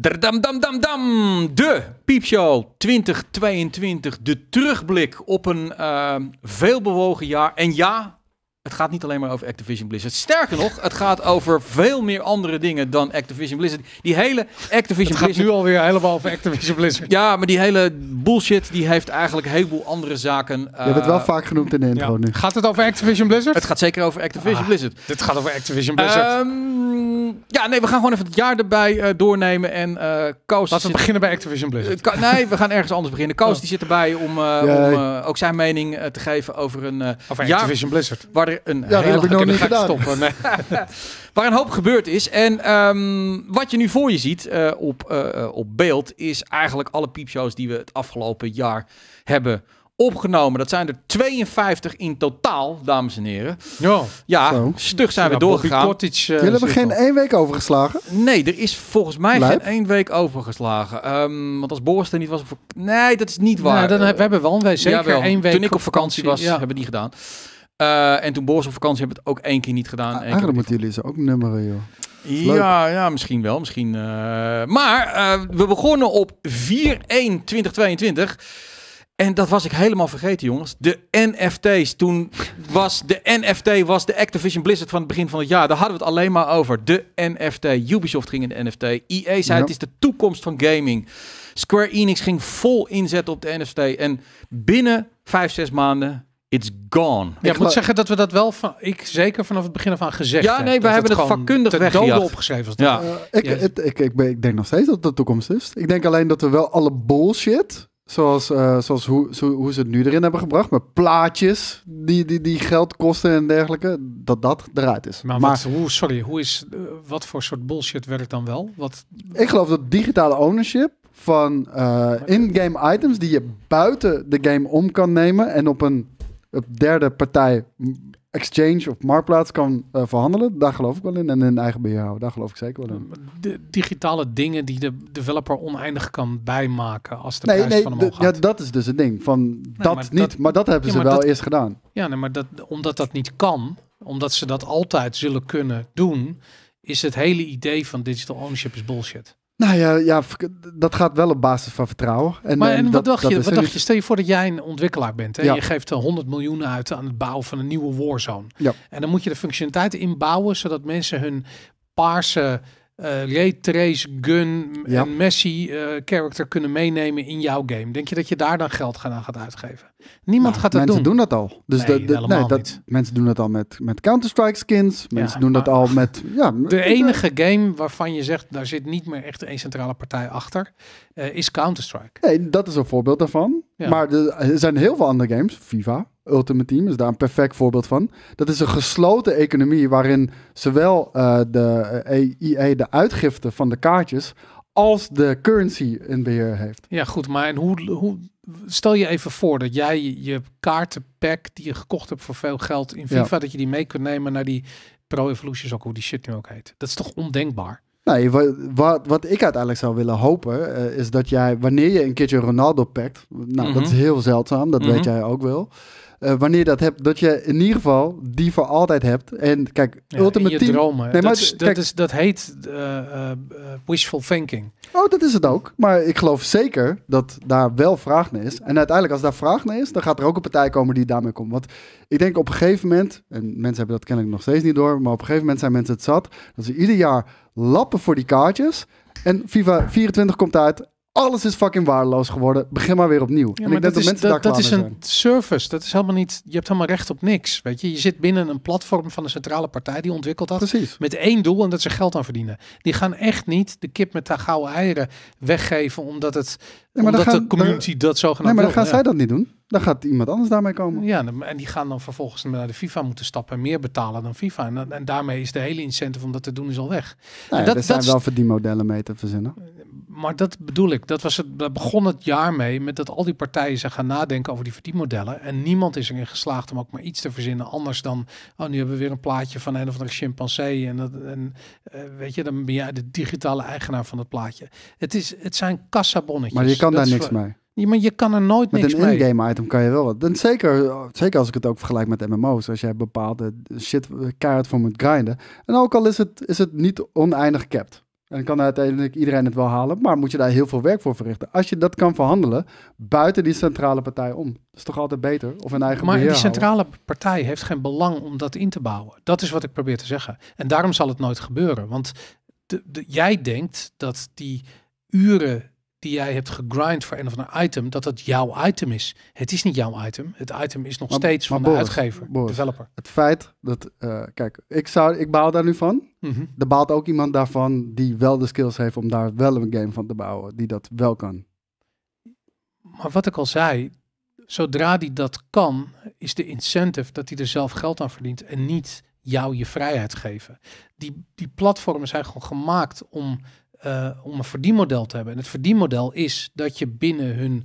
Dam, dam, dam, dam. De Piepshow 2022. De terugblik op een uh, veelbewogen jaar. En ja, het gaat niet alleen maar over Activision Blizzard. Sterker nog, het gaat over veel meer andere dingen dan Activision Blizzard. Die hele Activision het Blizzard... gaat nu alweer helemaal over Activision Blizzard. Ja, maar die hele bullshit, die heeft eigenlijk een heleboel andere zaken... Je hebt het wel eh, vaak genoemd in de intro nu. Gaat het over Activision Blizzard? Het gaat zeker over Activision ah, Blizzard. Dit gaat over Activision Blizzard. Um ja, nee, we gaan gewoon even het jaar erbij eh, doornemen. En uh, Koos... Laten we beginnen bij Activision Blizzard. Eh, nee, we gaan ergens anders beginnen. Koos oh. die zit erbij om, om ook zijn mening te geven over een over jaar... Activision Blizzard. Waar er een hele... gedaan. Stoppen, waar een hoop gebeurd is. En ehm, wat je nu voor je ziet op, op beeld is eigenlijk alle piepshows die we het afgelopen jaar hebben opgenomen. Dat zijn er 52 in totaal, dames en heren. Ja, ja stug zijn we doorgegaan. Cottage, eh, Jullie hebben geen één week overgeslagen? Nee, er is volgens mij geen één week overgeslagen. Ehm, want als Boris er niet was... Nee, dat is niet nou, waar. dan hebben we hebben wel een week, zeker ja, één week. Toen ik op vakantie, was, hebben die gedaan. Eh, en toen Boris op vakantie hebben we het ook één keer niet gedaan. Ah, eigenlijk moeten jullie ze ook nummeren, joh. Ja, ja, misschien wel. Misschien, eh. Maar we begonnen op 4-1-2022. En dat was ik helemaal vergeten, jongens. De NFT's. Toen was de NFT was de Activision Blizzard van het begin van het jaar. Daar hadden we het alleen maar over. De NFT. Ubisoft ging in de NFT. EA zei het is de toekomst van gaming. Square Enix ging vol inzetten op de NFT. En binnen vijf, zes maanden It's gone. ik moet zeggen dat we dat wel van ik zeker vanaf het begin af aan gezegd Ja, nee, we hebben het vakkundig weggejaagd. opgeschreven. ja. Eh, ik, ik, ik, ik, denk nog steeds dat dat de toekomst is. Ik denk alleen dat we wel alle bullshit Zoals, eh, zoals hoe, hoe ze het nu erin hebben gebracht. Met plaatjes die, die, die geld kosten en dergelijke. Dat dat eruit is. Maar, hoe, sorry, hoe is, eh, wat voor soort bullshit werkt dan wel? Wat... Ik geloof dat digitale ownership van eh, in-game items die je buiten de game om kan nemen en op een op derde partij exchange of marktplaats kan eh, verhandelen. Daar geloof ik wel in. En in eigen beheer houden. Daar geloof ik zeker wel in. De digitale dingen die de developer oneindig kan bijmaken als de nee, prijs nee, van hem gaat. Ja, dat is dus het ding. Van dat maar niet, dat, maar dat hebben ze wel eerst gedaan. Ja, nee, maar dat, omdat dat niet kan, omdat ze dat altijd zullen kunnen doen, is het hele idee van digital ownership is bullshit. Nou ja, ja, dat gaat wel op basis van vertrouwen. En, maar eh, wat, dat, dacht, je, wat dacht je? Stel je voor dat jij een ontwikkelaar bent. Hè? Je geeft 100 eh, miljoen uit aan het bouwen van een nieuwe warzone. Ja. En dan moet je de functionaliteit inbouwen... zodat mensen hun paarse eh, Trace, gun en Messi eh, character kunnen meenemen in jouw game? Denk je dat je daar dan geld aan gaat uitgeven? Niemand nou, gaat dat mensen doen. Mensen doen dat al. Dus de, nee, dat, mensen doen dat al met, met Counter-Strike skins. Mensen doen dat al met... Ja, de enige game waarvan je zegt, daar zit niet meer echt een centrale partij achter, eh, is Counter-Strike. dat is een voorbeeld daarvan. Maar er zijn heel veel andere games, FIFA, Ultimate Team is daar een perfect voorbeeld van. Dat is een gesloten economie waarin zowel eh, de EIE eh, e de uitgifte van de kaartjes als de currency in beheer heeft. Ja, goed, maar en hoe, hoe stel je even voor dat jij je kaartenpack die je gekocht hebt voor veel geld in FIFA, dat je die mee kunt nemen naar die Pro Evolution ook hoe die shit nu ook heet. Dat is toch ondenkbaar? Nee, wat, wat, ik uiteindelijk zou willen hopen, eh, is dat jij, wanneer je een keertje Ronaldo pakt, nou, dat is mhm. heel zeldzaam, dat weet mhm. jij ook wel uh, wanneer dat hebt, dat je in ieder geval die voor altijd hebt. En kijk, ja, je dromen. Nee, dat, dat, is, dat heet eh, eh, wishful thinking. Oh, dat is het ook. Maar ik geloof zeker dat daar wel vraag naar is. En uiteindelijk, als daar vraag naar is, dan gaat er ook een partij komen die daarmee komt. Want ik denk op een gegeven moment, en mensen hebben dat kennelijk nog steeds niet door, maar op een gegeven moment zijn mensen het zat, dat ze ieder jaar lappen voor die kaartjes. En FIFA 24 komt uit alles is fucking waardeloos geworden. Begin maar weer opnieuw. en ik denk dat, dat, mensen is, dat, dat is een service. Dat is helemaal niet. Je hebt helemaal recht op niks. Weet je, je zit binnen een platform van een centrale partij die ontwikkeld had. Precies. Met één doel en dat ze geld aan verdienen. Die gaan echt niet de kip met de gouden eieren weggeven omdat het. Ja, maar omdat gaan, de community dat zo Nee, maar dan gaan zij dat niet doen. Dan gaat iemand anders daarmee komen. Ja, en die gaan dan vervolgens naar de FIFA moeten stappen en meer betalen dan FIFA. En, en daarmee is de hele incentive om dat te doen is al weg. Nee, nou dat, er zijn voor wel verdienmodellen mee te verzinnen maar dat bedoel ik. Dat was het, daar begon het jaar mee met dat al die partijen zijn gaan nadenken over die verdienmodellen. En niemand is erin geslaagd om ook maar iets te verzinnen anders dan, oh nu hebben we weer een plaatje van een of andere chimpansee. En, dat, en eh, weet je, dan ben jij de digitale eigenaar van het plaatje. Het, is, het zijn kassabonnetjes. Maar je kan daar niks mee. Je, maar je kan er nooit met niks mee. Met een in-game item kan je wel wat. zeker, zeker als ik het ook vergelijk met MMO's. Als jij bepaalde shit kaart voor moet grinden. En ook al is het, is het niet oneindig capped. Dan kan uiteindelijk iedereen het wel halen, maar moet je daar heel veel werk voor verrichten. Als je dat kan verhandelen buiten die centrale partij om, dat is toch altijd beter? Of een eigen Maar die centrale partij heeft geen belang om dat in te bouwen. Dat is wat ik probeer te zeggen. En daarom zal het nooit gebeuren. Want de, de, jij denkt dat die uren die jij hebt gegrind voor een of een item, dat dat jouw item is. Het is niet jouw item. Het item is nog steeds van de uitgever, de developer. Het feit dat, eh, kijk, ik, zou, ik baal daar nu van. Mm -hmm. Er baalt ook iemand daarvan die wel de skills heeft om daar wel een game van te bouwen, die dat wel kan. Maar wat ik al zei, zodra die dat kan, is de incentive dat hij er zelf geld aan verdient en niet jou je vrijheid geven. Die, die platformen zijn gewoon gemaakt om eh, om een verdienmodel te hebben. En het verdienmodel is dat je binnen hun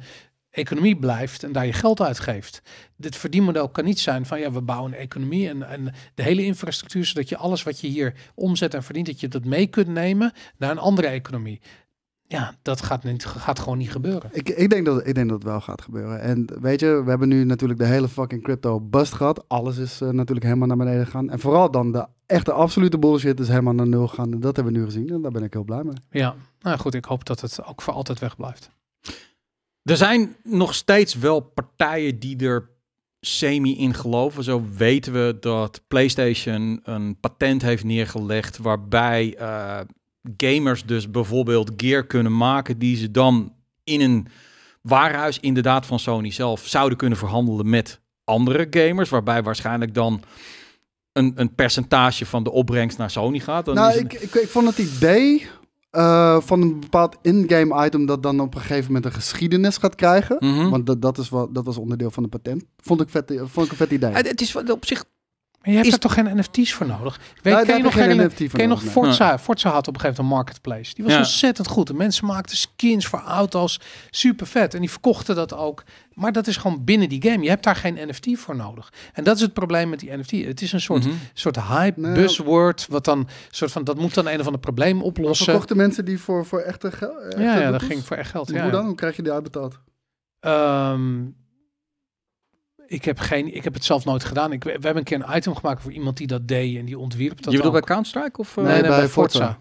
economie blijft en daar je geld uitgeeft. Dit verdienmodel kan niet zijn van ja, we bouwen een economie en, en de hele infrastructuur, zodat je alles wat je hier omzet en verdient, dat je dat mee kunt nemen naar een andere economie ja, dat gaat, niet, gaat gewoon niet gebeuren. Ik, ik, denk dat, ik denk dat het wel gaat gebeuren. En weet je, we hebben nu natuurlijk de hele fucking crypto bust gehad. Alles is eh, natuurlijk helemaal naar beneden gegaan. En vooral dan de echte absolute bullshit is helemaal naar nul gegaan. En dat hebben we nu gezien en daar ben ik heel blij mee. Ja, nou goed, ik hoop dat het ook voor altijd weg blijft. Er zijn nog steeds wel partijen die er semi in geloven. Zo weten we dat PlayStation een patent heeft neergelegd waarbij... Eh, gamers dus bijvoorbeeld gear kunnen maken die ze dan in een waarhuis, inderdaad van Sony zelf zouden kunnen verhandelen met andere gamers, waarbij waarschijnlijk dan een, een percentage van de opbrengst naar Sony gaat. nou, ik, ik, vond het idee eh, van een bepaald in-game item dat dan op een gegeven moment een geschiedenis gaat krijgen. Mhm. Want dat, dat, is wat, dat was onderdeel van de patent. Vond ik, vet, vond ik een vet idee. het is op zich maar je hebt daar er toch geen NFT's voor nodig? Weet, nou, je nog, geen NFT ken je nog Forza? had op een gegeven moment een marketplace. Die was ontzettend goed. De mensen maakten skins voor auto's. Super vet. En die verkochten dat ook. Maar dat is gewoon binnen die game. Je hebt daar geen NFT voor nodig. En dat is het probleem met die NFT. Het is een soort, mhm. soort hype, nee, nou. buzzword. Wat dan, soort van, dat moet dan een of ander probleem oplossen. Verkochten mensen die voor, voor echte geld? Ja, ja, dat ging voor echt geld. Ja, hoe dan? Hoe krijg je die uitbetaald? Ehm, ik heb, geen, ik heb het zelf nooit gedaan. Ik, we hebben een keer een item gemaakt voor iemand die dat deed en die ontwierp dat. Je bij Counter-Strike of nee, eh, nee, bij, Forza.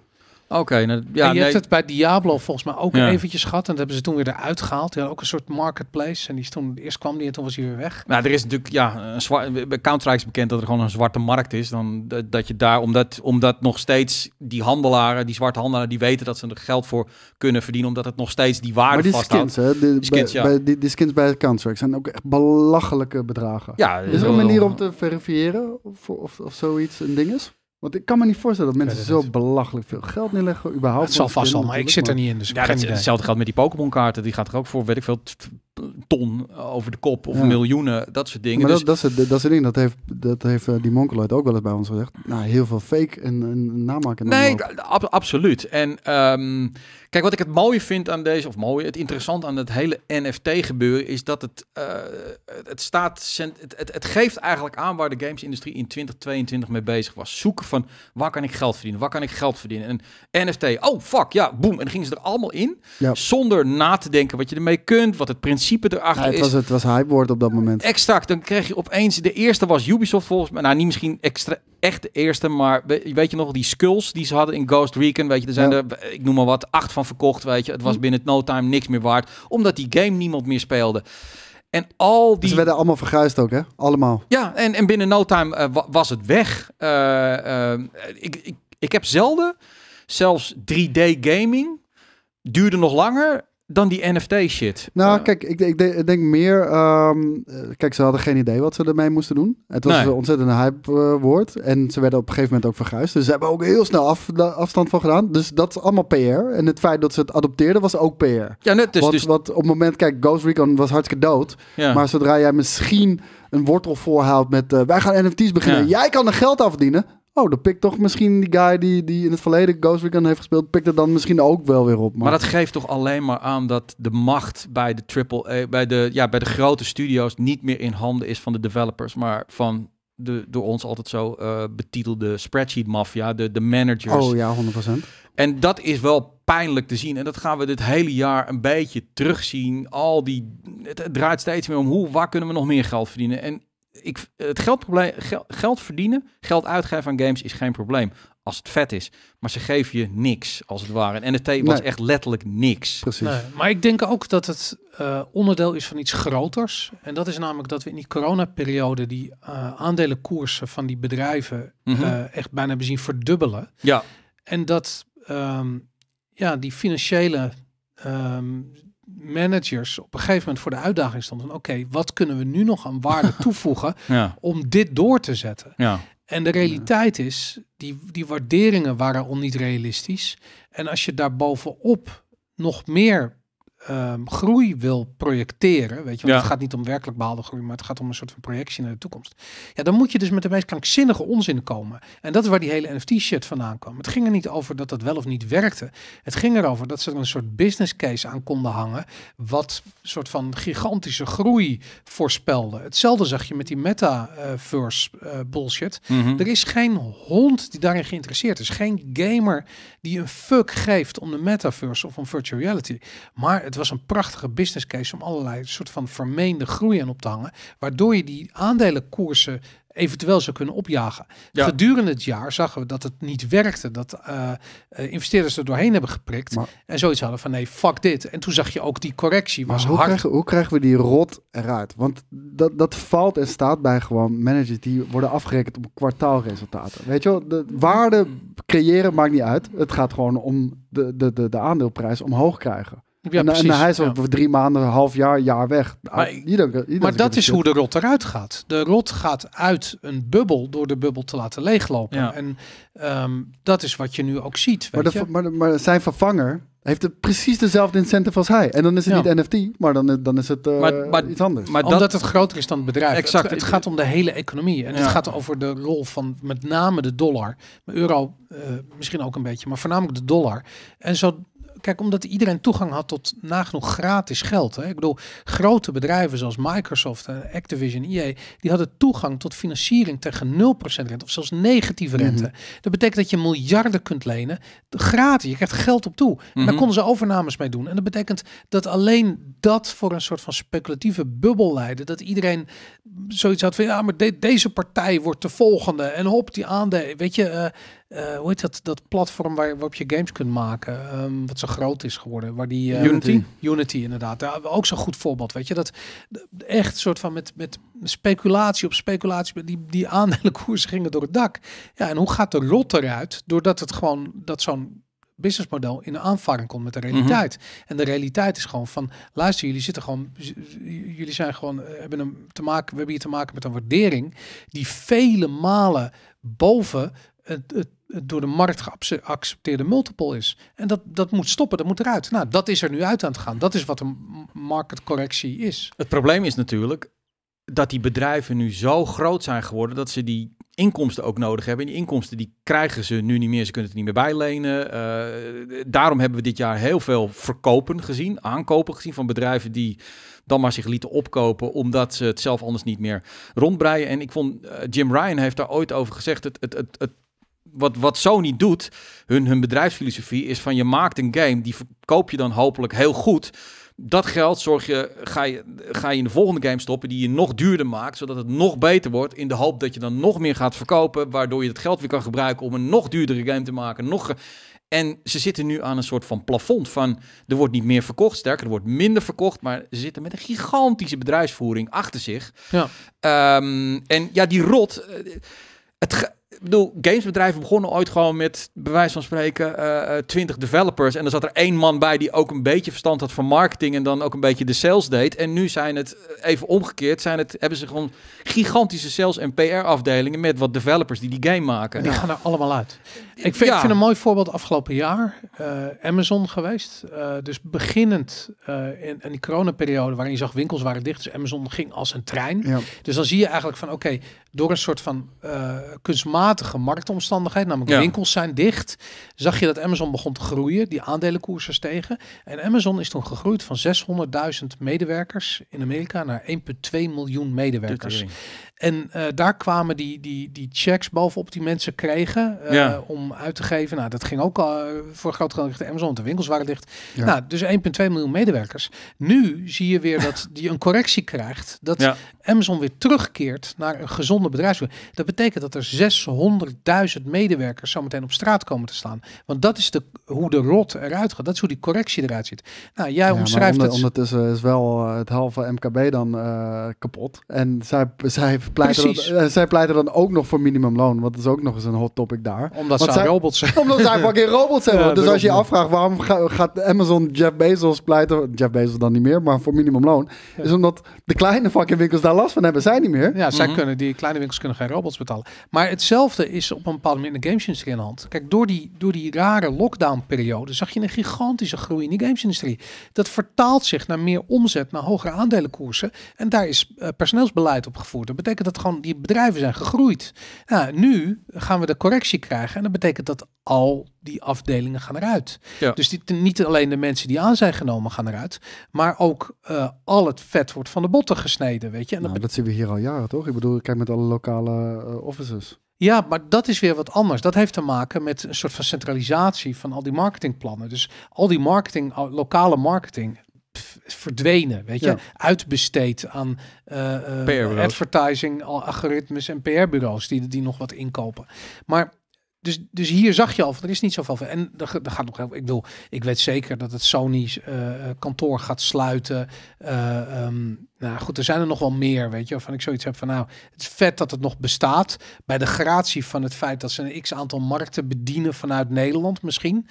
Oké, nou, ja, je hebt het bij Diablo volgens mij ook eventjes gehad. En dat hebben ze toen weer eruit gehaald. Die ook een soort marketplace. En die stond, eerst kwam die en toen was hij weer weg. Nou, er is natuurlijk, ja, bij Counter-Strike is bekend dat er gewoon een zwarte markt is. Dan, dat je daar, omdat, omdat nog steeds die handelaren, die zwarte handelaren, die weten dat ze er geld voor kunnen verdienen. Omdat het nog steeds die waarde maar die vasthoudt. Skins, hè? De, die skins, bij, ja. bij, Counter-Strike zijn ook echt belachelijke bedragen. Ja, is er een manier om te verifiëren of, of, of zoiets een ding is? Want ik kan me niet voorstellen dat mensen zo belachelijk veel geld neerleggen. Überhaupt het zal vast wel, maar ik zit er niet in. Dus ja, hetzelfde geldt met die Pokémon-kaarten. Die gaat er ook voor, weet ik veel, ton over de kop of miljoenen, dat soort dingen. Maar dus... dat, dat, is het, dat is ding, dat heeft, dat heeft eh, die Monkeloid ook wel eens bij ons gezegd. Nou, heel veel fake en, en namaken. Nee, absoluut. En... Ehm, Kijk, wat ik het mooie vind aan deze, of mooi, het interessant aan het hele NFT-gebeuren is dat het, eh, het, staat, het, het, het, geeft eigenlijk aan waar de gamesindustrie in 2022 mee bezig was. Zoeken van waar kan ik geld verdienen, waar kan ik geld verdienen. En NFT, oh fuck, ja, boem. En dan gingen ze er allemaal in, ja. zonder na te denken wat je ermee kunt, wat het principe erachter is. het Was, het was hype op dat moment. Exact, dan kreeg je opeens, de eerste was Ubisoft volgens mij, nou niet misschien extra echt de eerste, maar weet je nog, die skulls die ze hadden in Ghost Recon, weet je, er zijn er, ik noem maar wat, acht van verkocht, weet je. Het was hm. binnen no time niks meer waard, omdat die game niemand meer speelde. En al die... Ze werden allemaal verguisd ook, hè? Allemaal. Ja, en, en binnen no time eh, was het weg. Eh, eh, ik, ik, ik heb zelden, zelfs 3D gaming duurde nog langer dan die NFT-shit. Nou, kijk, ik, ik, denk meer... Ehm, eh, kijk, ze hadden geen idee wat ze ermee moesten doen. Het was een ontzettende hype-woord. Eh, en ze werden op een gegeven moment ook verguisd. Dus ze hebben ook heel snel af, afstand van gedaan. Dus dat is allemaal PR. En het feit dat ze het adopteerden was ook PR. Ja, net dus. Wat, dus... wat op het moment... Kijk, Ghost Recon was hartstikke dood. Maar zodra jij misschien een wortel voorhoudt met... Eh, wij gaan NFT's beginnen. Jij kan er geld afdienen. Oh, dan pikt toch misschien die guy die, die in het verleden Ghost Recon heeft gespeeld, pikt er dan misschien ook wel weer op. Maar... dat geeft toch alleen maar aan dat de macht bij de, triple, bij de, ja, bij de grote studio's niet meer in handen is van de developers, maar van de door ons altijd zo uh, betitelde spreadsheet maffia, de, de managers. Oh ja, 100%. En dat is wel pijnlijk te zien. En dat gaan we dit hele jaar een beetje terugzien. Al die, het, het draait steeds meer om hoe, waar kunnen we nog meer geld verdienen? En ik, het geldprobleem, geld, geld verdienen, geld uitgeven aan games is geen probleem. Als het vet is. Maar ze geven je niks, als het ware. En NFT was echt letterlijk niks. Precies. Nee, maar ik denk ook dat het eh, onderdeel is van iets groters. En dat is namelijk dat we in die coronaperiode die uh, aandelenkoersen van die bedrijven mhm. eh, echt bijna bezien verdubbelen. Ja. En dat ehm, ja, die financiële ehm, managers op een gegeven moment voor de uitdaging stonden oké, wat kunnen we nu nog aan waarde toevoegen om dit door te zetten? Ja. En de realiteit is, die, die waarderingen waren al niet realistisch. En als je daar bovenop nog meer Ehm, groei wil projecteren, weet je, want het gaat niet om werkelijk behaalde groei, maar het gaat om een soort van projectie naar de toekomst. Ja, dan moet je dus met de meest krankzinnige onzin komen. En dat is waar die hele NFT-shit vandaan kwam. Het ging er niet over dat dat wel of niet werkte. Het ging erover dat ze een soort business case aan konden hangen, wat een soort van gigantische groei voorspelde. Hetzelfde zag je met die metaverse eh, bullshit. Mhm. Er is geen hond die daarin geïnteresseerd is, geen gamer die een fuck geeft om de metaverse of om virtual reality. Maar het het was een prachtige business case om allerlei soort van vermeende groei aan op te hangen. Waardoor je die aandelenkoersen eventueel zou kunnen opjagen. Ja. Gedurende het jaar zagen we dat het niet werkte. Dat uh, investeerders er doorheen hebben geprikt. en zoiets hadden van nee, fuck dit. En toen zag je ook die correctie was maar hoe hard. Krijgen, hoe krijgen we die rot eruit? Want dat, dat valt en staat bij gewoon managers die worden afgerekend op kwartaalresultaten. Weet je wel, de waarde creëren maakt niet uit. Het gaat gewoon om de, de, de, de aandeelprijs omhoog krijgen. Ja, en, precies, hij is over drie maanden, een half jaar, jaar weg. Ah, maar, maar dat is hoe de rot eruit gaat. De rot gaat uit een bubbel door de bubbel te laten leeglopen. En ehm, dat is wat je nu ook ziet. Weet maar, je? Maar, maar, zijn vervanger heeft de, precies dezelfde incentive als hij. En dan is het niet NFT, maar dan, dan is het uh, maar, iets anders. Maar Omdat het groter is dan het bedrijf. Exact. Het, gaat om de hele economie. En het gaat over de rol van met name de dollar. Euro eh, misschien ook een beetje, maar voornamelijk de dollar. En zo kijk, omdat iedereen toegang had tot nagenoeg gratis geld. Hè. Ik bedoel, grote bedrijven zoals Microsoft en Activision, EA, die hadden toegang tot financiering tegen 0% rente of zelfs negatieve rente. Mhm. Dat betekent dat je miljarden kunt lenen, gratis. Je krijgt geld op toe. Daar mhm. konden ze overnames mee doen. En dat betekent dat alleen dat voor een soort van speculatieve bubbel leidde. Dat iedereen zoiets had van, ja, maar deze partij wordt de volgende. En hop, die aandelen, weet je... Eh, eh, hoe heet dat, dat platform waar, waarop je games kunt maken, ehm, wat zo groot is geworden, waar die eh, Unity, Unity inderdaad, ook zo'n goed voorbeeld, weet je, dat echt soort van met, met speculatie op speculatie, die, die aandelenkoersen gingen door het dak. Ja, en hoe gaat de rot eruit, doordat het gewoon, dat zo'n businessmodel in aanvaring komt met de mhm. realiteit. En de realiteit is gewoon van, luister, jullie zitten gewoon, jullie zijn gewoon, eh, hebben een te maken, we hebben hier te maken met een waardering die vele malen boven het, het, door de markt geaccepteerde multiple is. En dat, dat moet stoppen, dat moet eruit. Nou, dat is er nu uit aan het gaan. Dat is wat een correctie is. Het probleem is natuurlijk dat die bedrijven nu zo groot zijn geworden dat ze die inkomsten ook nodig hebben. En die inkomsten die krijgen ze nu niet meer, ze kunnen het niet meer bijlenen. Eh, daarom hebben we dit jaar heel veel verkopen gezien, aankopen gezien van bedrijven die dan maar zich lieten opkopen omdat ze het zelf anders niet meer rondbreien. En ik vond, eh, Jim Ryan heeft daar ooit over gezegd, het, het, het, het wat, wat Sony doet, hun, hun bedrijfsfilosofie, is van je maakt een game, die verkoop je dan hopelijk heel goed. Dat geld zorg je, ga, je, ga je in de volgende game stoppen die je nog duurder maakt, zodat het nog beter wordt. In de hoop dat je dan nog meer gaat verkopen, waardoor je het geld weer kan gebruiken om een nog duurdere game te maken. Nog... En ze zitten nu aan een soort van plafond van er wordt niet meer verkocht. Sterker, er wordt minder verkocht, maar ze zitten met een gigantische bedrijfsvoering achter zich. Ja. Ehm, en ja, die rot. Eh, het, bedoel, gamesbedrijven begonnen ooit gewoon met, bij wijze van spreken, uh, eh, 20 eh, developers. En er zat er één man bij die ook een beetje verstand had van marketing en dan ook een beetje de sales deed. En nu zijn het, eh, even omgekeerd, zijn het, hebben ze gewoon gigantische sales- en PR-afdelingen met wat developers die die game maken. Die gaan er allemaal uit. Ik vind, ik vind een mooi voorbeeld afgelopen jaar, Amazon geweest. dus beginnend in, in die coronaperiode waarin je zag winkels waren dicht, dus Amazon ging als een trein. Dus dan zie je eigenlijk van, oké, door een soort van kunstmatig matige marktomstandigheid, namelijk winkels zijn dicht, zag je dat Amazon begon te groeien, die aandelenkoersen stegen. En Amazon is toen gegroeid van 600.000 medewerkers in Amerika naar 1,2 miljoen medewerkers. En eh, daar kwamen die, die, die checks bovenop die mensen kregen eh, om uit te geven. Nou, dat ging ook al eh, voor groot gedeelte Amazon, de winkels waren dicht. Nou, dus 1,2 miljoen medewerkers. Nu zie je weer dat die een correctie krijgt, dat Amazon weer terugkeert naar een gezonde bedrijfsvoering. Dat betekent dat er 600.000 medewerkers zometeen op straat komen te staan. Want dat is de, hoe de rot eruit gaat. Dat is hoe die correctie eruit ziet. Nou, jij omschrijft het. Ondertussen is wel het halve MKB dan kapot. En zij, zij pleiten eh, zij pleiten dan ook nog voor minimumloon. Want dat is ook nog eens een hot topic daar. Omdat ze zij robots zijn. Omdat zij fucking robots hebben. dus als je je afvraagt waarom gaat Amazon Jeff Bezos pleiten... Jeff Bezos dan niet meer, maar voor minimumloon... is omdat de kleine fucking winkels daar last van hebben. Zij niet meer. Ja, zij mhm. kunnen, die kleine winkels kunnen geen robots betalen. Maar hetzelfde is op een bepaalde manier in de games-industrie aan de hand. Kijk, door die, door die rare lockdown-periode... zag je een gigantische groei in de games-industrie. Dat vertaalt zich naar meer omzet, naar hogere aandelenkoersen. En daar is eh, personeelsbeleid op gevoerd. Dat betekent dat gewoon die bedrijven zijn gegroeid. Nou, nu gaan we de correctie krijgen en dat betekent dat al die afdelingen gaan eruit. Ja. Dus niet alleen de mensen die aan zijn genomen gaan eruit, maar ook eh, al het vet wordt van de botten gesneden, weet je. En nou, dat, zien we hier al jaren, toch? Ik bedoel, kijk met alle lokale eh, offices. Ja, maar dat is weer wat anders. Dat heeft te maken met een soort van centralisatie van al die marketingplannen. Dus al die marketing, lokale marketing, verdwenen, weet je, uitbesteed aan uh, advertising, algoritmes en PR-bureaus die, die nog wat inkopen. Maar dus, dus hier zag je al, er is niet zoveel. En er, er gaat nog ik bedoel, ik weet zeker dat het Sony's eh, kantoor gaat sluiten. Ehm, nou goed, er zijn er nog wel meer, weet je, Van ik zoiets heb van, nou, het is vet dat het nog bestaat. Bij de gratie van het feit dat ze een x aantal markten bedienen vanuit Nederland misschien.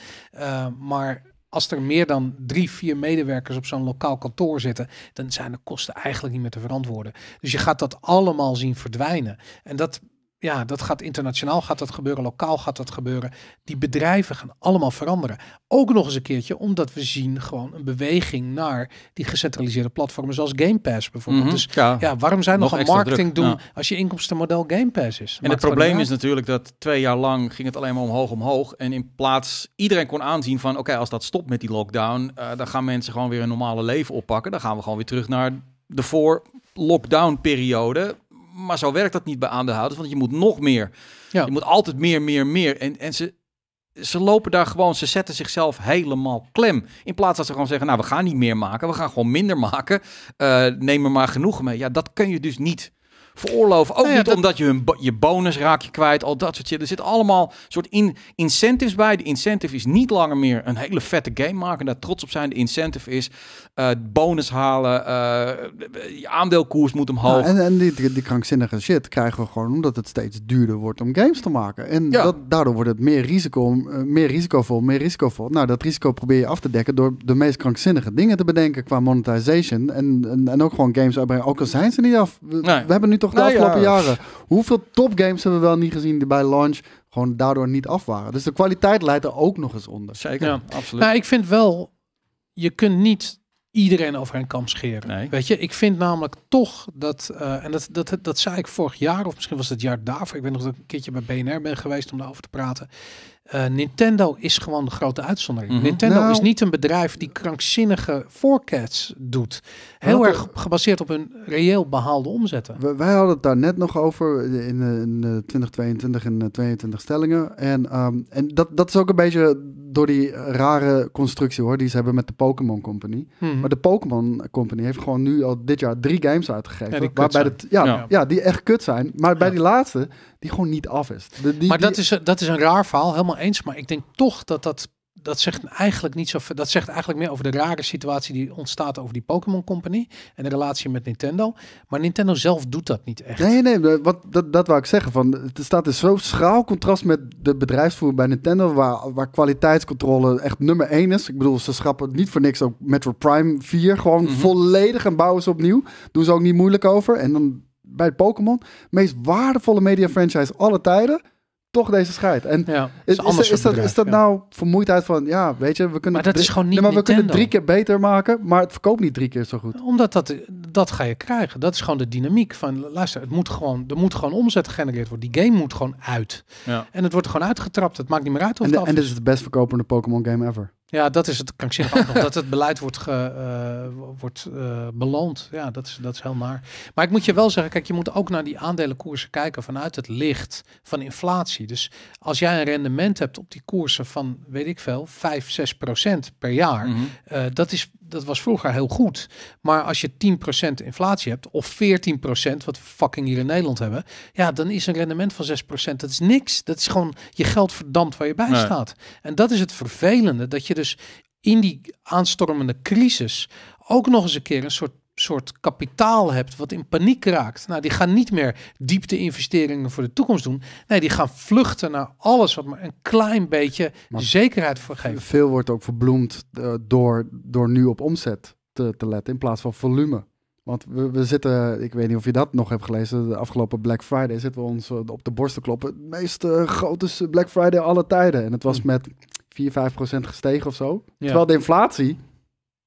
maar als er meer dan drie, vier medewerkers op zo'n lokaal kantoor zitten, dan zijn de kosten eigenlijk niet meer te verantwoorden. Dus je gaat dat allemaal zien verdwijnen. En dat ja, dat gaat internationaal gaat dat gebeuren, lokaal gaat dat gebeuren. Die bedrijven gaan allemaal veranderen. Ook nog eens een keertje, omdat we zien gewoon een beweging naar die gecentraliseerde platformen zoals Game Pass bijvoorbeeld. Mhm, dus ja, waarom zijn nog, een marketing doen als je inkomstenmodel Game Pass is? En het probleem is natuurlijk dat twee jaar lang ging het alleen maar omhoog, omhoog. En in plaats, iedereen kon aanzien van oké, als dat stopt met die lockdown, eh, dan gaan mensen gewoon weer een normale leven oppakken. Dan gaan we gewoon weer terug naar de voor lockdown periode maar zo werkt dat niet bij aandeelhouders, want je moet nog meer. Je moet altijd meer, meer, meer. En, en ze, ze lopen daar gewoon, ze zetten zichzelf helemaal klem. In plaats dat ze gewoon zeggen, nou, we gaan niet meer maken, we gaan gewoon minder maken. Eh, neem er maar genoeg mee. Ja, dat kun je dus niet veroorloven. Ook nou niet omdat je hun je bonus raak je kwijt, al dat soort shit. Er zit allemaal soort in incentives bij. De incentive is niet langer meer een hele vette game maken, daar trots op zijn. De incentive is eh, bonus halen, eh, je aandeelkoers moet omhoog. Nou, en, en die, die, krankzinnige shit krijgen we gewoon omdat het steeds duurder wordt om games te maken. En ja. dat, daardoor wordt het meer, risico, eh, meer risicovol, meer risicovol. Nou, dat risico probeer je af te dekken door de meest krankzinnige dingen te bedenken qua monetization. En, en, ook gewoon games uitbrengen, ook al zijn ze niet af. We, nee. we hebben nu toch de nou afgelopen jaren. Hoeveel topgames hebben we wel niet gezien die bij launch gewoon daardoor niet af waren. Dus de kwaliteit leidt er ook nog eens onder. Zeker, ja. absoluut. Nou, ik vind wel, je kunt niet iedereen over een kam scheren. Weet je, ik vind namelijk toch dat, eh, en dat, dat, dat, dat, zei ik vorig jaar, of misschien was het jaar daarvoor, ik ben nog een keertje bij BNR ben geweest om daarover te praten. Eh, Nintendo is gewoon de grote uitzondering. Mhm. Nintendo nou- is niet een bedrijf die krankzinnige forecasts doet. Heel erg gebaseerd op hun reëel behaalde omzetten. We, wij hadden het daar net nog over in, in 2022 en 22 stellingen. En, ehm, en dat, dat is ook een beetje door die rare constructie hoor, die ze hebben met de Pokémon Company. Hmm. Maar de Pokémon Company heeft gewoon nu al dit jaar drie games uitgegeven. Ja, waarbij het, ja, ja, die echt kut zijn. Maar bij die laatste, die gewoon niet af is. maar dat, is, dat is een raar verhaal, helemaal eens. Maar ik denk toch dat dat dat zegt eigenlijk niet zo Dat zegt eigenlijk meer over de rare situatie die ontstaat over die Pokémon Company en de relatie met Nintendo. Maar Nintendo zelf doet dat niet echt. Nee, nee, wat, dat, dat wou ik zeggen. Van, het staat in zo'n schraal contrast met de bedrijfsvoering bij Nintendo, waar, waar kwaliteitscontrole echt nummer één is. Ik bedoel, ze schrappen niet voor niks ook Metro Prime 4. Gewoon mhm. volledig en bouwen ze opnieuw. Doen ze ook niet moeilijk over. En dan bij Pokémon, meest waardevolle media franchise alle tijden toch deze scheid. En ja, is, is, is, dat, is dat nou vermoeidheid van, ja, weet je, we kunnen, maar dat drie, is gewoon niet maar we kunnen drie keer beter maken, maar het verkoopt niet drie keer zo goed. Omdat dat, dat ga je krijgen. Dat is gewoon de dynamiek van, luister, het moet gewoon, er moet gewoon omzet gegenereerd worden. Die game moet gewoon uit. Ja. En het wordt gewoon uitgetrapt. Het maakt niet meer uit of en, het en dit is de best verkopende Pokémon game ever. Ja, dat is het kan ik dat het beleid wordt, ge, eh, wordt uh, eh, beloond. Ja, dat is, dat is heel Maar ik moet je wel zeggen, kijk, je moet ook naar die aandelenkoersen kijken vanuit het licht van inflatie. Dus als jij een rendement hebt op die koersen van, weet ik veel, 5, 6 procent per jaar, mhm. eh, dat is dat was vroeger heel goed. Maar als je 10% inflatie hebt, of 14%, wat we fucking hier in Nederland hebben, ja, dan is een rendement van 6%, dat is niks. Dat is gewoon je geld verdampt waar je bij staat. En dat is het vervelende, dat je dus in die aanstormende crisis ook nog eens een keer een soort soort kapitaal hebt wat in paniek raakt. Nou, die gaan niet meer diepte investeringen voor de toekomst doen. Nee, die gaan vluchten naar alles wat maar een klein beetje zekerheid voor geeft. Veel wordt ook verbloemd eh, door, door nu op omzet te, te letten in plaats van volume. Want we, we, zitten, ik weet niet of je dat nog hebt gelezen, de afgelopen Black Friday zitten we ons eh, op de borst te kloppen. Het meest eh, grote Black Friday alle tijden. En het was mm. met 4, 5 procent gestegen of zo. Terwijl de inflatie,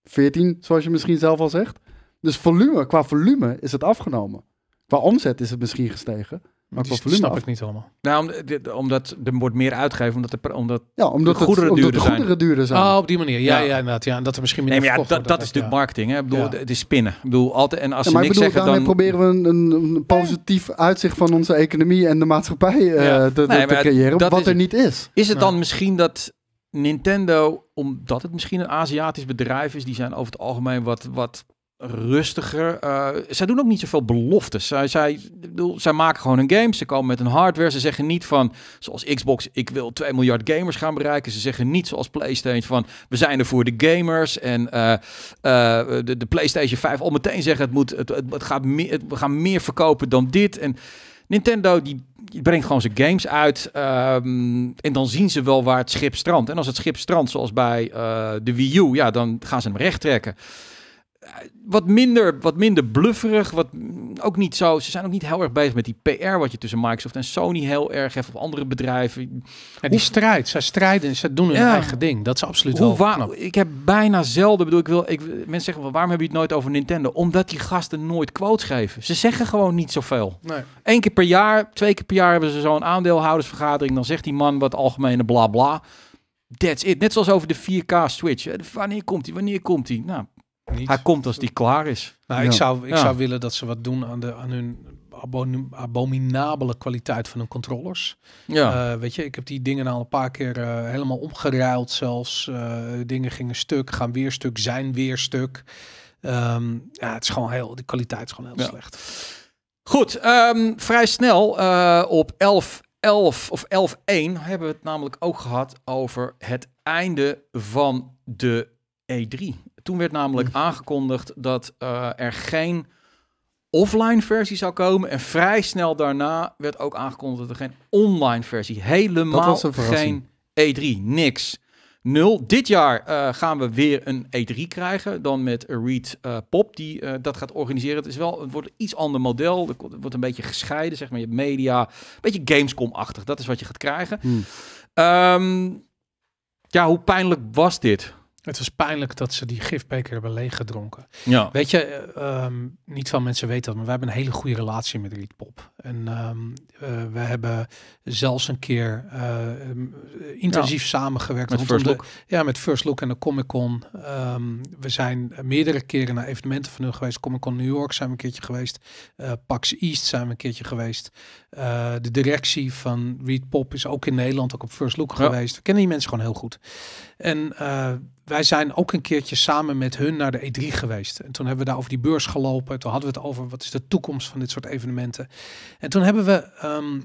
14, zoals je misschien zelf al zegt, dus volume, qua volume is het afgenomen. Qua omzet is het misschien gestegen. Maar qua volume snap ik niet allemaal. Nou, omdat er wordt meer uitgegeven, omdat, de, omdat, ja, omdat de goederen, het, duurder, omdat de goederen zijn. duurder zijn. Ah, op die manier. Ja, ja. ja inderdaad. Ja, en dat er misschien meer nee, maar ja, dat, is natuurlijk marketing. Hè? Ik bedoel, Het is spinnen. Ik bedoel, altijd, en als je niks bedoel, zeggen, daarmee dan... proberen we een, een positief uitzicht van onze economie en de maatschappij eh, te, creëren, wat er niet is. Is het dan misschien dat Nintendo, omdat het misschien een Aziatisch bedrijf is, die zijn over het algemeen wat, wat rustiger. Uh, zij doen ook niet zoveel beloftes. Zij, zij, bedoel, zij maken gewoon een games. Ze komen met een hardware. Ze zeggen niet van, zoals Xbox, ik wil 2 miljard gamers gaan bereiken. Ze zeggen niet zoals PlayStation van, we zijn er voor de gamers. En eh, eh, de, PlayStation 5 al meteen zeggen, het moet, het, het, gaat meer, we gaan meer verkopen dan dit. En Nintendo die, brengt gewoon zijn games uit. Ehm, en dan zien ze wel waar het schip strandt. En als het schip strandt, zoals bij de Wii U, ja, dan gaan ze hem recht trekken wat minder, wat minder blufferig. Wat ook niet zo. Ze zijn ook niet heel erg bezig met die PR. Wat je tussen Microsoft en Sony heel erg heeft. Of andere bedrijven. En die strijd. Zij strijden en ze doen hun eigen ding. Dat is absoluut hoe, wel Ik heb bijna zelden. Bedoel, ik wil, ik, mensen zeggen waarom heb je het nooit over Nintendo? Omdat die gasten nooit quotes geven. Ze zeggen gewoon niet zoveel. Eén keer per jaar, twee keer per jaar hebben ze zo'n aandeelhoudersvergadering. Dan zegt die man wat algemene bla bla. That's it. Net zoals over de 4K Switch. Eh, wanneer komt die? Wanneer komt die? Nou, hij komt als die klaar is. Nou, ik, zou, ik zou willen dat ze wat doen aan, de, aan hun abominabele kwaliteit van hun controllers. Ja. Eh, weet je, ik heb die dingen al een paar keer eh, helemaal omgeruild zelfs. Eh, dingen gingen stuk, gaan weer stuk, zijn weer stuk. Ehm, ja, het is gewoon heel, de kwaliteit is gewoon heel slecht. Goed, ehm, vrij snel op 11 11 of elf hebben we het namelijk ook gehad over het einde van de E3. Toen werd namelijk aangekondigd dat eh, er geen offline versie zou komen. En vrij snel daarna werd ook aangekondigd dat er geen online versie. Helemaal geen E3. Niks. Nul. Dit jaar eh, gaan we weer een E3 krijgen. Dan met Reed eh, Pop, die dat gaat organiseren. Het, is wel, wordt een iets ander model. Het wordt een beetje gescheiden, zeg maar. Je media, een beetje Gamescom-achtig. Dat is wat je gaat krijgen. Hmm. Ehm, ja, hoe pijnlijk was dit? Het was pijnlijk dat ze die gifbeker hebben leeggedronken. Ja. Weet je, um, niet veel mensen weten dat, maar we hebben een hele goede relatie met Rietpop. En ehm, eh, we hebben zelfs een keer eh, intensief samengewerkt. Met First Look? ja, met First Look en de Comic Con. Ehm, we zijn meerdere keren naar evenementen van hun geweest. Comic Con New York zijn we een keertje geweest. Eh, PAX East zijn we een keertje geweest. de directie van Reed Pop is ook in Nederland, ook op First Look geweest. We kennen die mensen gewoon heel goed. En wij zijn ook een keertje samen met hun naar de E3 geweest. En toen hebben we daar over die beurs gelopen. Toen hadden we het over wat is de toekomst van dit soort evenementen. En toen hebben we ehm,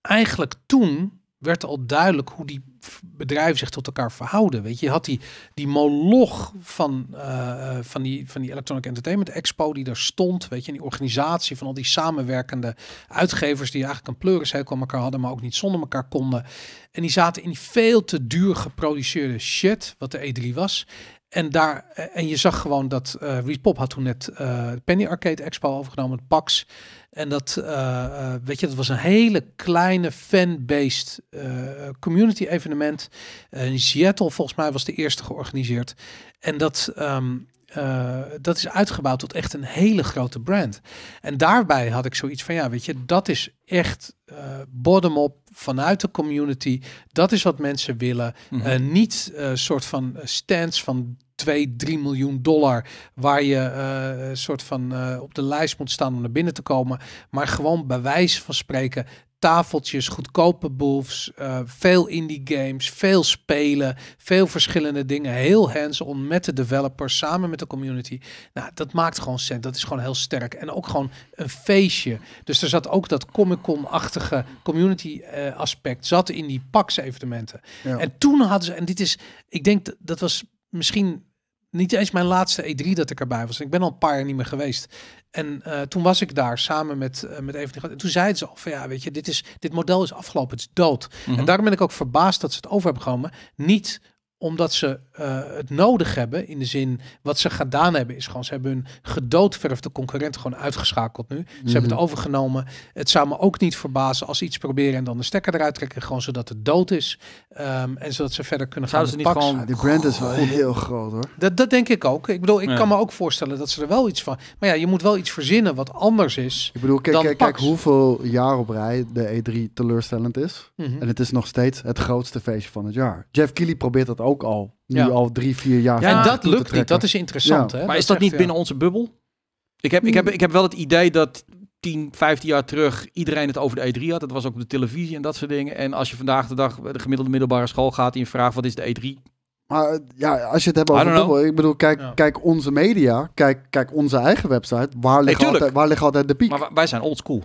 eigenlijk toen werd al duidelijk hoe die bedrijven zich tot elkaar verhouden. Weet je, had die, die moloch van, eh, eh, van, die, van die Electronic Entertainment Expo die daar stond. Weet je, die organisatie van al die samenwerkende uitgevers die eigenlijk een pleurishekel aan elkaar hadden, maar ook niet zonder elkaar konden. En die zaten in die veel te duur geproduceerde shit, wat de E3 was. En, daar, eh, en je zag gewoon dat uh, eh, Repop had toen net uh, Penny Arcade Expo overgenomen, Pax. En dat, weet je, dat was een hele kleine fan-based community evenement. in Seattle volgens mij was de eerste georganiseerd. En dat, ehm, dat is uitgebouwd tot echt een hele grote brand. En daarbij had ik zoiets van, ja, weet je, dat is echt uh, bottom-up vanuit de community. Dat is wat mensen willen. Mm -hmm. niet soort van stands van 2, 3 miljoen dollar. Waar je uh, soort van eh, op de lijst moet staan om naar binnen te komen. Maar gewoon bij wijze van spreken tafeltjes, goedkope boefs, eh, veel indie games, veel spelen, veel verschillende dingen. Heel hands-on met de developers, samen met de community. Nou, dat maakt gewoon cent. Dat is gewoon heel sterk. En ook gewoon een feestje. Dus er zat ook dat Comic-Con-achtige community aspect zat in die PAX-evenementen. En toen hadden ze, en dit is, ik denk dat was misschien niet eens mijn laatste E3 dat ik erbij was. Ik ben al een paar jaar niet meer geweest. En eh, toen was ik daar samen met, eh, met even. En toen zeiden ze al van ja, weet je, dit, is, dit model is afgelopen, het is dood. En mhm. daarom ben ik ook verbaasd dat ze het over hebben genomen. Niet omdat ze uh, het nodig hebben, in de zin wat ze gedaan hebben, is gewoon ze hebben hun gedoodverfde concurrent gewoon uitgeschakeld nu. Ze hebben het mhm. overgenomen. Het zou me ook niet verbazen als ze iets proberen en dan de stekker eruit trekken, gewoon zodat het dood is um, en zodat ze verder kunnen gaan. Ze niet gewoon... Ja, die brand is wel heel groot hoor. Dat, dat denk ik ook. Ik bedoel, ik kan me ook voorstellen dat ze er wel iets van. Maar ja, je moet wel iets verzinnen wat anders is. Ik bedoel, kijk, kijk, kijk hoeveel jaar op rij de E3 teleurstellend is. Mhm. En het is nog steeds het grootste feestje van het jaar. Jeff Keighley probeert dat ook ook al. Nu al drie, vier jaar. Ja, en dat lukt niet. Dat is interessant. Hè? Maar is dat niet binnen onze bubbel? Ik heb, ik, hmm. heb, ik heb wel het idee dat 10, 15 jaar terug iedereen het over de E3 had. Dat was ook op de televisie en dat soort dingen. En als je vandaag de dag de gemiddelde middelbare school gaat en je vraagt wat is de E3? Maar ja, als je het hebt over bubbel, ik bedoel, kijk, kijk onze media, kijk, kijk onze eigen website. Waar ligt, hey, altijd, waar ligt altijd de piek? Maar wij zijn old school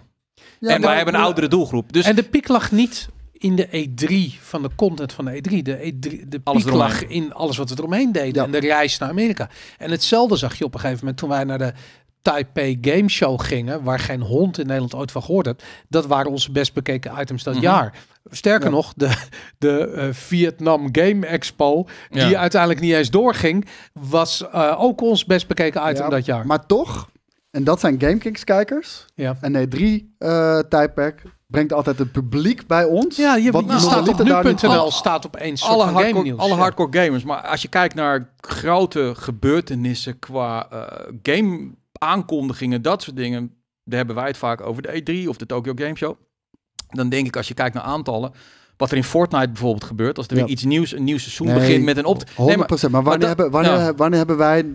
en wij hebben een oudere doelgroep. Dus... En de piek lag niet in de E3 van de content van de E3. De E3 de alles in alles wat we eromheen deden en de reis naar Amerika. En hetzelfde zag je op een gegeven moment toen wij naar de Taipei Game Show gingen, waar geen hond in Nederland ooit van gehoord had. Dat waren onze best bekeken items dat mhm. jaar. Sterker nog, de, de eh, Vietnam Game Expo, die uiteindelijk niet eens doorging, was eh, ook ons best bekeken item dat jaar. Maar toch, en dat zijn GameKings kijkers. Ja. En E3 uh, brengt altijd het publiek bij ons. Ja, je, wat je staat op nu.nl staat opeens alle, van hardcore, alle hardcore gamers. Maar als je kijkt naar grote gebeurtenissen qua uh, game aankondigingen, dat soort dingen, daar hebben wij het vaak over de E3 of de Tokyo Game Show. Dan denk ik als je kijkt naar aantallen, wat er in Fortnite bijvoorbeeld gebeurt, als er weer iets nieuws, een nieuw seizoen begint met een op. 100%. Nee, maar, maar wanneer, hebben, wanneer, wanneer hebben wij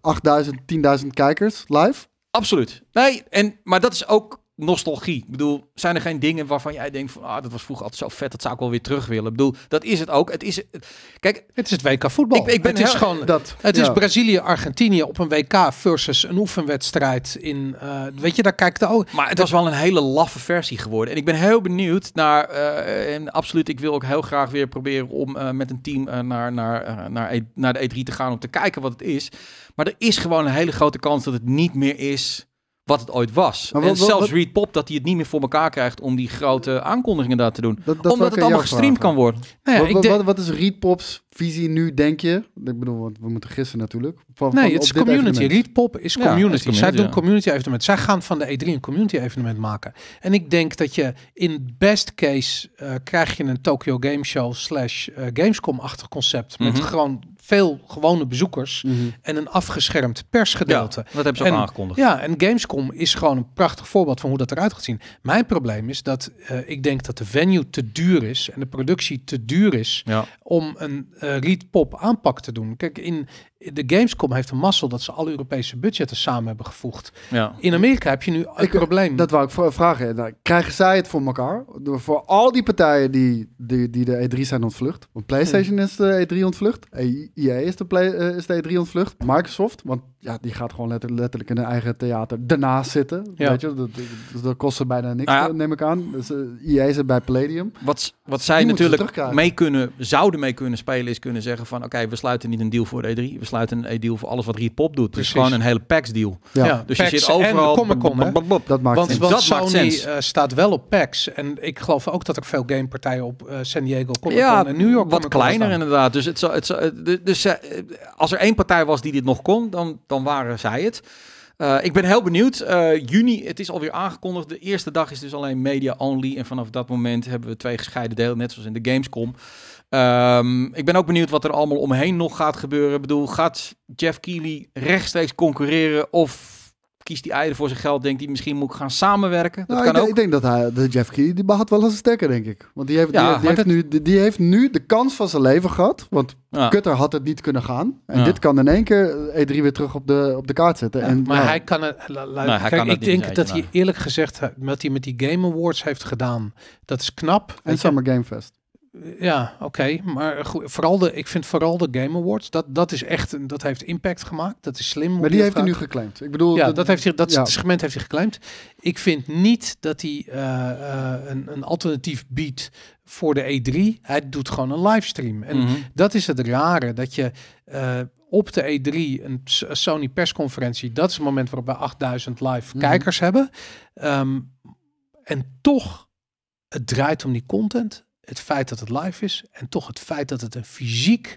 8000, 10.000 kijkers live? Absoluut. Nee, en, maar dat is ook nostalgie. Ik bedoel, zijn er geen dingen waarvan jij denkt van, ah, dat was vroeger altijd zo vet, dat zou ik wel weer terug willen. Ik bedoel, dat is het ook. Het is, kijk, het is het WK voetbal. Ik, ik ben het is gewoon, dat, het is Brazilië-Argentinië op een WK versus een oefenwedstrijd in, eh, weet je, daar kijkt de ook. Maar het was wel een hele laffe versie geworden. En ik ben heel benieuwd naar, eh, en absoluut, ik wil ook heel graag weer proberen om eh, met een team naar, naar, naar, e naar de E3 te gaan om te kijken wat het is. Maar er is gewoon een hele grote kans dat het niet meer is wat het ooit was. en zelfs wat, Reed Pop dat hij het niet meer voor elkaar krijgt om die grote aankondigingen daar te doen. Dat, dat Omdat het allemaal gestreamd kan worden. Nou wat, wat, is Reed Pop's visie nu, denk je? Ik bedoel, we moeten gissen natuurlijk. Van, nee, het is community. Reed Pop is community. Zij doen community evenement. Zij gaan van de E3 een community evenement maken. En ik denk dat je in best case eh, krijg je een Tokyo Game Show slash eh, Gamescom-achtig concept. Met mhm. gewoon veel gewone bezoekers mhm. en een afgeschermd persgedeelte. Ja, dat hebben ze ook aangekondigd. Ja, en Gamescom is gewoon een prachtig voorbeeld van hoe dat eruit gaat zien. Mijn probleem is dat eh, ik denk dat de venue te duur is en de productie te duur is ja. om een uh, eh, read-pop aanpak te doen. Kijk, in, de Gamescom heeft een mazzel dat ze alle Europese budgetten samen hebben gevoegd. Ja. In Amerika heb je nu een ik, probleem. Dat wou ik vragen. Nou, krijgen zij het voor elkaar? Voor al die partijen die, die, die de E3 zijn ontvlucht. Want PlayStation hmm. is de E3 ontvlucht. EA e is de, eh, is de E3 ontvlucht. Microsoft, want ja, die gaat gewoon letterlijk in een eigen theater daarnaast zitten. Ja. Weet je, dat, dat, kost ze bijna niks, nou eh, neem ik aan. Dus, uh, eh, IA zit bij Palladium. Wat, wat zij natuurlijk mee kunnen, zouden mee kunnen spelen, is kunnen zeggen van... oké, we sluiten niet een deal voor E3, we sluiten een e deal voor alles wat Pop doet. Dus Het is gewoon een hele PAX deal. Ja. Dus je zit overal... En Dat maakt Want, want dat Sony uh, staat wel op PAX. En ik geloof ook dat er veel gamepartijen op San Diego komen. Ja, en New York Wat kleiner inderdaad. Dus, het, dus als er één partij was die dit nog kon, dan dan waren zij het. Eh, ik ben heel benieuwd. Eh, juni, het is alweer aangekondigd. De eerste dag is dus alleen media only. En vanaf dat moment hebben we twee gescheiden delen, net zoals in de Gamescom. Ehm, ik ben ook benieuwd wat er allemaal omheen nog gaat gebeuren. Ik bedoel, gaat Jeff Keighley rechtstreeks concurreren of kiest die eieren voor zijn geld, denkt hij misschien moet ik gaan samenwerken. Dat nou, kan ik, ook. ik denk dat hij, de Jeff Key, die had wel eens een denk ik. Want die heeft, die, heeft nu, die, heeft nu de kans van zijn leven gehad. Want Kutter had het niet kunnen gaan. En dit kan in één keer E3 weer terug op de, op de kaart zetten. En, maar hij kan het. Nou, ik denk dat hij eerlijk gezegd, eh, wat hij met die Game Awards heeft gedaan, dat is knap. En Summer Game Fest ja, oké. Maar vooral de, ik vind vooral de Game Awards, dat, dat is echt, dat heeft impact gemaakt. Dat is slim. Maar die heeft hij nu geclaimd. Ik bedoel, ja, dat, dat heeft hij, dat segment heeft hij geclaimd. Ik vind niet dat hij eh, eh, een, een alternatief biedt voor de E3. Hij doet gewoon een livestream. En mhm. dat is het rare, dat je eh, op de E3 een Sony persconferentie, dat is het moment waarop we 8000 live mhm. kijkers hebben. Ehm, en toch, het draait om die content het feit dat het live is en toch het feit dat het een fysiek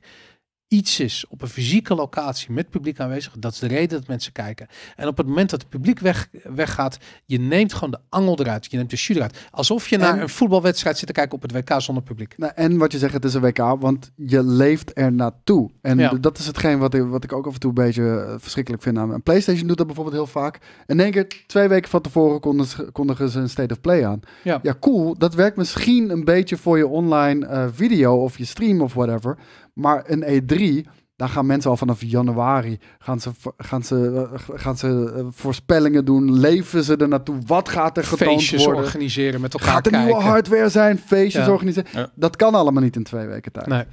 iets is op een fysieke locatie met publiek aanwezig, dat is de reden dat mensen kijken. En op het moment dat het publiek weg, weggaat, je neemt gewoon de angel eruit, je neemt de shoot eruit. Alsof je naar een voetbalwedstrijd zit te kijken op het WK zonder publiek. Nou, en wat je zegt, het is een WK, want je leeft er naartoe. En dat is hetgeen wat ik, wat ik ook af en toe een beetje eh, verschrikkelijk vind. Een PlayStation doet dat bijvoorbeeld heel vaak. En één keer, twee weken van tevoren ze, kondigen ze een State of Play aan. Ja. cool. Dat werkt misschien een beetje voor je online eh, video of je stream of whatever. Maar een E3, daar gaan mensen al vanaf januari gaan ze, gaan ze, eh, gaan ze eh, voorspellingen doen. Leven ze er naartoe? Wat gaat er getoond feestjes worden? organiseren met elkaar Gaat er nieuwe hardware zijn? Feestjes organiseren? Dat kan allemaal niet in twee weken tijd. Nee.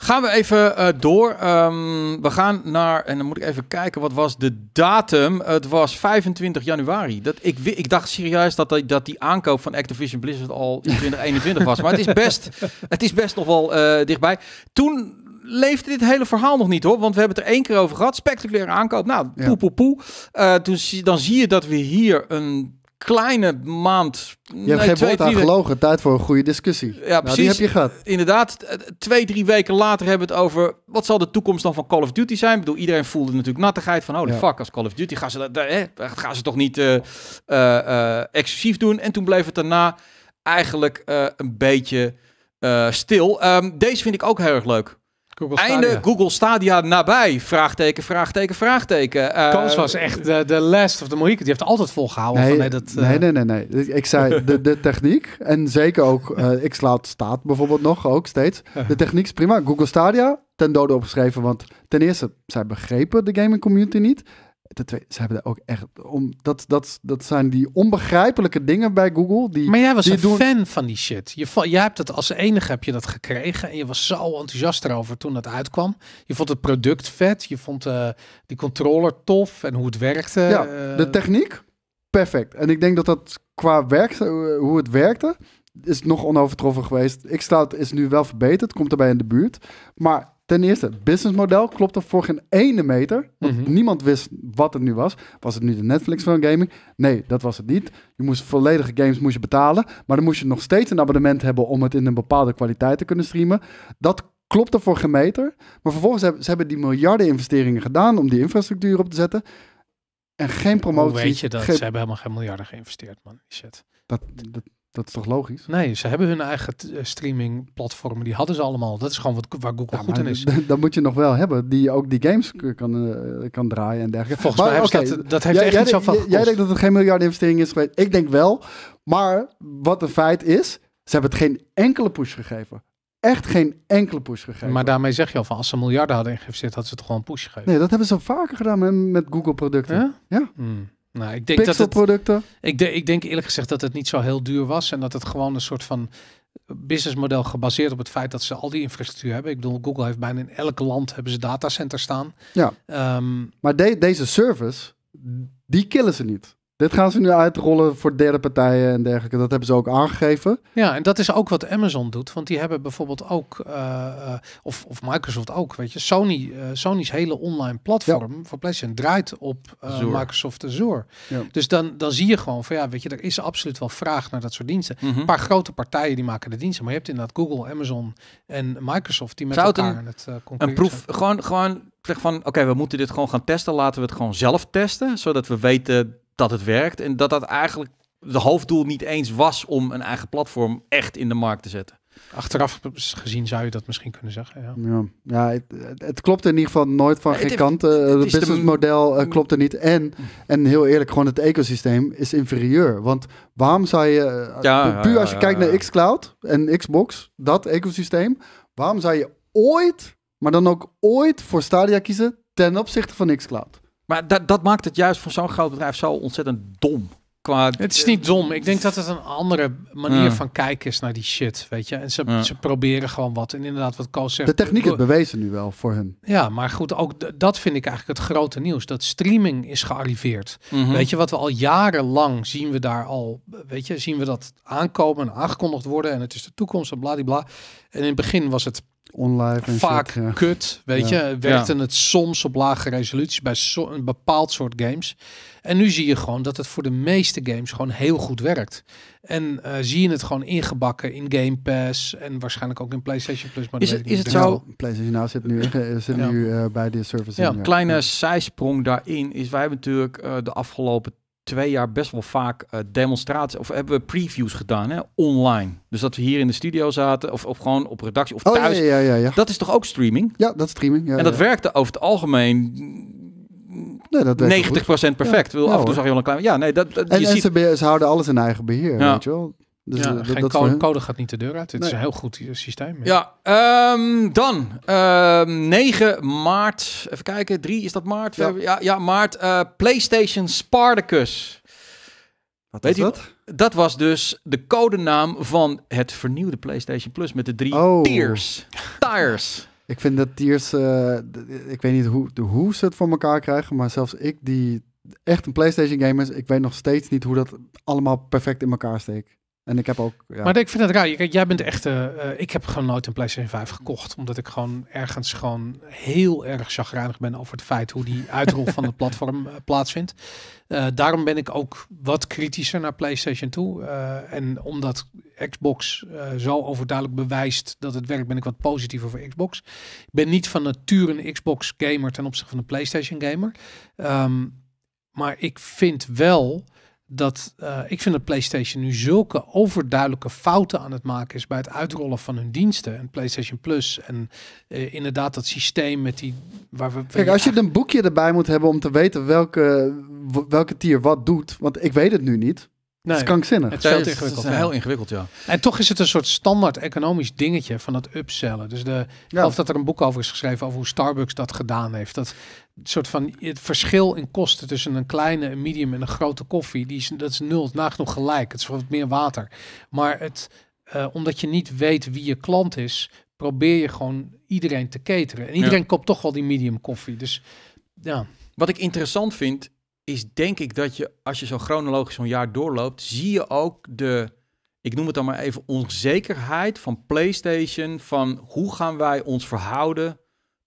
Gaan we even eh, door. Ehm, we gaan naar, en dan moet ik even kijken, wat was de datum? Het was 25 januari. Dat, ik, ik dacht serieus dat, die, dat die aankoop van Activision Blizzard al in 2021 was. Maar het is best, het is best nog wel eh, dichtbij. Toen leefde dit hele verhaal nog niet hoor. Want we hebben het er één keer over gehad. Spectaculaire aankoop. Nou, poe, poe, poe. Eh, toen, dan zie je dat we hier een kleine maand. Je hebt geen woord aan gelogen. Tijd voor een goede discussie. Ja, nou, precies. Die heb je gehad. Inderdaad. Eh, twee, drie weken later hebben we het over... wat zal de toekomst dan van Call of Duty zijn? Ik bedoel, iedereen voelde natuurlijk nattigheid van... oh ja. fuck, als Call of Duty gaan ze, dat, eh, eh, gaan ze toch niet exclusief doen? En toen bleef het daarna eigenlijk een beetje stil. Ehm, deze vind ik ook heel erg leuk. Google Einde Google Stadia nabij? Vraagteken, vraagteken, vraagteken. Uh, Kans eh, was echt de, eh, de last of de Marieke. Die heeft altijd volgehouden. Nee, van, nee, dat, nee, eh, nee, nee, Ik zei de, de techniek. En zeker ook ik slaat staat bijvoorbeeld nog ook steeds. De techniek is prima. Google Stadia ten dode opgeschreven. Want ten eerste, zij begrepen de gaming community niet. De ze hebben daar ook echt om. Dat, dat, dat zijn die onbegrijpelijke dingen bij Google. Die, maar jij was die een fan van die shit. Je, jij hebt het als enige heb je dat gekregen. En je was zo enthousiast erover toen dat uitkwam. Je vond het product vet. Je vond uh, die controller tof en hoe het werkte. Ja, de eh. techniek, perfect. En ik denk dat dat qua werk, eh, hoe het werkte, is nog onovertroffen geweest. Ik sta is nu wel verbeterd, komt erbij in de buurt. Maar Ten eerste, businessmodel klopt er voor geen ene meter. Want mhm. niemand wist wat het nu was. Was het nu de Netflix van gaming? Nee, dat was het niet. Je moest volledige games moest je betalen. Maar dan moest je nog steeds een abonnement hebben om het in een bepaalde kwaliteit te kunnen streamen. Dat klopt er voor geen meter. Maar vervolgens hebben ze hebben die miljarden investeringen gedaan om die infrastructuur op te zetten. En geen promotie. Hoe weet je dat? Ze hebben helemaal geen miljarden geïnvesteerd, man. Shit. Dat, dat, dat is toch logisch? Nee, ze hebben hun eigen eh, streamingplatformen. Die hadden ze allemaal. Dat is gewoon wat, waar Google ja, goed in is. Dan moet je nog wel hebben die ook die games kan, eh, kan draaien en dergelijke. Volgens mij okay, dat, dat, heeft echt jij, niet zo Jij, jij denkt dat het geen miljard investering is geweest. Ik denk wel. Maar wat een feit is, ze hebben het geen enkele push gegeven echt geen enkele push gegeven. Maar daarmee zeg je al van als ze miljarden hadden geïnvesteerd, hadden ze het gewoon een push gegeven. Nee, dat hebben ze vaker gedaan met, met Google-producten. Ja? Hmm. Nou, ik denk Dat het, ik, ik denk eerlijk gezegd dat het niet zo heel duur was. En dat het gewoon een soort van businessmodel gebaseerd op het feit dat ze al die infrastructuur hebben. Ik bedoel, Google heeft bijna in elk land hebben ze datacenter staan. Ja. Ehm, maar deze service, die killen ze niet. Dit gaan ze nu uitrollen voor derde partijen en dergelijke. Dat hebben ze ook aangegeven. Ja, en dat is ook wat Amazon doet. Want die hebben bijvoorbeeld ook, eh, eh, of, of, Microsoft ook, weet je. Sony, eh, Sony's hele online platform ja. voor PlayStation draait op uh, Microsoft Azure. Dus dan, dan zie je gewoon van, ja, weet je, er is absoluut wel vraag naar dat soort diensten. Mhm. Een paar grote partijen die maken de diensten. Maar je hebt inderdaad Google, Amazon en Microsoft die met Zou elkaar een, het Een proef, gewoon, gewoon zeg van, oké, we moeten dit gewoon gaan testen. Laten we het gewoon zelf testen, zodat we weten dat het werkt. En dat dat eigenlijk de hoofddoel niet eens was om een eigen platform echt in de markt te zetten. Achteraf gezien zou je dat misschien kunnen zeggen. Ja, ja, ja het, het, klopt in ieder geval nooit van geen kant. Eh, het, businessmodel eh, klopt er niet. En, en heel eerlijk, gewoon het ecosysteem is inferieur. Want waarom zou je, eh, ja, puur als je kijkt naar xCloud en Xbox, dat ecosysteem, waarom zou je ooit, maar dan ook ooit voor Stadia kiezen ten opzichte van xCloud? Maar dat, dat maakt het juist voor zo'n groot bedrijf zo ontzettend dom. Qua... Het is niet dom. Ik denk dat het een andere manier van kijken is naar die shit, weet je. En ze, ze proberen gewoon wat. En inderdaad, wat Koos zegt... De techniek is bewezen nu wel voor hun. Ja, maar goed, ook dat vind ik eigenlijk het grote nieuws. Dat streaming is gearriveerd. Mhm. Weet je, wat we al jarenlang zien we daar al... Weet je, zien we dat aankomen en aangekondigd worden. En het is de toekomst en bladibla. En in het begin was het Online Vaak kut, weet je. Werkte het soms op lage resoluties bij een bepaald soort games. En nu zie je gewoon dat het voor de meeste games gewoon heel goed werkt. En eh, zie je het gewoon ingebakken in Game Pass en waarschijnlijk ook in PlayStation Plus. Maar is het, is het zo? Nou, PlayStation nou zit nu, eh, zit nu eh, bij de service. Ja, een kleine zijsprong daarin is wij hebben natuurlijk de afgelopen twee jaar best wel vaak uh, demonstraties of hebben we previews gedaan hè, online. Dus dat we hier in de studio zaten of, of gewoon op redactie of oh, thuis. Ja, ja, ja, dat is toch ook streaming? Ja, dat is streaming. en dat werkte over het algemeen Nee, dat 90% perfect. Wil, af en toe zag je wel een klein... Ja, nee, dat, dat, en, je en ziet... ze, houden alles in eigen beheer, ja. weet je wel. Dus ja, code, gaat niet de deur uit. Het is een heel goed systeem. Ja, ehm, dan um, ehm, 9 maart. Even kijken, 3 is dat maart? Ja, ja, maart. Eh, PlayStation Spartacus. Wat Weet is dat? dat was dus de codenaam van het vernieuwde PlayStation Plus met de drie oh. tiers. Tires. Ik vind dat tiers, eh, ik weet niet hoe, hoe ze het voor elkaar krijgen, maar zelfs ik die echt een PlayStation gamer is, ik weet nog steeds niet hoe dat allemaal perfect in elkaar steekt. En ik heb ook. Ja. Maar ik vind het raar. jij bent echt. Eh, eh, ik heb gewoon nooit een PlayStation 5 gekocht. Omdat ik gewoon ergens gewoon heel erg chagrijnig ben over het feit hoe die uitrol van het platform eh, plaatsvindt. daarom ben ik ook wat kritischer naar PlayStation toe. en omdat Xbox zo overduidelijk bewijst dat het werkt, ben ik wat positiever voor Xbox. Ik ben niet van nature een Xbox gamer ten opzichte van een PlayStation gamer. Ehm, maar ik vind wel dat eh, ik vind dat PlayStation nu zulke overduidelijke fouten aan het maken is bij het uitrollen van hun diensten en PlayStation Plus en eh, inderdaad dat systeem met die waar we kijk als je een boekje erbij moet hebben om te weten welke welke tier wat doet, want ik weet het nu niet. Nee, het is krankzinnig. Het is heel ingewikkeld. heel ingewikkeld, ja. En toch is het een soort standaard economisch dingetje van dat upsellen. Dus de, ja. of dat er een boek over is geschreven over hoe Starbucks dat gedaan heeft. Dat, soort van het verschil in kosten tussen een kleine, een medium en een grote koffie, die is, dat is nul, nagenoeg gelijk. Het is wat meer water. Maar het, eh, omdat je niet weet wie je klant is, probeer je gewoon iedereen te cateren. En iedereen koopt toch wel die medium koffie. Dus ja. Wat ik interessant vind, is denk ik dat je, als je zo chronologisch zo'n jaar doorloopt, zie je ook de, ik noem het dan maar even, onzekerheid van PlayStation. Van hoe gaan wij ons verhouden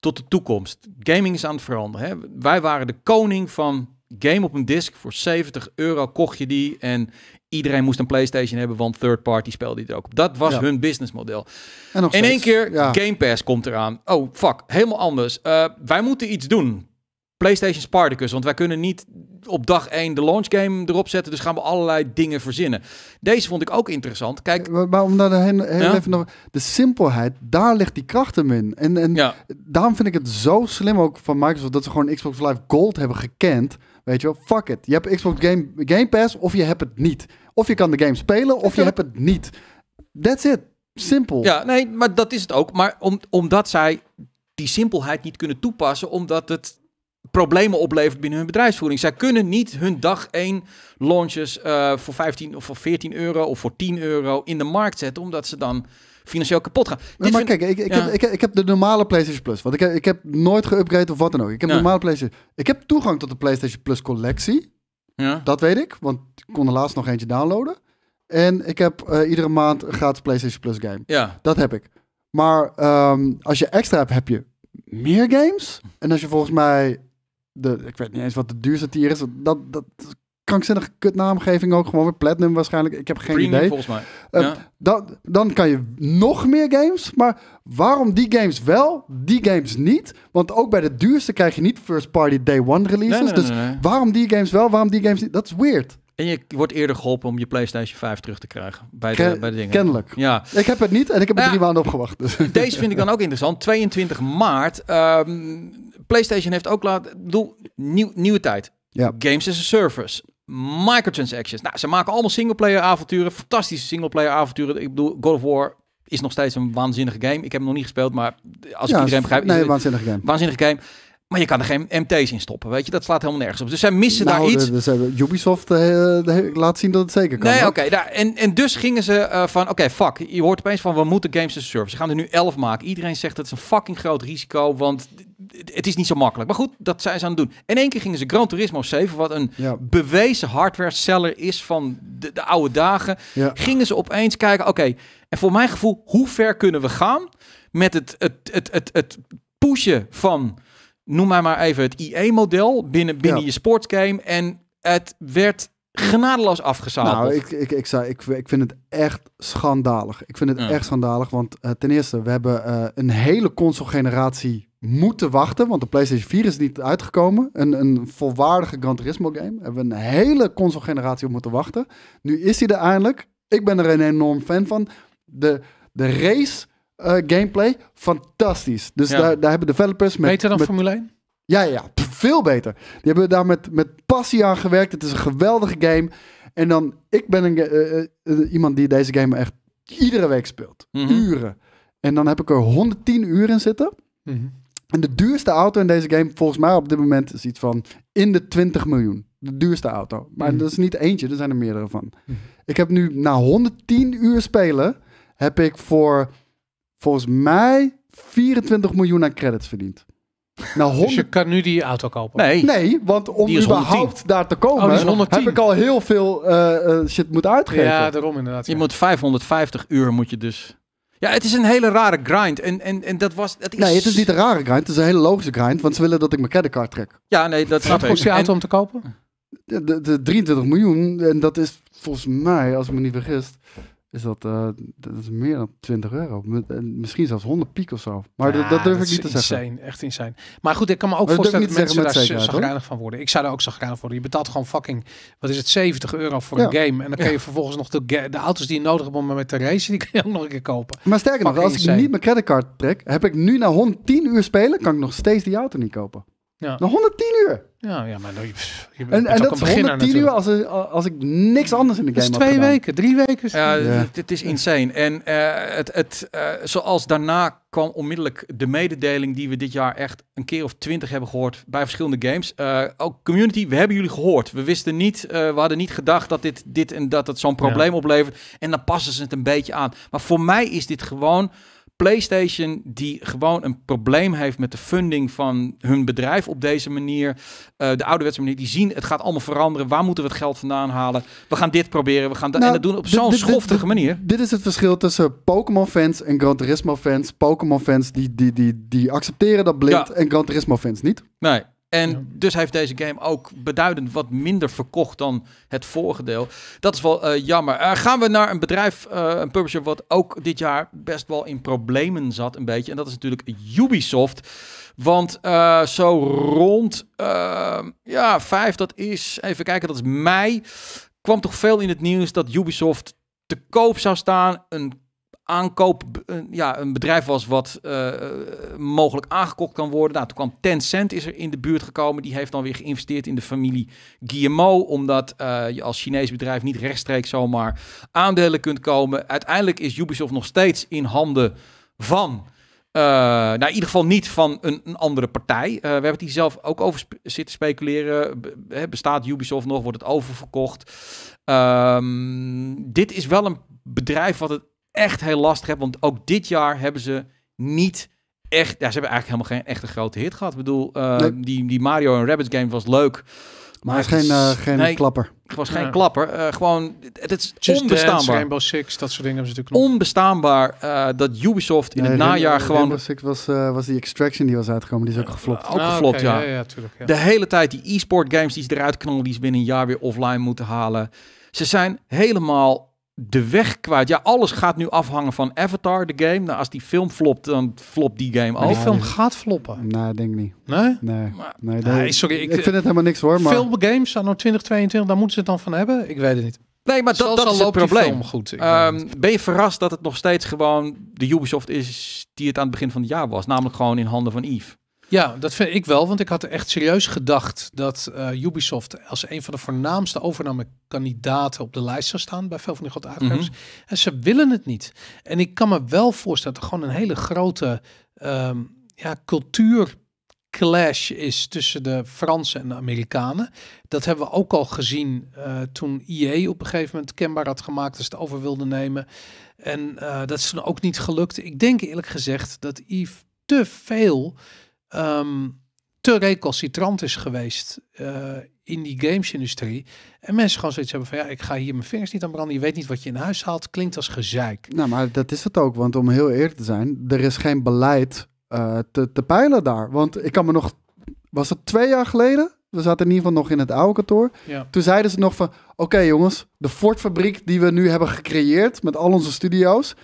tot de toekomst. Gaming is aan het veranderen. Hè? Wij waren de koning van game op een disc. Voor 70 euro kocht je die. En iedereen moest een PlayStation hebben, want third party speelde die er ook. Dat was hun businessmodel. En In één keer, Game Pass komt eraan. Oh, fuck, helemaal anders. Eh, wij moeten iets doen. PlayStation Spartacus. Want wij kunnen niet op dag 1 de launch game erop zetten. Dus gaan we allerlei dingen verzinnen. Deze vond ik ook interessant. Kijk, eh, maar om daar heel, even nog, De simpelheid, daar ligt die kracht hem in. En, en ja. daarom vind ik het zo slim ook van Microsoft... dat ze gewoon Xbox Live Gold hebben gekend. Weet je wel, fuck it. Je hebt Xbox Game, game Pass of je hebt het niet. Of je kan de game spelen of je hebt het niet. That's it. Simpel. Ja, nee, maar dat is het ook. Maar om, omdat zij die simpelheid niet kunnen toepassen, omdat het problemen oplevert binnen hun bedrijfsvoering. Zij kunnen niet hun dag één launches eh, voor 15 of voor 14 euro of voor 10 euro in de markt zetten, omdat ze dan financieel kapot gaan. maar kijk, ik, ik, heb, ik, heb, de normale PlayStation Plus, want ik heb, ik heb nooit geüpgraded of wat dan ook. Ik heb ja. normale PlayStation. Ik heb toegang tot de PlayStation Plus collectie. Ja. Dat weet ik, want ik kon er laatst nog eentje downloaden. En ik heb eh, iedere maand een gratis PlayStation Plus game. Ja. Dat heb ik. Maar ehm, als je extra hebt, heb je meer games. En als je volgens mij de, ik weet niet eens wat de duurste tier is. Dat, dat krankzinnige kutnaamgeving ook. Gewoon weer Platinum waarschijnlijk. Ik heb geen idee. volgens mij. Eh, dan, dan kan je nog meer games. Maar waarom die games wel, die games niet? Want ook bij de duurste krijg je niet first party day one releases. dus waarom die games wel, waarom die games niet? Dat is weird. En je wordt eerder geholpen om je PlayStation 5 terug te krijgen. Bij de, bij de dingen. Kennelijk. Ja. Ik heb het niet en ik heb er nou drie maanden op gewacht. Dus. Deze vind ik dan ook interessant. 22 maart. Ehm, PlayStation heeft ook laat. Bedoel, nieuw, nieuwe tijd. Ja. Games as a service. Microtransactions. Nou, ze maken allemaal singleplayer avonturen. Fantastische singleplayer avonturen. Ik bedoel, God of War is nog steeds een waanzinnige game. Ik heb hem nog niet gespeeld, maar als ja, ik iedereen begrijp... Is nee, waanzinnige game. Waanzinnige game. Maar je kan er geen MT's in stoppen, weet je. Dat slaat helemaal nergens op. Dus zij missen daar nou, iets. Dus Ubisoft eh, laat zien dat het zeker kan. Nee, oké. en, en dus gingen ze eh, van, oké, fuck. Je hoort opeens van, we moeten games as a service. We gaan er nu 11 maken. Iedereen zegt dat is een fucking groot risico, want het is niet zo makkelijk. Maar goed, dat zijn ze aan het doen. In één keer gingen ze Gran Turismo 7, wat een bewezen hardware-seller is van de, oude dagen. Gingen ze opeens kijken, oké, en voor mijn gevoel, hoe ver kunnen we gaan met het, het, het, het, het pushen van noem mij maar even het IE-model binnen, binnen je sportgame. En het werd genadeloos afgezadeld. Nou, ik, ik, ik, zei, ik, ik vind het echt schandalig. Ik vind het echt schandalig, want eh, ten eerste, we hebben eh, een hele console-generatie moeten wachten, want de PlayStation 4 is niet uitgekomen. Een, een volwaardige Gran Turismo game. Hebben een hele console-generatie op moeten wachten. Nu is hij er eindelijk. Ik ben er een enorm fan van. De, de race eh, gameplay, fantastisch. Dus daar, daar hebben developers... Met, Beter dan Formule 1? Ja, ja, veel beter. Die hebben daar met, met passie aan gewerkt. Het is een geweldige game. En dan, ik ben een, eh, eh, iemand die deze game echt iedere week speelt. Mhm. Uren. En dan heb ik er 110 uur in zitten. Mhm. En de duurste auto in deze game, volgens mij op dit moment, is iets van in de 20 miljoen. De duurste auto. Maar mhm. dat is niet eentje, er zijn er meerdere van. Ik heb nu na 110 uur spelen, heb ik voor volgens mij 24 miljoen aan credits verdiend. Nou, Dus je kan nu die auto kopen? Nee, nee want om überhaupt daar te oh, komen, heb ik al heel veel eh, eh, shit moet uitgeven. Ja, daarom inderdaad. Je moet 550 uur moet je dus... Ja, het is een hele rare grind. En, en, en dat was... is... Nee, het is niet een rare grind. Het is een hele logische grind, want ze willen dat ik mijn creditcard trek. Ja, nee, dat snap ik. je auto om te kopen? De, de, 23 miljoen, en dat is volgens mij, als ik me niet vergist is dat, eh, dat is meer dan 20 euro. Misschien zelfs 100 piek of zo. Maar dat durf ik niet te zeggen. Echt insane. Maar goed, ik kan me ook voorstellen dat, mensen daar zagrijnig van worden. Ik zou daar ook zagrijnig worden. Je betaalt gewoon fucking, wat is het, 70 euro voor een game. En dan kun je vervolgens nog de, de auto's die je nodig hebt om met te racen, die kun je ook nog een keer kopen. Maar sterker nog, als ik niet mijn creditcard trek, heb ik nu na 110 uur spelen, kan ik nog steeds die auto niet kopen. Ja. Naar 110 uur. Ja, ja maar nou, je, je en, dat is 110 uur als, als ik niks anders in de game heb twee weken, drie weken. Ja, ja. Het is insane. En eh, het, het, eh, zoals daarna kwam onmiddellijk de mededeling die we dit jaar echt een keer of twintig hebben gehoord bij verschillende games. Eh, ook community, we hebben jullie gehoord. We wisten niet, we hadden niet gedacht dat dit, dit en dat het zo'n probleem oplevert. En dan passen ze het een beetje aan. Maar voor mij is dit gewoon PlayStation, die gewoon een probleem heeft met de funding van hun bedrijf op deze manier, eh, de ouderwetse manier, die zien het gaat allemaal veranderen. Waar moeten we het geld vandaan halen? We gaan dit proberen. We gaan dat nou, en dat doen op zo'n schoftige manier. Dit is het verschil tussen Pokémon-fans en Gran Turismo-fans. Pokémon-fans die, die, die, die accepteren dat blind en Gran Turismo-fans niet. Nee. En dus heeft deze game ook beduidend wat minder verkocht dan het vorige deel. Dat is wel eh, jammer. Eh, gaan we naar een bedrijf, eh, een publisher, wat ook dit jaar best wel in problemen zat, een beetje. En dat is natuurlijk Ubisoft. Want zo rond, ehm, ja, vijf, dat is, even kijken, dat is mei. Kwam toch veel in het nieuws dat Ubisoft te koop zou staan aankoop, eh, ja, een bedrijf was wat eh, eh, mogelijk aangekocht kan worden. Nou, toen kwam Tencent is er in de buurt gekomen. Die heeft dan weer geïnvesteerd in de familie Guillermo, omdat je als Chinees bedrijf niet rechtstreeks zomaar aandelen kunt komen. Uiteindelijk is Ubisoft nog steeds in handen van uh, nou, in ieder geval niet van een, andere partij. we hebben het hier zelf ook over zitten speculeren. bestaat Ubisoft nog? Wordt het oververkocht? Ehm, dit is wel een bedrijf wat het echt heel lastig hebben, Want ook dit jaar hebben ze niet echt... Ja, ze hebben eigenlijk helemaal geen echte grote hit gehad. Ik bedoel, ehm, die, die Mario en Rabbits game was leuk. Maar geen, eh, geen klapper. Het was geen klapper. Eh, gewoon, het, is onbestaanbaar. Rainbow Six, dat soort dingen hebben ze natuurlijk nog. Onbestaanbaar eh, dat Ubisoft in het najaar gewoon... Rainbow Six was, was die Extraction die was uitgekomen. Die is ook geflopt. ook ah, geflopt, ja. Ja, ja. De hele tijd die e-sport games die ze eruit knallen... die ze binnen een jaar weer offline moeten halen. Ze zijn helemaal de weg kwijt. Ja, alles gaat nu afhangen van Avatar, de game. Nou, als die film flopt, dan flopt die game ook. Die film gaat floppen. Nee, denk niet. Nee? Nee. Ah, nee, sorry, ik, vind het helemaal niks hoor. Maar... Veel games aan 2022, nou daar moeten ze het dan van hebben? Ik weet het niet. Nee, maar dat, dat is het probleem. Goed, ehm, ben je verrast dat het nog steeds gewoon de Ubisoft is die het aan het begin van het jaar was? Namelijk gewoon in handen van Yves. Ja, dat vind ik wel, want ik had echt serieus gedacht dat eh, Ubisoft als een van de voornaamste overnamekandidaten op de lijst zou staan bij veel van die grote uitgevers. Mhm. En ze willen het niet. En ik kan me wel voorstellen dat er gewoon een hele grote um, ja, cultuur is tussen de Fransen en de Amerikanen. Dat hebben we ook al gezien eh, toen EA op een gegeven moment kenbaar had gemaakt dat ze het over wilden nemen. En eh, dat is dan ook niet gelukt. Ik denk eerlijk gezegd dat Yves te veel Ehm, te recalcitrant is geweest eh, in die gamesindustrie. En mensen gewoon zoiets hebben van ja, ik ga hier mijn vingers niet aan branden. Je weet niet wat je in huis haalt. Klinkt als gezeik. Nou, maar dat is het ook. Want om heel eerlijk te zijn, er is geen beleid eh, te, te peilen daar. Want ik kan me nog. Was het twee jaar geleden? We zaten in ieder geval nog in het oude kantoor. Toen zeiden ze nog van: Oké jongens, de Ford-fabriek die we nu hebben gecreëerd met al onze studio's,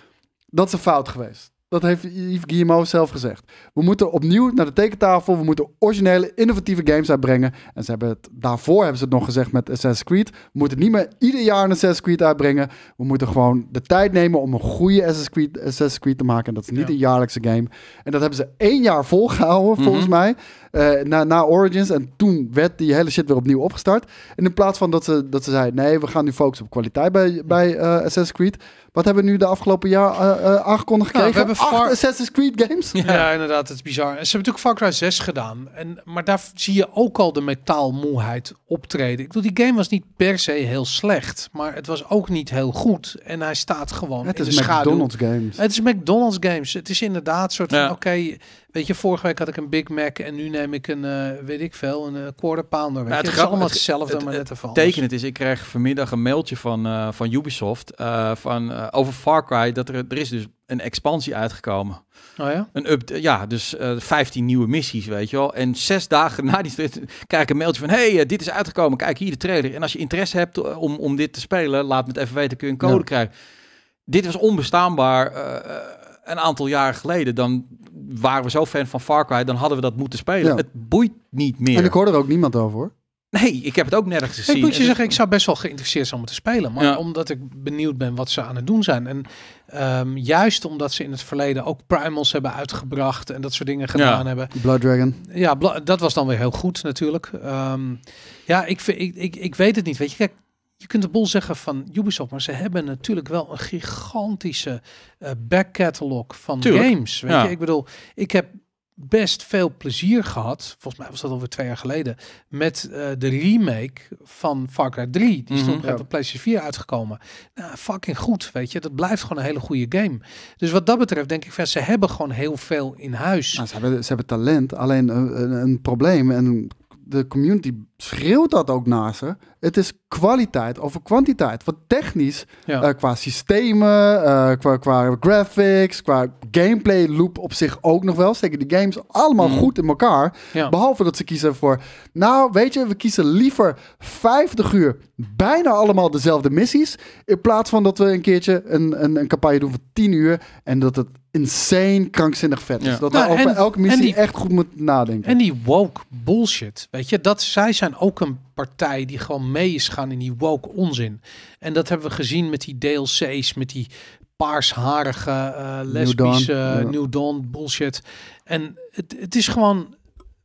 dat is een fout geweest. Dat heeft Yves Guillemot zelf gezegd. We moeten opnieuw naar de tekentafel. We moeten originele, innovatieve games uitbrengen. En ze hebben het, daarvoor hebben ze het nog gezegd met Assassin's Creed. We moeten niet meer ieder jaar een Assassin's Creed uitbrengen. We moeten gewoon de tijd nemen om een goede Assassin's Creed, Assassin's Creed te maken. En dat is niet een jaarlijkse game. En dat hebben ze één jaar volgehouden, mm volgens mij. Eh, na, na, Origins. En toen werd die hele shit weer opnieuw opgestart. En in plaats van dat ze, dat ze zeiden... nee, we gaan nu focussen op kwaliteit bij, bij uh, Assassin's Creed wat hebben we nu de afgelopen jaar uh, aangekondigd gekregen? Nou, we hebben Acht Assassin's Creed games? Ja, ja, inderdaad. Het is bizar. En ze hebben natuurlijk Far Cry 6 gedaan. En, maar daar zie je ook al de metaalmoeheid optreden. Ik bedoel, die game was niet per se heel slecht. Maar het was ook niet heel goed. En hij staat gewoon Het in is McDonald's games. Het is McDonald's games. Het is inderdaad soort van, oké, Weet je, vorige week had ik een Big Mac en nu neem ik een, uh, weet ik veel, een eh, quarter pounder. Nou, het, is allemaal hetzelfde, het, maar net ervan. Het is, ik kreeg vanmiddag een mailtje van, eh, van Ubisoft van, over Far Cry, dat er, er is dus een expansie uitgekomen. Oh ja? Een up, ja, dus 15 nieuwe missies, weet je wel. En zes dagen na die krijg ik een mailtje van, hey, dit is uitgekomen, kijk hier de trailer. En als je interesse hebt om, om dit te spelen, laat me het even weten, kun je een code krijgen. Dit was onbestaanbaar een aantal jaren geleden. Dan waren we zo fan van Far Cry, dan hadden we dat moeten spelen. Het boeit niet meer. En ik hoor er ook niemand over Nee, ik heb het ook nergens gezien. Ik moet je zeggen, ik zou best wel geïnteresseerd zijn om te spelen. Maar omdat ik benieuwd ben wat ze aan het doen zijn. En ehm, juist omdat ze in het verleden ook primals hebben uitgebracht en dat soort dingen gedaan ja. hebben. Blood Dragon. Ja, dat was dan weer heel goed natuurlijk. Ehm, ja, ik, ik, ik, ik weet het niet. Weet je, kijk, je kunt de bol zeggen van Ubisoft, maar ze hebben natuurlijk wel een gigantische uh, back catalog van games. Weet je? Ik bedoel, ik heb best veel plezier gehad, volgens mij was dat alweer twee jaar geleden, met eh, de remake van Far Cry 3. Die is mhm. toen op de PlayStation 4 uitgekomen. Nou, fucking goed, weet je. Dat blijft gewoon een hele goede game. Dus wat dat betreft denk ik, van, ze hebben gewoon heel veel in huis. Nou, ze, hebben, ze hebben talent, alleen een, een, een probleem en de community schreeuwt dat ook naar ze. Het is kwaliteit over kwantiteit. Wat technisch, eh, qua systemen, eh, qua, graphics, qua gameplay loop op zich ook nog wel. Zeker die games allemaal mm. goed in elkaar. Ja. Behalve dat ze kiezen voor, nou weet je, we kiezen liever 50 uur bijna allemaal dezelfde missies. In plaats van dat we een keertje een, een, een campagne doen van 10 uur en dat het insane krankzinnig vet Dat nou, we over elke missie echt goed moet nadenken. En die woke bullshit, weet je, dat zij zijn ook een partij die gewoon mee is gaan in die woke onzin. En dat hebben we gezien met die DLC's, met die paarsharige uh, eh, lesbische New Dawn, New Dawn bullshit. En het, het is gewoon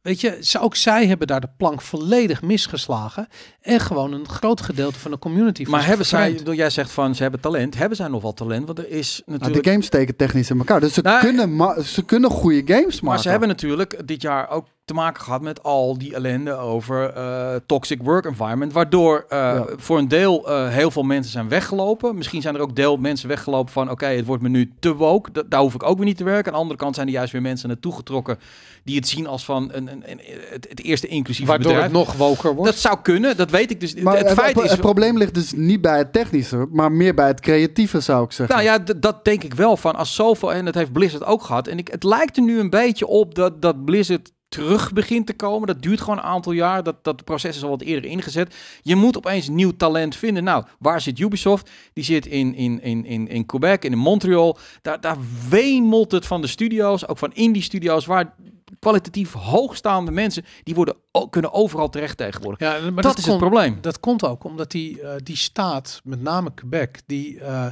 Weet je, ook zij hebben daar de plank volledig misgeslagen. En gewoon een groot gedeelte van de community. Maar hebben zij, door jij zegt van ze hebben talent, hebben zij nog wel talent? Want er is nou, natuurlijk. de games steken technisch in elkaar. Dus ze, nou, kunnen, ze kunnen goede games maken. Maar ze hebben natuurlijk dit jaar ook te maken gehad met al die ellende over eh, toxic work environment. Waardoor eh, voor een deel eh, heel veel mensen zijn weggelopen. Misschien zijn er ook deel mensen weggelopen van oké, het wordt me nu te woke. Da daar hoef ik ook weer niet te werken. Aan de andere kant zijn er juist weer mensen naartoe getrokken die het zien als van een, een, een het, eerste inclusieve Waardoor bedrijf. Waardoor het nog woker wordt. Dat zou kunnen, dat weet ik dus. Maar het, feit is... het probleem ligt dus niet bij het technische, maar meer bij het creatieve zou ik zeggen. Nou ja, dat denk ik wel van als zoveel, en dat heeft Blizzard ook gehad. En ik, het lijkt er nu een beetje op dat, dat Blizzard terug begint te komen. Dat duurt gewoon een aantal jaar. Dat, dat proces is al wat eerder ingezet. Je moet opeens nieuw talent vinden. Nou, waar zit Ubisoft? Die zit in, in, in, in, in Quebec en in Montreal. Daar, daar wemelt het van de studio's, ook van indie studio's, waar kwalitatief hoogstaande mensen, die worden, kunnen overal terecht tegenwoordig. Ja, maar dat, is kon, het probleem. Dat komt ook omdat die, eh, die staat, met name Quebec, die, uh,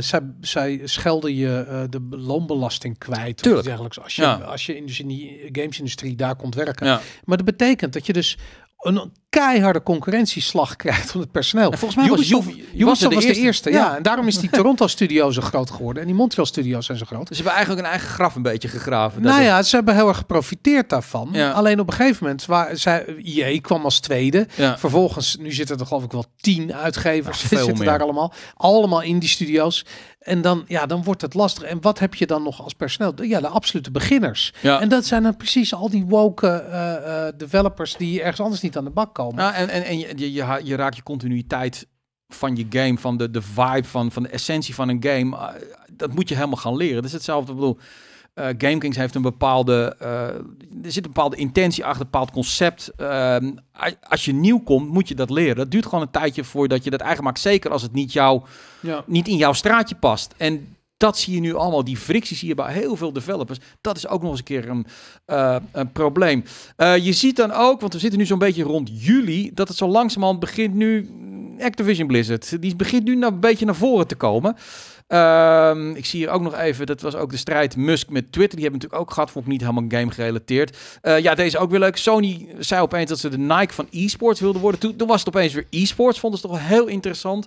zij, zij schelden je de loonbelasting kwijt. Tuurlijk. Of als je, als je in de games-industrie daar komt werken. Ja. Maar dat betekent dat je dus een keiharde concurrentieslag krijgt van het personeel. volgens mij was Ubisoft, was de, eerste. ja. en daarom is die Toronto-studio zo groot geworden en die montreal Studios zijn zo groot. Dus ze hebben eigenlijk een eigen graf een beetje gegraven. Nou ja, ze hebben heel erg geprofiteerd daarvan. Ja. Alleen op een gegeven moment, waar zij, IE kwam als tweede. Ja. Vervolgens, nu zitten er geloof ik wel tien uitgevers. veel zitten meer. daar allemaal. Allemaal in die studio's. En dan, ja, dan wordt het lastig. En wat heb je dan nog als personeel? Ja, de absolute beginners. En dat zijn dan precies al die woke eh, eh, developers die ergens anders niet aan de bak komen. ja en en, en je, je, raakt je continuïteit van je game, van de, de vibe, van, van de essentie van een game. Ah, dat moet je helemaal gaan leren. Dat is hetzelfde. Ik bedoel, uh, GameKings heeft een bepaalde, eh, er zit een bepaalde intentie achter, een bepaald concept. Ehm, als je nieuw komt, moet je dat leren. Dat duurt gewoon een tijdje voordat je dat eigen maakt. Zeker als het niet, jou, ja. niet in jouw straatje past. En dat zie je nu allemaal. Die frictie zie je bij heel veel developers. Dat is ook nog eens een keer een, eh, een probleem. je ziet dan ook, want we zitten nu zo'n beetje rond juli, dat het zo langzamerhand begint nu Activision Blizzard, die begint nu nou een beetje naar voren te komen. Ehm, ik zie hier ook nog even, dat was ook de strijd Musk met Twitter. Die hebben natuurlijk ook gehad, vond ik niet helemaal game gerelateerd. Eh, ja, deze ook weer leuk. Sony zei opeens dat ze de Nike van e-sports wilden worden. Toen, was het opeens weer e-sports, vonden ze toch wel heel interessant.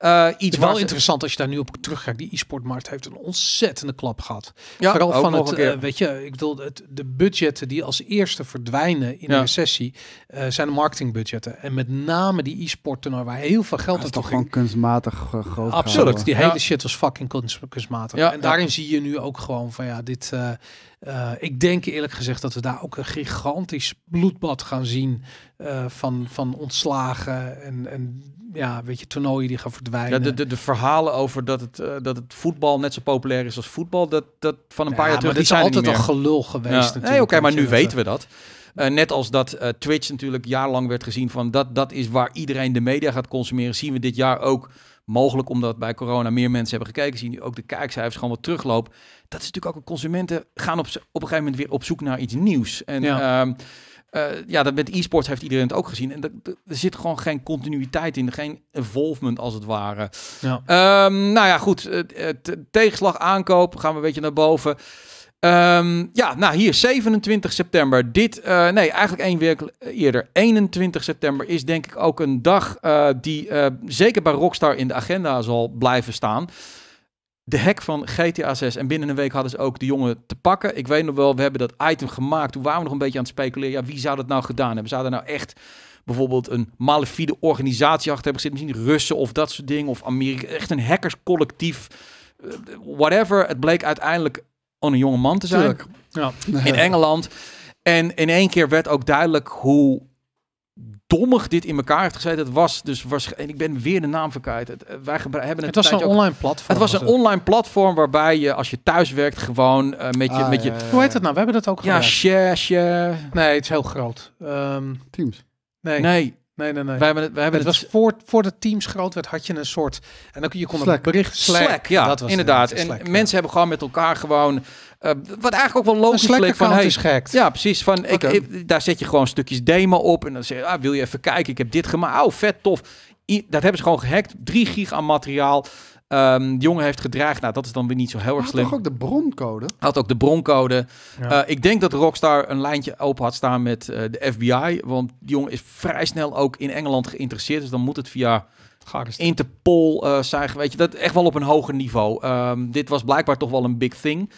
Uh, iets wel interessant als je daar nu op terugkijkt. Die e-sportmarkt heeft een ontzettende klap gehad. Ja, Vooral van het, uh, weet je, ik bedoel, het, de budgetten die als eerste verdwijnen in ja. een recessie eh, zijn de marketingbudgetten. En met name die e-sport waar heel veel geld is toch gewoon kunstmatig groot Absoluut. Die hele shit was fucking kunst, kunstmatig. en daarin zie je nu ook gewoon van ja, dit... ik denk eerlijk gezegd dat we daar ook een gigantisch bloedbad gaan zien van, van ontslagen en, en ja, weet je, toernooien die gaan verdwijnen. Ja, de, de, de verhalen over dat het, eh, dat het voetbal net zo populair is als voetbal, dat, dat van een paar jaar terug. Maar dit is altijd een gelul geweest. Natuurlijk, nee, oké, maar nu weten we dat. Eh, net als dat eh, Twitch natuurlijk jaarlang werd gezien van dat, dat is waar iedereen de media gaat consumeren, zien we dit jaar ook mogelijk omdat bij corona meer mensen hebben gekeken, zien nu ook de kijkcijfers gewoon wat teruglopen. Dat is natuurlijk ook consumenten gaan op, op een gegeven moment weer op zoek naar iets nieuws. En ja. Ehm, eh, ja, dat met e-sport heeft iedereen het ook gezien. En er, zit gewoon geen continuïteit in, geen involvement als het ware. Ja. Ehm, nou ja, goed. Eh, eh, tegenslag aankoop, gaan we een beetje naar boven. Ehm, ja, nou hier, 27 september. Dit, nee, eigenlijk één week eerder. 21 september is denk ik ook een dag die zeker bij Rockstar in de agenda zal blijven staan de hack van GTA 6. En binnen een week hadden ze ook de jongen te pakken. Ik weet nog wel, we hebben dat item gemaakt. Toen waren we nog een beetje aan het speculeren. Ja, wie zou dat nou gedaan hebben? Zou er nou echt bijvoorbeeld een malefiede organisatie achter hebben gezet? Misschien Russen of dat soort dingen. Of Amerika. Echt een hackerscollectief. Eh, whatever. Het bleek uiteindelijk om een jonge man te zijn. Ja. In Engeland. En in één keer werd ook duidelijk hoe dommig dit in elkaar heeft gezet. Het was dus waarschijnlijk... Ik ben weer de naam verkeerd. Het, eh, wij hebben het, het was een online platform. Het was een online platform waarbij je, als je thuis werkt, gewoon eh, met je... Ah, met je Hoe heet dat nou? We hebben dat ook Ja, share, share. Nee, het is heel groot. Um, Teams? Nee. Nee. Nee, nee, nee. Wij hebben het, We hebben het, het was voor, voor de teams groot werd, had je een soort... En dan, je kon Slack. een bericht... Slack, ja, dat was inderdaad. en mensen hebben gewoon met elkaar gewoon eh, wat eigenlijk ook wel logisch leek van hey, is Ja, precies. Van, eh, daar zet je gewoon stukjes demo op en dan zeg je, ah, wil je even kijken? Ik heb dit gemaakt. Oh, vet tof. dat hebben ze gewoon gehackt. 3 gig aan materiaal. Ehm, de jongen heeft gedraagd. Nou, dat is dan weer niet zo heel erg slim. Had ook de broncode. Had ook de broncode. Eh, ik denk dat Rockstar een lijntje open had staan met de FBI. Want die jongen is vrij snel ook in Engeland geïnteresseerd. Dus dan moet het via Interpol zijn. Weet je, dat echt wel op een hoger niveau. Ehm, dit was blijkbaar toch wel een big thing.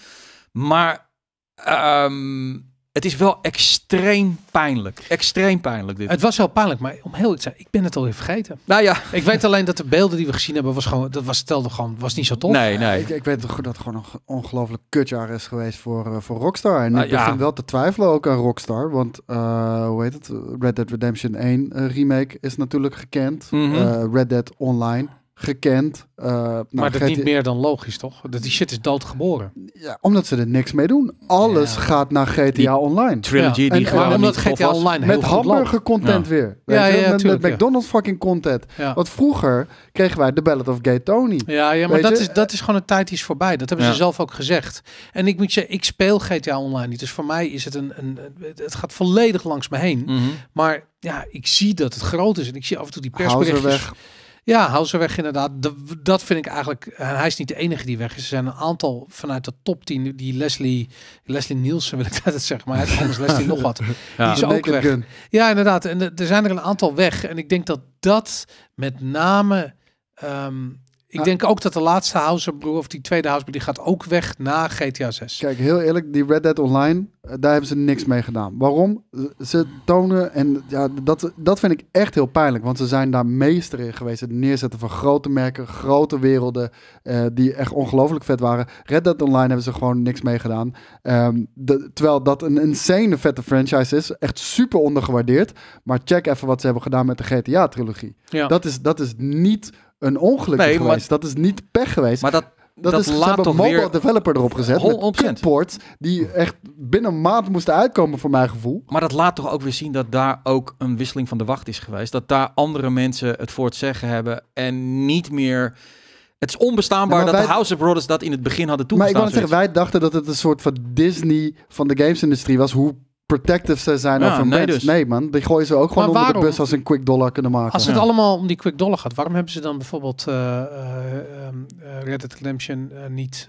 Maar ehm, het is wel extreem pijnlijk. Extreem pijnlijk dit. Het was wel pijnlijk, maar om heel iets te zijn, ik ben het alweer vergeten. Nou ja. Ik weet alleen dat de beelden die we gezien hebben, was gewoon, dat was stelde gewoon, was niet zo tof. Nee, nee. ik, ik, weet dat het gewoon een ongelooflijk kutjaar is geweest voor, eh, voor Rockstar. En nou ik begin wel te twijfelen ook aan Rockstar, want eh, hoe heet het? Red Dead Redemption 1 eh, remake is natuurlijk gekend. Mhm. Red Dead Online gekend. Eh, nou, maar dat is niet meer dan logisch, toch? Dat die shit is doodgeboren. Ja, omdat ze er niks mee doen. Alles gaat naar GTA Online. Trilogy die gewoon en GTA Online met hamburger content weer. Weet ja, met, met McDonald's fucking content. Want vroeger kregen wij The Ballad of Gay Tony. Ja, ja maar dat is, dat is gewoon een tijd die is voorbij. Dat hebben ze zelf ook gezegd. En ik moet je, ik speel GTA Online niet. Dus voor mij is het een, een het gaat volledig langs me heen. Mhm. Maar ja, ik zie dat het groot is en ik zie af en toe die persberichtjes ja, ze weg inderdaad. dat vind ik eigenlijk. Eh, hij is niet de enige die weg is. Er zijn een aantal vanuit de top 10 die Leslie, Leslie Nielsen wil ik dat zeggen, maar hij heeft anders Leslie nog wat. Die is ook weg. Ja, inderdaad. En er zijn er een aantal weg. En ik denk dat dat met name ehm, ik denk ook dat de laatste House of die tweede House die gaat ook weg na GTA 6. Kijk, heel eerlijk, die Red Dead Online, eh, daar hebben ze niks mee gedaan. Waarom? Ze tonen, en ja, dat, dat vind ik echt heel pijnlijk, want ze zijn daar meester in geweest. Het neerzetten van grote merken, grote werelden, eh, die echt ongelooflijk vet waren. Red Dead Online hebben ze gewoon niks mee gedaan. Ehm, terwijl dat een insane vette franchise is, echt super ondergewaardeerd. Maar check even wat ze hebben gedaan met de GTA-trilogie. Ja. Dat, is, dat is niet een ongeluk nee, geweest. dat is niet pech geweest. Maar dat, dat, is, laat ze toch mobile weer... developer erop gezet. Met port die echt binnen een maand moesten uitkomen voor mijn gevoel. Maar dat laat toch ook weer zien dat daar ook een wisseling van de wacht is geweest. Dat daar andere mensen het voor het zeggen hebben en niet meer... Het is onbestaanbaar dat de House of Brothers dat in het begin hadden toegestaan. Maar ik wou zeggen, wij dachten dat het een soort van Disney van de gamesindustrie was. Hoe protective ze zijn ja, of nee, dus. man, die gooien ze ook gewoon onder de bus als een quick dollar kunnen maken. Als het allemaal om die quick dollar gaat, waarom hebben ze dan bijvoorbeeld uh, Red Dead Redemption niet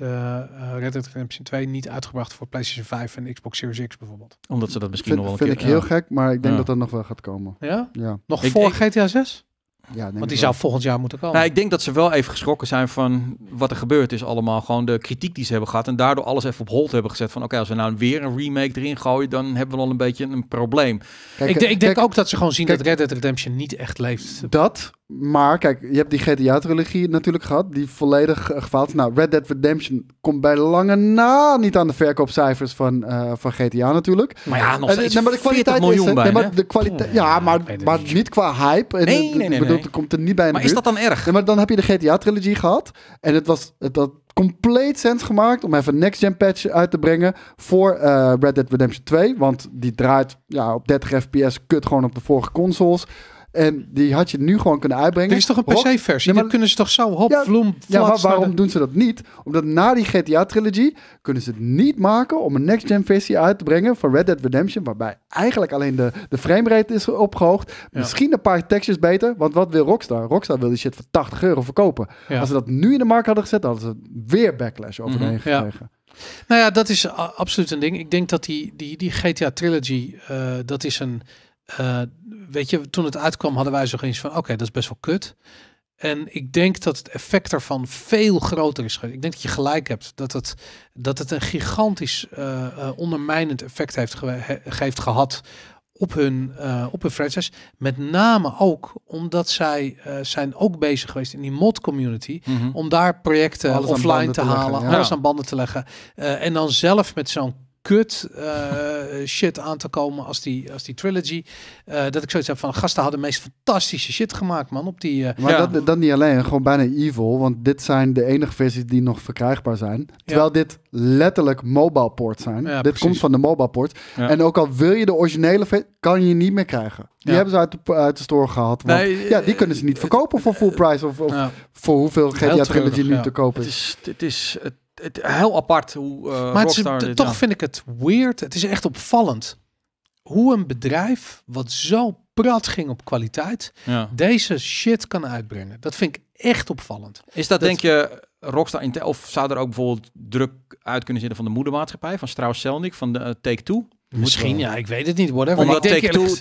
Red Dead Redemption 2 niet uitgebracht voor PlayStation 5 en Xbox Series X bijvoorbeeld? Omdat ze dat misschien nog wel een vind keer... Vind ik heel gek, maar ik denk dat dat nog wel gaat komen. Ja? ja. Nog voor GTA 6? ja, Want die zou volgend jaar moeten komen. Nou, ik denk dat ze wel even geschrokken zijn van wat er gebeurd is allemaal. Gewoon de kritiek die ze hebben gehad. En daardoor alles even op hold hebben gezet. Van oké, als we nou weer een remake erin gooien, dan hebben we al een beetje een probleem. ik, ik denk ook dat ze gewoon zien dat Red Dead Redemption niet echt leeft. Dat, maar kijk, je hebt die GTA-trilogie natuurlijk gehad, die volledig uh, gefaald is. Nou, Red Dead Redemption komt bij lange na niet aan de verkoopcijfers van, eh, van GTA natuurlijk. Maar ja, nog eh, steeds nee, maar de kwaliteit is, nee, maar de kwaliteit, ja, maar, maar niet qua hype. En, nee, nee, nee. Bedoel, nee. komt er niet bij Maar is dat dan erg? maar dan heb je de GTA-trilogie gehad en het was... dat, compleet sens gemaakt om even een next-gen patch uit te brengen voor eh, Red Dead Redemption 2. Want die draait ja, op 30 fps kut gewoon op de vorige consoles. En die had je nu gewoon kunnen uitbrengen. Er is toch een PC-versie? Nee, kunnen ze toch zo hop, vloem, Ja, waarom doen ze dat niet? Omdat na die GTA-trilogie kunnen ze het niet maken om een next-gen versie uit te brengen van Red Dead Redemption, waarbij eigenlijk alleen de, de framerate is opgehoogd. Misschien een paar textures beter, want wat wil Rockstar? Rockstar wil die shit voor 80 euro verkopen. Als ze dat nu in de markt hadden gezet, hadden ze weer backlash mhm, overheen gekregen. Nou ja, dat is absoluut een ding. Ik denk dat die, die, die GTA-trilogie, eh, dat is een eh, weet je, toen het uitkwam hadden wij zoiets van, oké, dat is best wel kut. En ik denk dat het effect ervan veel groter is geweest. Ik denk dat je gelijk hebt. Dat het, dat het een gigantisch eh, eh, ondermijnend effect heeft, heeft gehad op hun, uh, op hun franchise. Met name ook omdat zij zijn ook bezig geweest in die mod community. Mhm. Om daar projecten offline te, halen, alles aan banden te leggen. en dan zelf met zo'n kut eh, shit aan te komen als die, als die trilogy. Eh, dat ik zoiets heb van, gasten hadden meest fantastische shit gemaakt, man. Op die, eh, maar dat, dan niet alleen, gewoon bijna evil. Want dit zijn de enige versies die nog verkrijgbaar zijn. Terwijl dit letterlijk mobile port zijn. dit komt van de mobile port. En ook al wil je de originele kan je niet meer krijgen. Die hebben ze uit de, uit de store gehad. Want, ja, die kunnen ze niet verkopen voor full price. Of, of voor hoeveel GTA Trilogy nu te kopen is. Het is, het is het het, heel apart hoe. Eh, maar dit toch vind ik het weird. Het is echt opvallend hoe een bedrijf wat zo prat ging op kwaliteit, deze shit kan uitbrengen. Dat vind ik echt opvallend. Is dat, denk je Rockstar Intel of zou er ook bijvoorbeeld druk uit kunnen zitten van de moedermaatschappij, van Strauss-Zelnick, van de eh, Take Two? Misschien, ja, ik weet het niet. Whatever. Omdat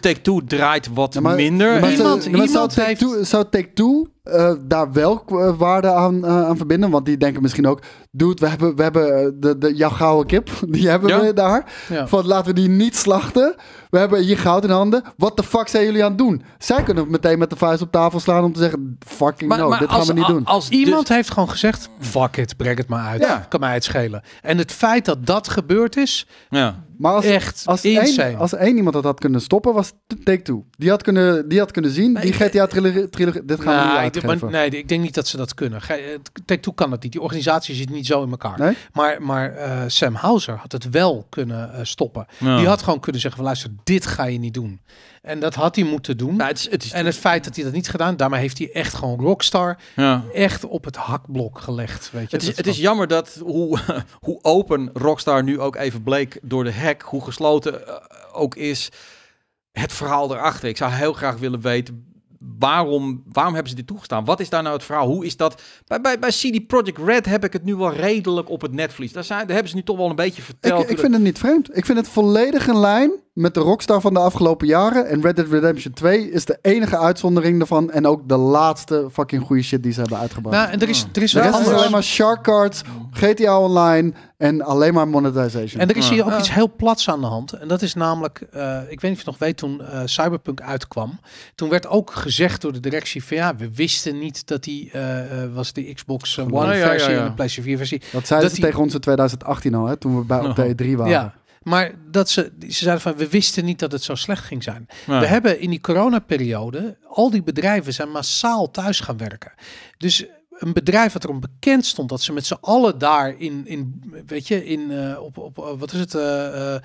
Take-Two draait wat minder. Maar, iemand, zou, Take Two, zou Take Two eh, daar wel eh, waarde aan, eh, aan verbinden? Want die denken misschien ook, dude, we hebben, we hebben de, de, jouw gouden kip, die hebben we daar. Ja. laten we die niet slachten. We hebben hier goud in handen. Wat de fuck zijn jullie aan het doen? Zij kunnen meteen met de vuist op tafel slaan om te zeggen, fucking maar, no, dit gaan we niet doen. Als dus- iemand heeft gewoon gezegd, fuck it, breng het maar uit. Kan mij het schelen. En het feit dat dat gebeurd is, ja. Maar als, echt als één, als één iemand dat had kunnen stoppen, was Take Two. Die had kunnen, die had kunnen zien, maar die GTA-trilogie, dit gaan we nou, niet nee, ik denk niet dat ze dat kunnen. Eh, Take-Two kan dat niet. Die organisatie zit niet zo in elkaar. Maar, maar eh, Sam Houser had het wel kunnen eh, stoppen. Die had gewoon kunnen zeggen van luister, dit ga je niet doen. En dat had hij moeten doen. Nou, en het feit dat hij dat niet gedaan, daarmee heeft hij echt gewoon Rockstar echt op het hakblok gelegd. Weet je? Het, is, het is jammer dat hoe, hoe open Rockstar nu ook even bleek door de hack, hoe gesloten ook is het verhaal erachter. Ik zou heel graag willen weten waarom, waarom hebben ze dit toegestaan? Wat is daar nou het verhaal? Hoe is dat? Bij, bij, bij CD Projekt Red heb ik het nu wel redelijk op het netvlies. Daar, zijn, daar hebben ze nu toch wel een beetje verteld. Ik, ik vind het niet vreemd. Ik vind het volledig een lijn met de rockstar van de afgelopen jaren. En Red Dead Redemption 2 is de enige uitzondering daarvan. En ook de laatste fucking goede shit die ze hebben uitgebracht. Nou, en er is, er is is dus alleen maar shark cards, GTA Online en alleen maar monetization. En er is hier ook iets heel plats aan de hand. En dat is namelijk, eh, ik weet niet of je nog weet, toen eh, Cyberpunk uitkwam. Toen werd ook gezegd door de directie van ja, we wisten niet dat die eh, was de Xbox One versie en de PlayStation 4 versie. Dat zeiden ze tegen ons in 2018 al, hè, toen we bij op de 3 waren. Ja. Maar dat ze, ze zeiden van, we wisten niet dat het zo slecht ging zijn. We hebben in die coronaperiode, al die bedrijven zijn massaal thuis gaan werken. Dus een bedrijf dat erom bekend stond dat ze met z'n allen daar in, in weet je, in, eh, op, op, eh, wat is het, eh,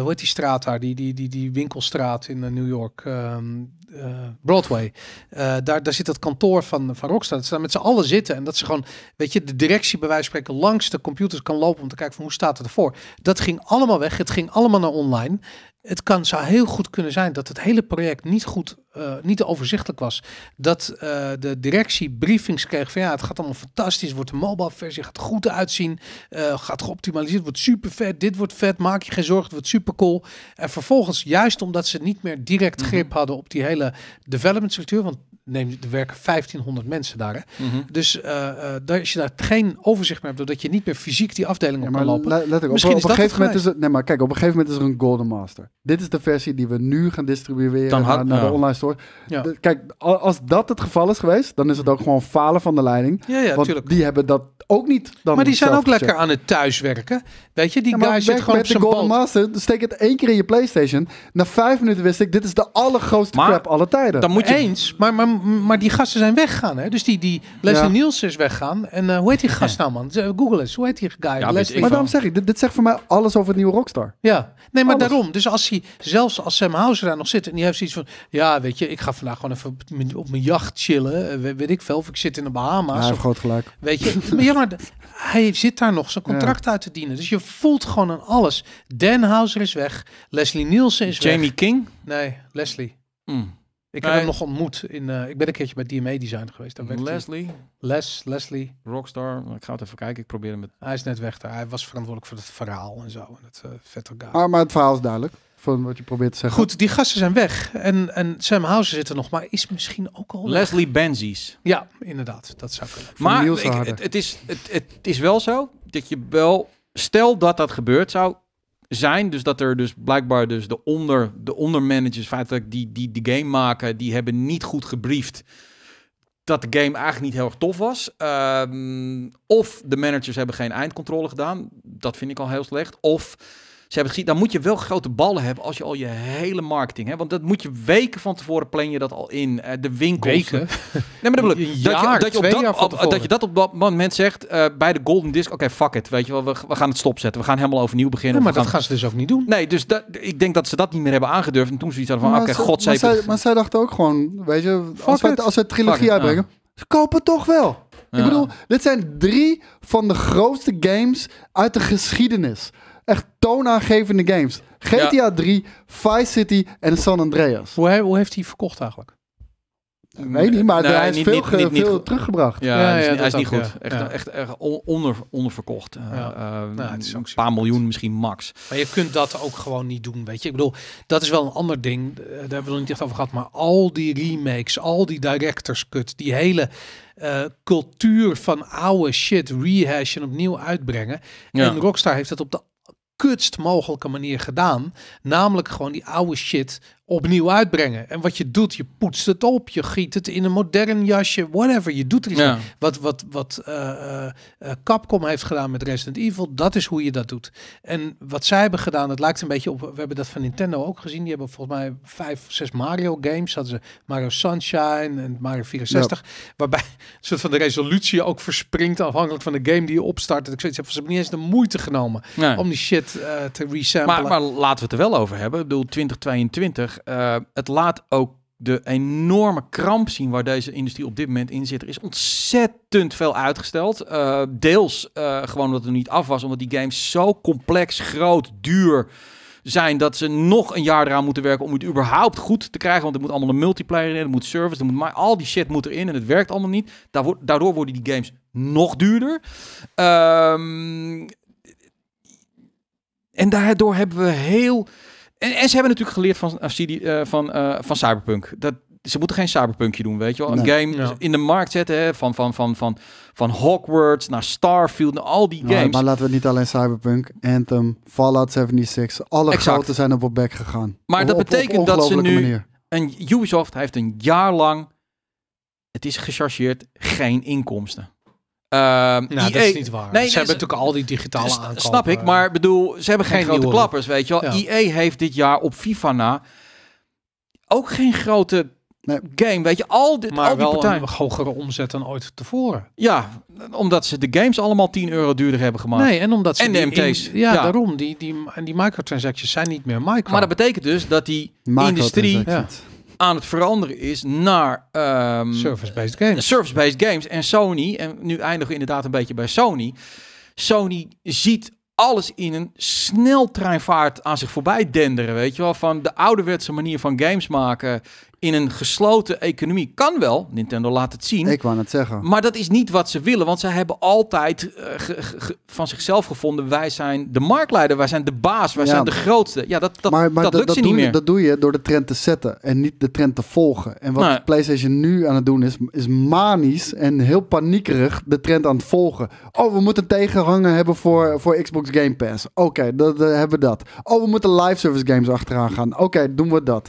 hoe heet die straat daar, die, die, die, die winkelstraat in New York, ehm, eh, Broadway. Eh, daar, daar zit dat kantoor van, van Rockstar. Dat ze daar met z'n allen zitten. En dat ze gewoon, weet je, de directie bij wijze van spreken langs de computers kan lopen om te kijken van hoe staat het ervoor. Dat ging allemaal weg. Het ging allemaal naar online het kan, zou heel goed kunnen zijn dat het hele project niet goed, eh, niet overzichtelijk was. Dat eh, de directie briefings kreeg van ja, het gaat allemaal fantastisch, wordt de mobile versie, gaat goed uitzien, eh, gaat geoptimaliseerd, wordt super vet, dit wordt vet, maak je geen zorgen, het wordt super cool. En vervolgens, juist omdat ze niet meer direct mhm. grip hadden op die hele development structuur, neem, er werken 1500 mensen daar. Hè? Mhm. Dus uh, als je daar geen overzicht meer hebt, doordat je niet meer fysiek die afdeling ja, maar kan lopen. let Misschien op, is gegeven moment is het, nee, maar kijk, op een gegeven moment is er een Golden Master. Dit is de versie die we nu gaan distribueren naar, de online store. kijk, als dat het geval is geweest, dan is het ook gewoon falen van de leiding. Ja, ja, want die hebben dat ook niet. Dan maar die zijn ook lekker aan het thuiswerken. Weet je, die ja, gewoon met de Golden Master. Steek het één keer in je PlayStation. Na vijf minuten wist ik, dit is de allergrootste crap alle tijden. Dan moet je eens, maar, maar maar die gasten zijn weggegaan. Hè? Dus die, die Leslie Nielsen is weggaan. En eh, hoe heet die gast nou, man? Google eens. Hoe heet die guy? Ja, maar daarom zeg ik, dit, dit, zegt voor mij alles over het nieuwe Rockstar. Ja, nee, maar daarom. Dus als hij, zelfs als Sam Houser daar nog zit en die heeft zoiets van... Ja, weet je, ik ga vandaag gewoon even op mijn jacht chillen. Eh, weet, ik veel, ik zit in de Bahama's. Ja, groot gelijk. Weet je, maar, ja, maar hij zit daar nog zijn contract uit te dienen. Dus je voelt gewoon aan alles. Dan Houser is weg. Leslie Nielsen is Jamie weg. Jamie King? Nee, Leslie. Hmm. Ik heb hem nog ontmoet. In, eh, ik ben een keertje bij DMA Design geweest. Daar Leslie? Les, Leslie. Rockstar. Ik ga het even kijken. Ik probeer hem. Met... Hij is net weg. Daar. Hij was verantwoordelijk voor het verhaal en zo. En het uh, vette guy. Maar, ah, maar het verhaal is duidelijk. Van wat je probeert te zeggen. Goed, die gasten zijn weg. En, en Sam House zit er nog. Maar is misschien ook al Leslie Benzies. Ja, inderdaad. Dat zou kunnen. maar het, het, is, het, het is wel zo dat je wel... Stel dat dat gebeurd zou zijn. Dus dat er dus blijkbaar dus de, onder, de ondermanagers feitelijk die, die de game maken, die hebben niet goed gebriefd dat de game eigenlijk niet heel erg tof was. Ehm, of de managers hebben geen eindcontrole gedaan. Dat vind ik al heel slecht. Of hebben gezien, dan moet je wel grote ballen hebben als je al je hele marketing hebt. Want dat moet je weken van tevoren plan je dat al in. Eh, de winkels. Weken? Nee, maar dat Dat, je, dat, je op dat, op, dat moment zegt eh, bij de Golden Disc. Oké, fuck it. Weet je wel, we, gaan het stopzetten. We gaan helemaal overnieuw beginnen. maar dat gaan ze dus ook niet doen. Nee, dus dat, ik denk dat ze dat niet meer hebben aangedurfd. En toen ze iets hadden van, oké, okay, Maar, zij, maar zij dachten ook gewoon, weet je, als we, als we trilogie uitbrengen, ze kopen toch wel. Ik bedoel, dit zijn drie van de grootste games uit de geschiedenis echt toonaangevende games. GTA 3, Vice City en San Andreas. Hoe, hoe heeft hij verkocht eigenlijk? Nee, weet niet, maar nee, hij is niet, veel, veel teruggebracht. Ja, hij is niet goed. Echt, echt, eh, onder, onderverkocht. Eh, eh, nou, het is een paar miljoen misschien max. Maar je kunt dat ook gewoon niet doen, weet je. Ik bedoel, dat is wel een ander ding. Daar hebben we nog niet echt over gehad. Maar al die remakes, al die directors cut, die hele... cultuur van oude shit rehashen, opnieuw uitbrengen. Ja. En Rockstar heeft dat op de kutst mogelijke manier gedaan. Namelijk gewoon die oude shit opnieuw uitbrengen. En wat je doet, je poetst het op, je giet het in een modern jasje, whatever. Je doet er iets Wat, wat, wat eh, eh, eh, Capcom heeft gedaan met Resident Evil, dat is hoe je dat doet. En wat zij hebben gedaan, het lijkt een beetje op, we hebben dat van Nintendo ook gezien. Die hebben volgens mij vijf, zes Mario games. Hadden ze Mario Sunshine en Mario 64. Waarbij een soort van de resolutie ook verspringt afhankelijk van de game die je opstart. ik zoiets ze hebben niet eens de moeite genomen om die shit te resamplen. Maar, maar laten we het er wel over hebben. Ik bedoel, 2022 eh, het laat ook de enorme kramp zien waar deze industrie op dit moment in zit. Er is ontzettend veel uitgesteld. Eh, deels eh, gewoon omdat het niet af was, omdat die games zo complex, groot, duur zijn dat ze nog een jaar eraan moeten werken om het überhaupt goed te krijgen. Want er moet allemaal een multiplayer in, er moet service, er moet maar al die shit moet erin en het werkt allemaal niet. Daardoor worden die games nog duurder. Ehm, en daardoor hebben we heel en, en, ze hebben natuurlijk geleerd van, eh, eh, van, eh, van Cyberpunk. Dat, ze moeten geen cyberpunkje doen, weet je wel. Een game dus in de markt zetten, hè? Van, van, van, van, van Hogwarts naar Starfield, naar al die games. Nee, maar laten we niet alleen Cyberpunk, Anthem, Fallout 76, alle exact. grote zijn op back gegaan. Maar dat betekent dat ze nu... Een Ubisoft heeft een jaar lang, het is gechargeerd, geen inkomsten. Ehm, nou, dat is niet waar. Nee, ze hebben natuurlijk al die digitale dus, aankopen. Snap ik, eh, maar bedoel, ze hebben geen, grote, klappers, weet je wel. IE heeft dit jaar op FIFA na ook geen grote game, weet je. Al, dit, al die wel partijen. hogere omzet dan ooit tevoren. Ja, omdat ze de games allemaal 10 euro duurder hebben gemaakt. Nee, en omdat ze... En de MT's. ja, daarom. Die, die, en die microtransacties zijn niet meer micro. Maar dat betekent dus dat die industrie aan het veranderen is naar ehm, service-based games. Eh, service-based games. En Sony, en nu eindigen we inderdaad een beetje bij Sony. Sony ziet alles in een sneltreinvaart aan zich voorbij denderen. Weet je wel, van de ouderwetse manier van games maken in een gesloten economie kan wel. Nintendo laat het zien. Ik wou het zeggen. Maar dat is niet wat ze willen, want zij hebben altijd eh, van zichzelf gevonden: wij zijn de marktleider, wij zijn de baas, wij zijn de grootste. Ja, dat, dat, maar, dat lukt ze niet meer. dat doe je door de trend te zetten en niet de trend te volgen. En wat PlayStation nu aan het doen is, is manisch en heel paniekerig de trend aan het volgen. Oh, we moeten tegenhangen hebben voor, voor Xbox Game Pass. Oké, dan hebben we dat. Oh, we moeten live service games achteraan gaan. Oké, doen we dat.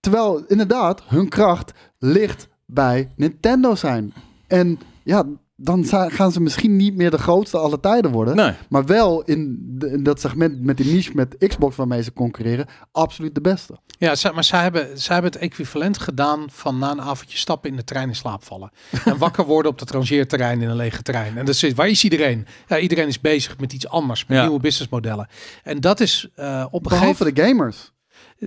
Terwijl inderdaad hun kracht ligt bij Nintendo zijn. En ja, dan gaan ze misschien niet meer de grootste alle tijden worden. Maar wel in, dat segment met die niche met Xbox waarmee ze concurreren, absoluut de beste. Ja, maar zij hebben, zij hebben het equivalent gedaan van na een avondje stappen in de trein in slaap vallen. En wakker worden op de trangeerterrein in een lege trein. En dat zit, waar is iedereen? Ja, iedereen is bezig met iets anders, met nieuwe businessmodellen. En dat is uh, op een Behalve gegeven... de gamers.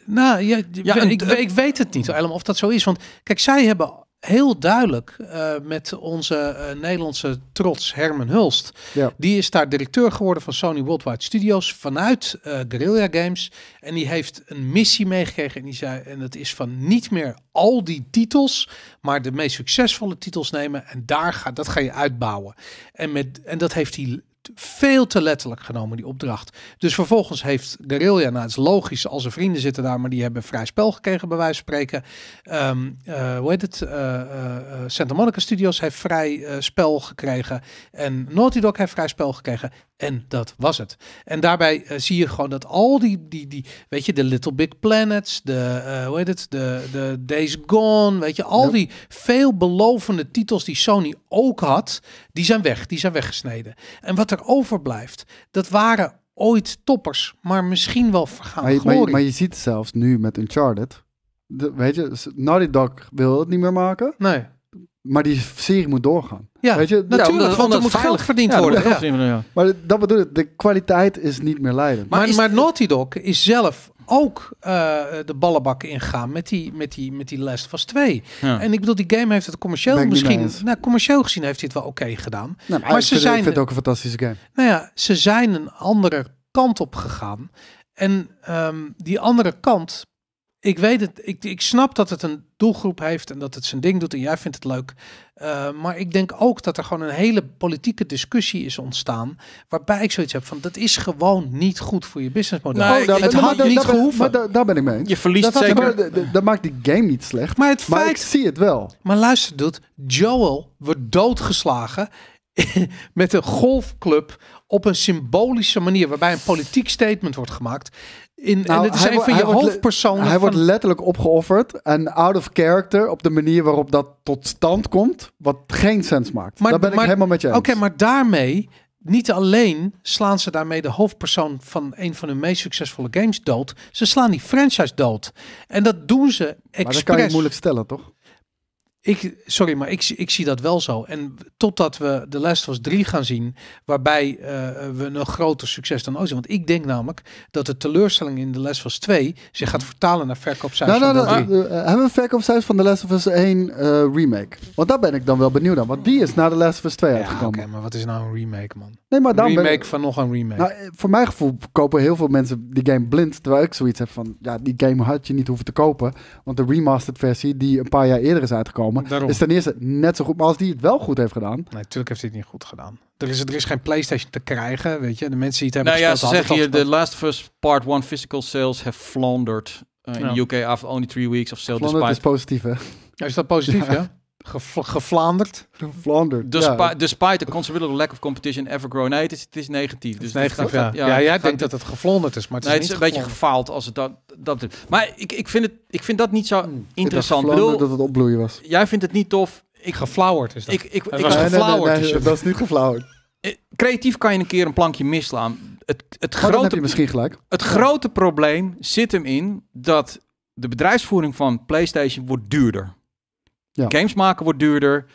Nou, ja, ik, ik, weet het niet helemaal of dat zo is. Want kijk, zij hebben heel duidelijk eh, met onze eh, Nederlandse trots Herman Hulst. Die is daar directeur geworden van Sony Worldwide Studios vanuit uh, Guerrilla Games. En die heeft een missie meegekregen en die zei, en dat is van niet meer al die titels, maar de meest succesvolle titels nemen en daar ga, dat ga je uitbouwen. En, met, en dat heeft hij veel te letterlijk genomen, die opdracht. Dus vervolgens heeft Guerrilla, nou het is logisch, als ze vrienden zitten daar, maar die hebben vrij spel gekregen bij wijze van spreken. Ehm, eh, hoe heet het? Eh, eh, Santa Monica Studios heeft vrij spel gekregen. En Naughty Dog heeft vrij spel gekregen. En dat was het. En daarbij eh, zie je gewoon dat al die, die, die, weet je, de Little Big Planets, de, eh, hoe heet het, de, de Days Gone, weet je, al die veelbelovende titels die Sony ook had, die zijn weg, die zijn weggesneden. En wat er overblijft, dat waren ooit toppers, maar misschien wel vergaan maar je, maar, je, maar je ziet zelfs nu met Uncharted, de, weet je, Naughty Dog wil het niet meer maken. Nee. Maar die serie moet doorgaan. Ja, Weet je? natuurlijk, want er moet veilig. geld verdiend worden. ja. Maar dat bedoel ik, de kwaliteit is niet meer leidend. Maar, maar, maar Naughty Dog is zelf ook eh, de ballenbak ingegaan met die, met die, met die Last of Us 2. En ik bedoel, die game heeft het commercieel misschien... Nou, commercieel gezien heeft hij het wel oké gedaan. maar, ze zijn, ik vind het ook een fantastische game. Nou ja, ze zijn een andere kant op gegaan. En ehm, die andere kant ik weet het, ik, ik snap dat het een doelgroep heeft en dat het zijn ding doet en jij vindt het leuk. Eh, maar ik denk ook dat er gewoon een hele politieke discussie is ontstaan. Waarbij ik zoiets heb van dat is gewoon niet goed voor je businessmodel. Nee, nou, oh, dat, het had niet gehoeven. daar ben ik mee Je verliest dat zeker. dat maakt die game niet slecht. Maar, het feit, maar ik zie het wel. Maar luister doet, Joel wordt doodgeslagen met een golfclub op een symbolische manier, waarbij een politiek statement wordt gemaakt. In, nou, en het een van je hoofdpersoon. Hij wordt letterlijk opgeofferd en out of character op de manier waarop dat tot stand komt, wat geen sens maakt. Maar, Daar ben ik helemaal met je eens. Oké, maar daarmee, niet alleen slaan ze daarmee de hoofdpersoon van een van hun meest succesvolle games dood, ze slaan die franchise dood. En dat doen ze expres. Maar dat kan je moeilijk stellen, toch? Ik, sorry, maar ik, ik zie dat wel zo. En totdat we de Last of 3 gaan zien, waarbij eh, we een groter succes dan ooit zien. Want ik denk namelijk dat de teleurstelling in de Last of 2 zich gaat vertalen naar verkoopcijfers nou, nou van nou, eh, eh, Hebben we een verkoopcijfers van de Last of 1 remake? Want daar ben ik dan wel benieuwd aan. Want die is na de Last of Us 2 ja, uitgekomen. Oké, maar wat is nou een remake, man? Nee, maar dan remake van nog een remake. Nou, voor mijn gevoel kopen heel veel mensen die game blind. Terwijl ik zoiets heb van, ja, die game had je niet hoeven te kopen. Want de remastered versie die een paar jaar eerder is uitgekomen is Daarom. Dus ten eerste net zo goed. Maar als die het wel goed heeft gedaan. Nee, natuurlijk heeft hij het niet goed gedaan. Er is, er is geen PlayStation te krijgen, weet je. De mensen die het hebben nou ja, ze zeggen hier, The Last of Us Part 1 physical sales have floundered. Uh, in the UK after only three weeks of sale Floundered despite... is positief, hè? Ja, is dat positief, ja? geflaanderd, gevlaanderd. Dus Despi ja. Despite the considerable lack of competition ever grown. het is, het is negatief. Dus 90, ja. ja. jij denkt dat het geflonderd is, maar het is, het is een beetje gefaald als het dat. dat maar ik, ik, vind het, ik vind dat niet zo hmm. interessant. Ik dat het opbloeien was. Jij vindt het niet tof. Ik geflauwerd is dat. Ik, ik, ik was nee, geflauwerd. dat is niet geflauwerd. Eh, creatief kan je een keer een plankje mislaan. Het, het, grote, misschien gelijk. het grote probleem zit hem in dat de bedrijfsvoering van PlayStation wordt duurder. Games maken wordt duurder.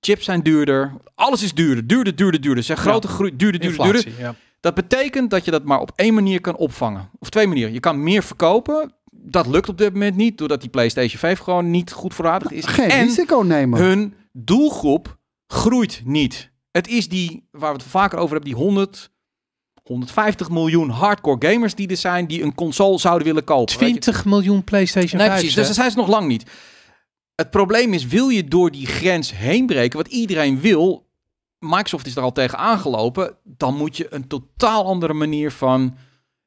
Chips zijn duurder. Alles is duurder. Duurder, duurder, duurder. Zijn grote groei. Duurder, duurder, duurder. Dat betekent dat je dat maar op één manier kan opvangen. Of twee manieren. Je kan meer verkopen. Dat lukt op dit moment niet, doordat die PlayStation 5 gewoon niet goed voorradig is. Geen en risico nemen. Hun doelgroep groeit niet. Het is die, waar we het vaker over hebben, die 100, 150 miljoen hardcore gamers die er zijn, die een console zouden willen kopen. 20 miljoen PlayStation 5. Nee, precies. Dus dat zijn ze nog lang niet. Het probleem is, wil je door die grens heen breken, wat iedereen wil, Microsoft is er al tegen aangelopen, dan moet je een totaal andere manier van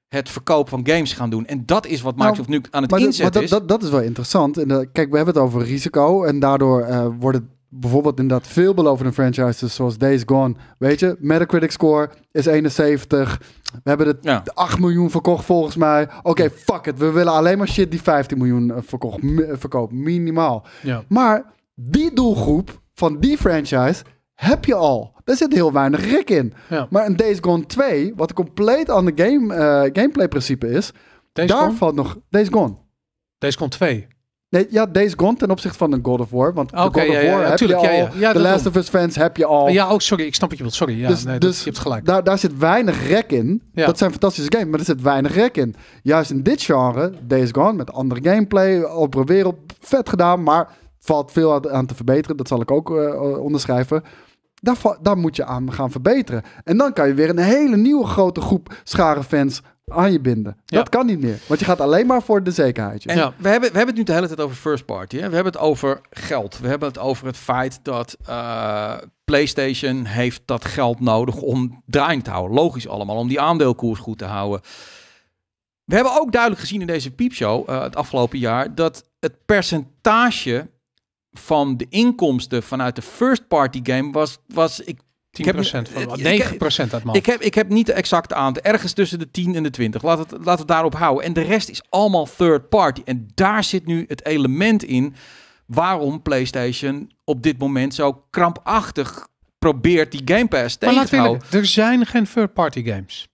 het verkoop van games gaan doen. En dat is wat nou, Microsoft nu aan het inzetten is. Dat, dat, dat, is wel interessant. En, eh, kijk, we hebben het over risico en daardoor uh, wordt het bijvoorbeeld dat veelbelovende franchises zoals Days Gone. Weet je, Metacritic score is 71. We hebben het ja. 8 miljoen verkocht volgens mij. Oké, fuck it. We willen alleen maar shit die 15 miljoen eh, verkocht, eh, verkoopt. Minimaal. Ja. Maar die doelgroep van die franchise heb je al. Daar zit heel weinig rik in. Ja. Maar een Days Gone 2, wat een compleet ander game, eh, gameplay principe is... daar valt nog... Days Gone. Days Gone 2? Nee, ja, Days Gone ten opzichte van een God of War. Want God of War heb je al, The Last of Us fans heb je al. Ja, ook sorry, ik snap wat je wilt. Sorry, ja, dus, nee, dus je hebt gelijk. Daar, daar zit weinig rek in. Dat zijn fantastische games, maar er zit weinig rek in. Juist in dit genre, Days Gone, met andere gameplay, op wereld, vet gedaan, maar valt veel aan, te verbeteren. Dat zal ik ook eh, eh, onderschrijven. Daar, daar moet je aan gaan verbeteren. En dan kan je weer een hele nieuwe grote groep schare fans aan je binden. Dat kan niet meer. Want je gaat alleen maar voor de zekerheid. ja. we, hebben, we hebben het nu de hele tijd over first party. Hè? We hebben het over geld. We hebben het over het feit dat eh, PlayStation heeft dat geld nodig om draaiend te houden. Logisch allemaal. Om die aandeelkoers goed te houden. We hebben ook duidelijk gezien in deze piepshow eh, het afgelopen jaar dat het percentage van de inkomsten vanuit de first party game was, was ik 10% heb, van wat? 9% uit man. Ik heb, ik heb niet de exacte aan. Ergens tussen de 10 en de 20. Laat het, laat het daarop houden. En de rest is allemaal third party. En daar zit nu het element in waarom PlayStation op dit moment zo krampachtig probeert die Game Pass tegen te houden. Er zijn geen third party games.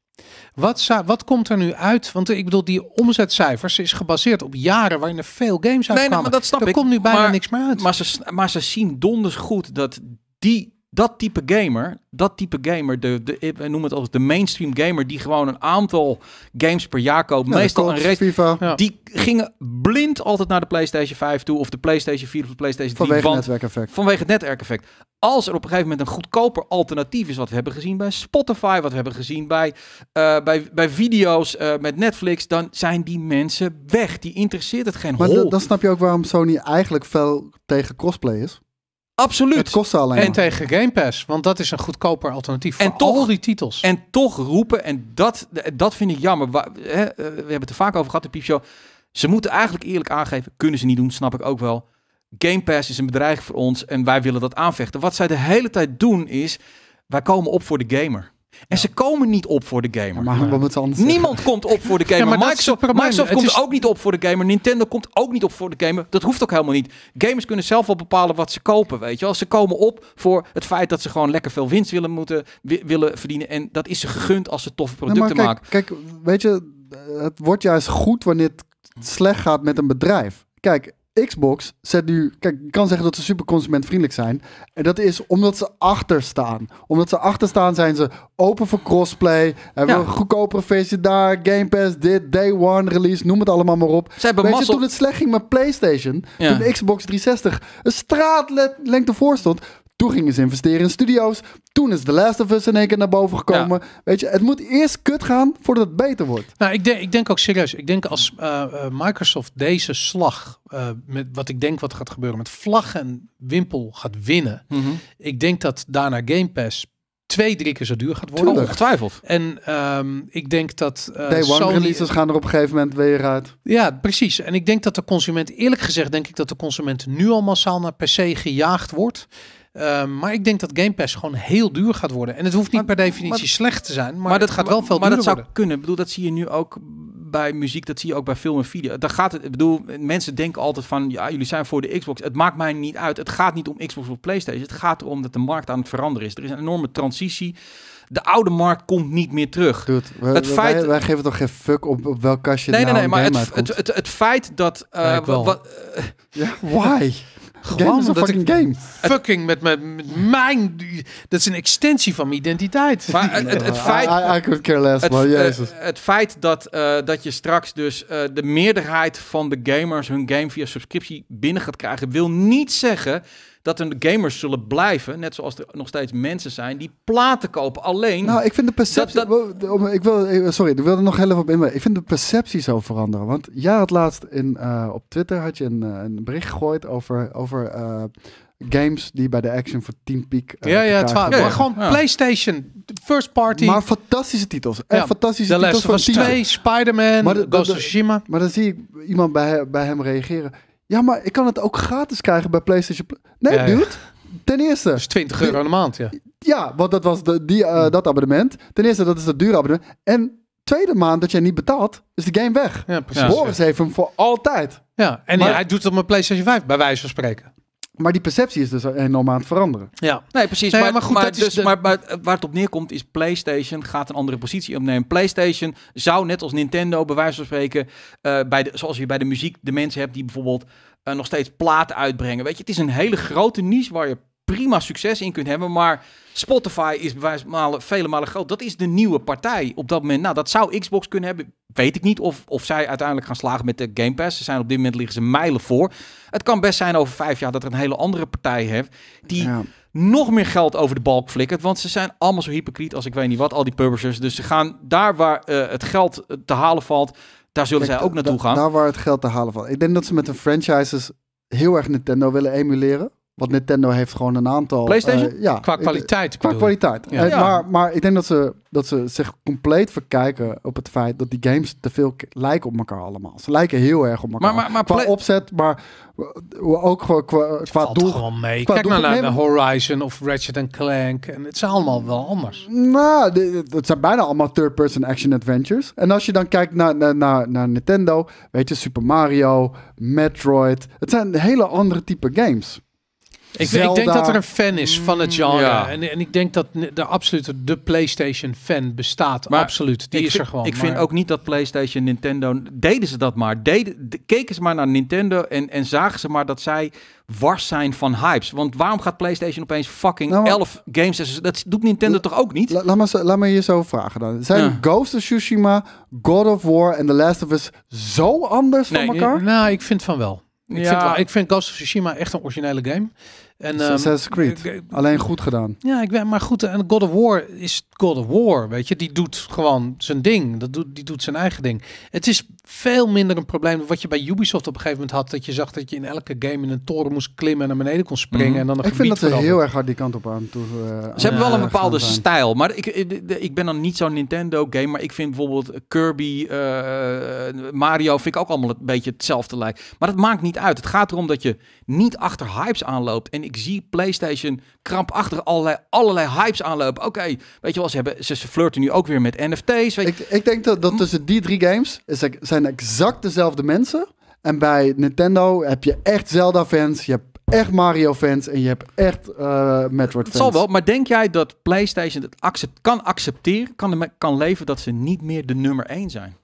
Wat, wat, komt er nu uit? Want ik bedoel, die omzetcijfers is gebaseerd op jaren waarin er veel games uitkwamen. Nee, nee maar dat snap er ik. komt nu bijna maar, niks meer uit. Maar ze, maar ze zien donders goed dat die dat type gamer, dat type gamer, de, de, we noemen het als de mainstream gamer, die gewoon een aantal games per jaar koopt, meestal een race, FIFA. die gingen blind altijd naar de PlayStation 5 toe of de PlayStation 4 of de PlayStation 3. Vanwege het netwerkeffect. Vanwege het netwerkeffect. Als er op een gegeven moment een goedkoper alternatief is, wat we hebben gezien bij Spotify, wat we hebben gezien bij, eh, bij, bij video's eh, met Netflix, dan zijn die mensen weg. Die interesseert het geen hol. Maar dan snap je ook waarom Sony eigenlijk fel tegen cosplay is. Absoluut. Het kost alleen. En tegen Game Pass, want dat is een goedkoper alternatief en voor toch, al die titels. En toch roepen, en dat, dat vind ik jammer. We, eh, hè, eh, we hebben het er vaak over gehad de Piepshow. Ze moeten eigenlijk eerlijk aangeven, kunnen ze niet doen, snap ik ook wel. Game Pass is een bedreiging voor ons en wij willen dat aanvechten. Wat zij de hele tijd doen is, wij komen op voor de gamer. En ze komen niet op voor de gamer. maar anders Niemand komt op voor de gamer. Microsoft, Microsoft komt ook niet op voor de gamer. Nintendo komt ook niet op voor de gamer. Dat hoeft ook helemaal niet. Gamers kunnen zelf wel bepalen wat ze kopen, weet je Als Ze komen op voor het feit dat ze gewoon lekker veel winst willen, moeten, willen verdienen. En dat is ze gegund als ze toffe producten maken. Kijk, weet je, het wordt juist goed wanneer het slecht gaat met een bedrijf. Kijk, Xbox zet nu. Kijk, ik kan zeggen dat ze super consumentvriendelijk zijn. En dat is omdat ze achter staan. Omdat ze achter staan zijn ze open voor crossplay. Hebben een goedkopere feestje daar. Game Pass, dit, day one release, noem het allemaal maar op. hebben Weet je, toen het slecht ging met PlayStation, ja. toen de Xbox 360 een straatlengte voor stond, toen gingen ze investeren in studio's. Toen is The Last of Us in één keer naar boven gekomen. Weet je, het moet eerst kut gaan voordat het beter wordt. Nou, ik denk, ik denk ook serieus. Ik denk als eh, eh, Microsoft deze slag, eh, met wat ik denk wat gaat gebeuren, met vlag en wimpel gaat winnen. Mhm. Ik denk dat daarna Game Pass twee, drie keer zo duur gaat worden. Tuurlijk. Ongetwijfeld. En ehm, ik denk dat... Uh, Day Sony... releases gaan er op een gegeven moment weer uit. Ja, precies. En ik denk dat de consument, eerlijk gezegd, denk ik dat de consument nu al massaal naar PC gejaagd wordt. Ehm, maar ik denk dat Game Pass gewoon heel duur gaat worden. En het hoeft niet per definitie slecht te zijn, maar, het dat gaat wel veel maar, duurder Maar dat zou kunnen. Ik bedoel, dat zie je nu ook bij muziek, dat zie je ook bij film en video. Daar gaat het, bedoel, mensen denken altijd van, ja, jullie zijn voor de Xbox. Het maakt mij niet uit. Het gaat niet om Xbox of PlayStation. Het gaat erom dat de markt aan het veranderen is. Er is een enorme transitie. De oude markt komt niet meer terug. het feit... wij, geven toch geen fuck op, op welk kastje nee, nou nee, nee, maar het, het, het, feit dat... Uh, ja, why? Gewoon fucking game. Fucking met, mijn, met mijn... Dat is een extensie van mijn identiteit. Maar het, het, feit... I, I could care less, het, maar eh, jezus. het feit dat, uh, dat je straks dus uh, de meerderheid van de gamers hun game via subscriptie binnen gaat krijgen... wil niet zeggen dat er gamers zullen blijven, net zoals er nog steeds mensen zijn die platen kopen. Alleen. Nou, ik vind de perceptie. Ik wil, eh, sorry, ik wil er nog heel even op in. Ik vind de perceptie zo veranderen. Want jij had laatst in, eh, op Twitter had je een, eh, een bericht gegooid over. over games die bij de action voor Team piek. ja, ja, Ja, gewoon PlayStation, first party. Maar fantastische titels. En fantastische titels. les van 2, Spider-Man, Ghost of Tsushima. Maar dan zie ik iemand bij, bij hem reageren. Ja, maar ik kan het ook gratis krijgen bij PlayStation. Nee, ja, dude. Ten eerste. is 20 euro de maand, ja. Ja, want dat was de, die, eh, hm. dat abonnement. Ten eerste, dat is dat dure abonnement. En tweede maand dat jij niet betaalt, is de game weg. Ja, precies. Boris heeft hem voor altijd. Ja, en hij doet het op mijn PlayStation 5, bij wijze van spreken. Maar die perceptie is dus enorm aan het veranderen. Ja, nee, precies. maar, maar, goed, dus, maar, maar, waar het op neerkomt is PlayStation gaat een andere positie opnemen. PlayStation zou net als Nintendo, bij wijze van spreken, eh, bij de, zoals je bij de muziek de mensen hebt die bijvoorbeeld eh, nog steeds platen uitbrengen. Weet je, het is een hele grote niche waar je prima succes in kunt hebben. Maar Spotify is bij malen, vele malen groot. Dat is de nieuwe partij op dat moment. Nou, dat zou Xbox kunnen hebben. Weet ik niet of, of zij uiteindelijk gaan slagen met de Game Pass. Ze zijn op dit moment liggen ze mijlen voor. Het kan best zijn over vijf jaar dat er een hele andere partij heeft die nog meer geld over de balk flikkert. Want ze zijn allemaal zo hypocriet als ik weet niet wat, al die publishers. Dus ze gaan daar waar eh, het geld te halen valt, daar zullen zij ook naartoe gaan. Daar waar het geld te halen valt. Ik denk dat ze met de franchises heel erg Nintendo willen emuleren. Want Nintendo heeft gewoon een aantal. Eh, ja, qua kwaliteit. qua kwaliteit. Eh, maar, maar ik denk dat ze, dat ze zich compleet verkijken op het feit dat die games te veel lijken op elkaar allemaal. Ze lijken heel erg op elkaar. Maar, qua opzet, maar eh, ook qua, qua, qua doel. gewoon mee. Kijk doel, nou naar, Horizon of Ratchet Clank. En het zijn allemaal wel anders. Nou, het zijn bijna allemaal third-person action adventures. En als je dan kijkt naar, naar, naar, naar Nintendo, weet je, Super Mario, Metroid. Het zijn hele andere type games. Ik, ik, denk dat er een fan is van het genre. En, en ik denk dat de absolute de PlayStation fan bestaat. Maar absoluut, die is er gewoon. Ik vind ook niet dat PlayStation, Nintendo deden ze dat maar. Deden, keken ze maar naar Nintendo en, en zagen ze maar dat zij wars zijn van hypes. Want waarom gaat PlayStation opeens fucking 11 nou, games? Dat doet Nintendo toch ook niet? laat, me, laat me je zo vragen dan. Zijn Ghost of Tsushima, God of War en The Last of Us zo anders van elkaar? Nee, nou, ik vind van wel. Ik ja, vind ik vind Ghost of Tsushima echt een originele game. En, ehm, Assassin's Alleen goed gedaan. Ja, ik ben, maar goed. En God of War is God of War, weet je. Die doet gewoon zijn ding. Dat doet, die doet zijn eigen ding. Het is veel minder een probleem wat je bij Ubisoft op een gegeven moment had. Dat je zag dat je in elke game in een toren moest klimmen en naar beneden kon springen. Mhm. En dan een ik vind dat ze heel erg hard die kant op aan toe. Eh, ze hebben wel een eh, bepaalde stijl. Maar ik, eh, ik ben dan niet zo'n Nintendo game. Maar ik vind bijvoorbeeld Kirby, Mario, vind ik ook allemaal een beetje hetzelfde lijkt. Maar dat maakt niet uit. Het gaat erom dat je niet achter hypes aanloopt. En ik zie PlayStation krampachtig allerlei, allerlei hypes aanlopen. Oké, weet je wel, ze, hebben, ze, flirten nu ook weer met NFT's. Weet ik, ik denk dat, dat hm? tussen die drie games is, zijn exact dezelfde mensen. En bij Nintendo heb je echt Zelda-fans, je hebt echt Mario-fans en je hebt echt eh, Metroid-fans. Het zal wel, maar denk jij dat PlayStation het accept, kan accepteren, kan, kan leven dat ze niet meer de nummer 1 zijn?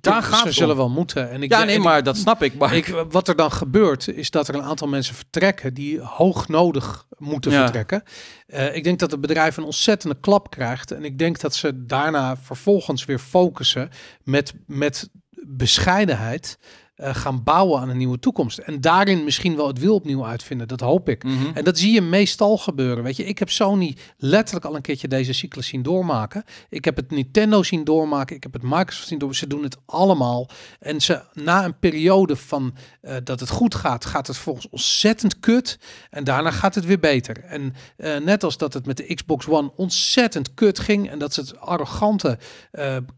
Daar dus gaan ze zullen wel moeten. En ik ja, nee, maar dat snap ik. Maar ik, wat er dan gebeurt, is dat er een aantal mensen vertrekken die hoog nodig moeten vertrekken. Eh, ik denk dat het bedrijf een ontzettende klap krijgt. En ik denk dat ze daarna vervolgens weer focussen met, met bescheidenheid eh, gaan bouwen aan een nieuwe toekomst. En daarin misschien wel het wiel opnieuw uitvinden. Dat hoop ik. Mhm. En dat zie je meestal gebeuren. Weet je, ik heb Sony letterlijk al een keertje deze cyclus zien doormaken. Ik heb het Nintendo zien doormaken. Ik heb het Microsoft zien doormaken. Ze doen het allemaal. En ze, na een periode van eh, dat het goed gaat, gaat het volgens ontzettend kut. En daarna gaat het weer beter. En eh, net als dat het met de Xbox One ontzettend kut ging. En dat ze het arrogante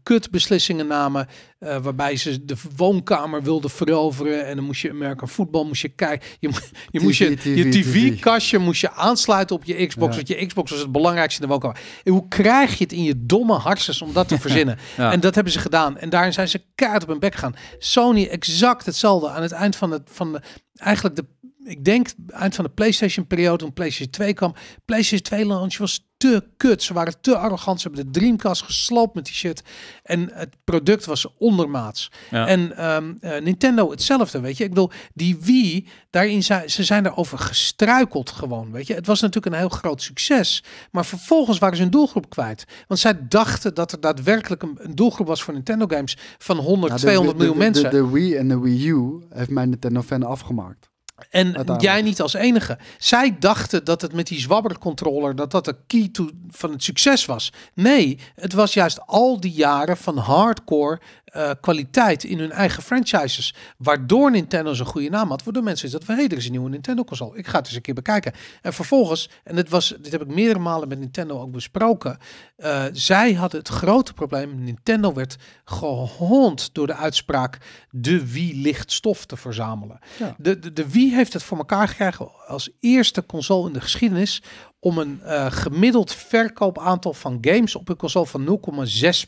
kut beslissingen namen. waarbij ze de woonkamer wilden veroveren. En dan moest je merken voetbal moest je kijken. Je, je TV, moest je, je tv-kastje moest je aansluiten op je Xbox. Want je Xbox was het belangrijkste in de woonkamer. hoe krijg je het in je domme hartjes om dat te verzinnen? En dat hebben ze gedaan. En daarin zijn ze kaart op hun bek gaan. Sony exact hetzelfde. Aan het eind van, het, van de, eigenlijk de ik denk eind van de PlayStation periode, toen PlayStation 2 kwam. PlayStation 2 launch was te kut. Ze waren te arrogant. Ze hebben de Dreamcast gesloopt met die shit. En het product was ondermaats. En ehm, eh, Nintendo hetzelfde, weet je. Ik bedoel, die Wii, daarin zijn ze zijn erover gestruikeld gewoon, weet je. Het was natuurlijk een heel groot succes. Maar vervolgens waren ze hun doelgroep kwijt. Want zij dachten dat er daadwerkelijk een, doelgroep was voor Nintendo games van 100, 200 nou, miljoen mensen. De, Wii en de Wii U heeft mijn Nintendo fan afgemaakt. En jij niet als enige. Zij dachten dat het met die zwabbercontroller dat dat de key to, van het succes was. Nee, het was juist al die jaren van hardcore eh, kwaliteit in hun eigen franchises. Waardoor Nintendo zo'n goede naam had. Waardoor mensen dat vergeten. Er is een nieuwe Nintendo console. Ik ga het eens een keer bekijken. En vervolgens, en dit, was, dit heb ik meerdere malen met Nintendo ook besproken. Eh, zij hadden het grote probleem. Nintendo werd gehond door de uitspraak de Wii licht stof te verzamelen. De, de, de Wii heeft het voor elkaar gekregen als eerste console in de geschiedenis om een uh, gemiddeld verkoopaantal van games op een console van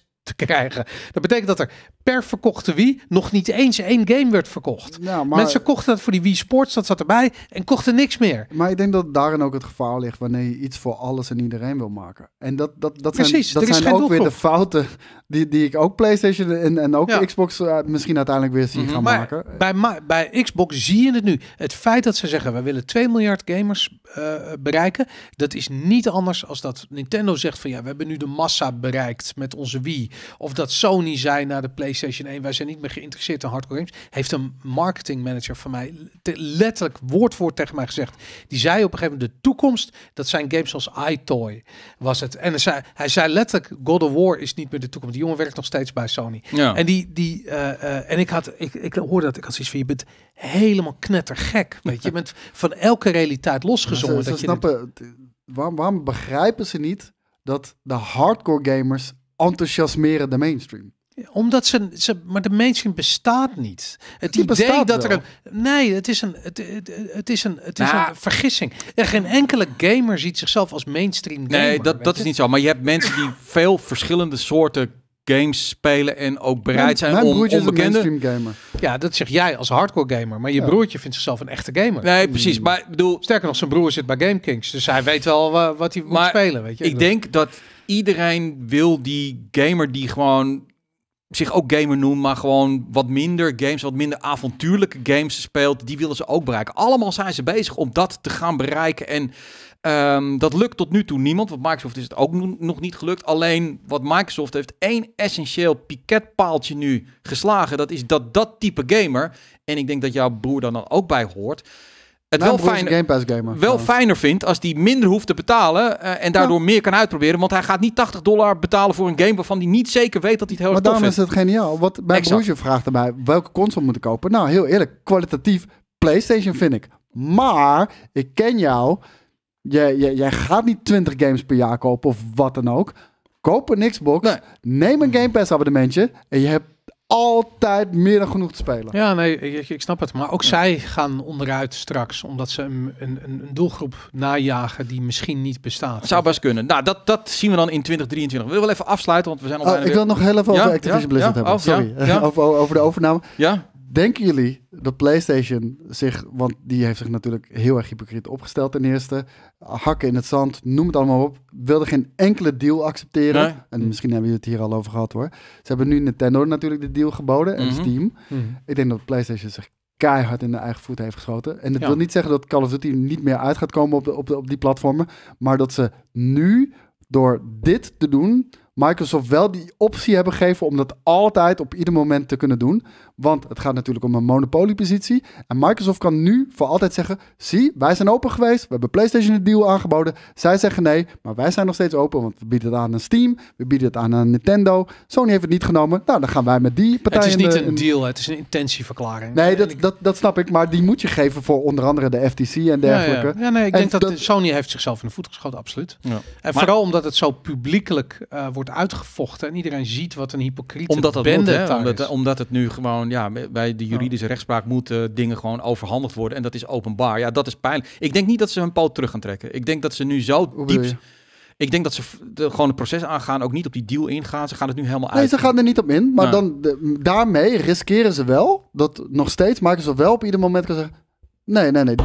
0,6 krijgen. Dat betekent dat er per verkochte Wii nog niet eens één game werd verkocht. Nou, maar... Mensen kochten dat voor die Wii Sports, dat zat erbij, en kochten niks meer. Maar ik denk dat daarin ook het gevaar ligt wanneer je iets voor alles en iedereen wil maken. En dat, dat, dat Precies, zijn, dat zijn ook weer de fouten die, die ik ook PlayStation en, en ook Xbox eh, misschien uiteindelijk weer zie mhm. gaan maar maken. Bij, bij Xbox zie je het nu. Het feit dat ze zeggen, we willen 2 miljard gamers eh, bereiken, dat is niet anders als dat Nintendo zegt van ja, we hebben nu de massa bereikt met onze Wii. Of dat Sony zei naar de PlayStation 1, wij zijn niet meer geïnteresseerd in hardcore games. Heeft een marketing manager van mij letterlijk woord voor tegen mij gezegd. Die zei op een gegeven moment, de toekomst, dat zijn games als iToy was het. En zei, hij zei letterlijk, God of War is niet meer de toekomst. Die jongen werkt nog steeds bij Sony. Ja. En, die, die, eh, eh, en ik, had, ik, ik hoorde dat, ik had zoiets van, je bent helemaal knettergek. Weet je. je bent van elke realiteit losgezongen. ze, dat je waarom, waarom begrijpen ze niet dat de hardcore gamers enthousiasmeren de mainstream omdat ze, ze, maar de mainstream bestaat niet. Het idee dat er een, nee, het is een, het, het, het is een, het is nou, een vergissing. Er geen enkele gamer ziet zichzelf als mainstream gamer. Nee, dat, dat is niet zo. Maar je hebt mensen die veel verschillende soorten games spelen en ook bereid zijn mijn, mijn om onbekende. gamer. Ja, dat zeg jij als hardcore gamer, maar je broertje vindt zichzelf een echte gamer. Nee, precies. Hmm. Maar bedoel, sterker nog, zijn broer zit bij Game Kings, dus hij weet wel eh, wat hij moet spelen. Weet je? Ik denk dat iedereen wil die gamer die gewoon zich ook gamer noemt, maar gewoon wat minder games, wat minder avontuurlijke games speelt, die willen ze ook bereiken. Allemaal zijn ze bezig om dat te gaan bereiken. En ehm, dat lukt tot nu toe niemand, want Microsoft is het ook nog niet gelukt. Alleen wat Microsoft heeft één essentieel piketpaaltje nu geslagen, dat is dat dat type gamer, en ik denk dat jouw broer dan ook bij hoort, nou, wel, fijner, Game Pass gamer, wel fijner vindt als die minder hoeft te betalen eh, en daardoor meer kan uitproberen. Want hij gaat niet 80 dollar betalen voor een game waarvan hij niet zeker weet dat hij het heel erg Maar dan is het geniaal. Wat mijn exact. broertje vraagt erbij, welke console moet ik kopen? Nou, heel eerlijk, kwalitatief PlayStation vind ik. Maar ik ken jou, jij, jij, jij gaat niet 20 games per jaar kopen of wat dan ook. Koop een Xbox, neem een Game Pass abonnementje en je hebt altijd meer dan genoeg te spelen. Ja, nee, ik, ik snap het. Maar ook zij gaan onderuit straks, omdat ze een, een, een, doelgroep najagen die misschien niet bestaat. Zou best kunnen. Nou, dat, dat zien we dan in 2023. We willen wel even afsluiten, want we zijn al oh, bijna Ik wil nog heel even over Activision Blizzard hebben. Oh, sorry, over, over, de overname. Ja? denken jullie dat PlayStation zich, want die heeft zich natuurlijk heel erg hypocriet opgesteld ten eerste, hakken in het zand, noem het allemaal op, wilde geen enkele deal accepteren. En misschien hebben jullie het hier al over gehad hoor. Ze hebben nu Nintendo natuurlijk de deal geboden en mhm. Steam. Mhm. Ik denk dat PlayStation zich keihard in de eigen voet heeft geschoten. En dat wil niet zeggen dat Call of Duty niet meer uit gaat komen op, op, de, op die platformen, maar dat ze nu door dit te doen Microsoft wel die optie hebben gegeven om dat altijd op ieder moment te kunnen doen. Want het gaat natuurlijk om een monopoliepositie. En Microsoft kan nu voor altijd zeggen: zie, wij zijn open geweest. We hebben PlayStation een deal aangeboden. Zij zeggen nee, maar wij zijn nog steeds open. Want we bieden het aan een Steam, we bieden het aan een Nintendo. Sony heeft het niet genomen. Nou, dan gaan wij met die partij. Het is niet eh, een deal, het is een intentieverklaring. Nee, dat, dat, dat snap ik. Maar die moet je geven voor onder andere de FTC en dergelijke. Ja, nee, ik denk dat, Sony heeft zichzelf in de voet geschoten, absoluut. Ja. En vooral omdat het zo publiekelijk uh, wordt uitgevochten en iedereen ziet wat een hypocriet. omdat dat bende omdat, omdat, het nu gewoon, ja, bij de juridische rechtspraak moeten dingen gewoon overhandigd worden en dat is openbaar. Ja, dat is pijnlijk. Ik denk niet dat ze hun poot terug gaan trekken. Ik denk dat ze nu zo diep... Ik denk dat ze de, gewoon het proces aangaan, ook niet op die deal ingaan. Ze gaan het nu helemaal uit. Nee, ze gaan er niet op in. Maar dan, daarmee riskeren ze wel dat nog steeds maken ze wel op ieder moment kan zeggen... Nee, nee, nee.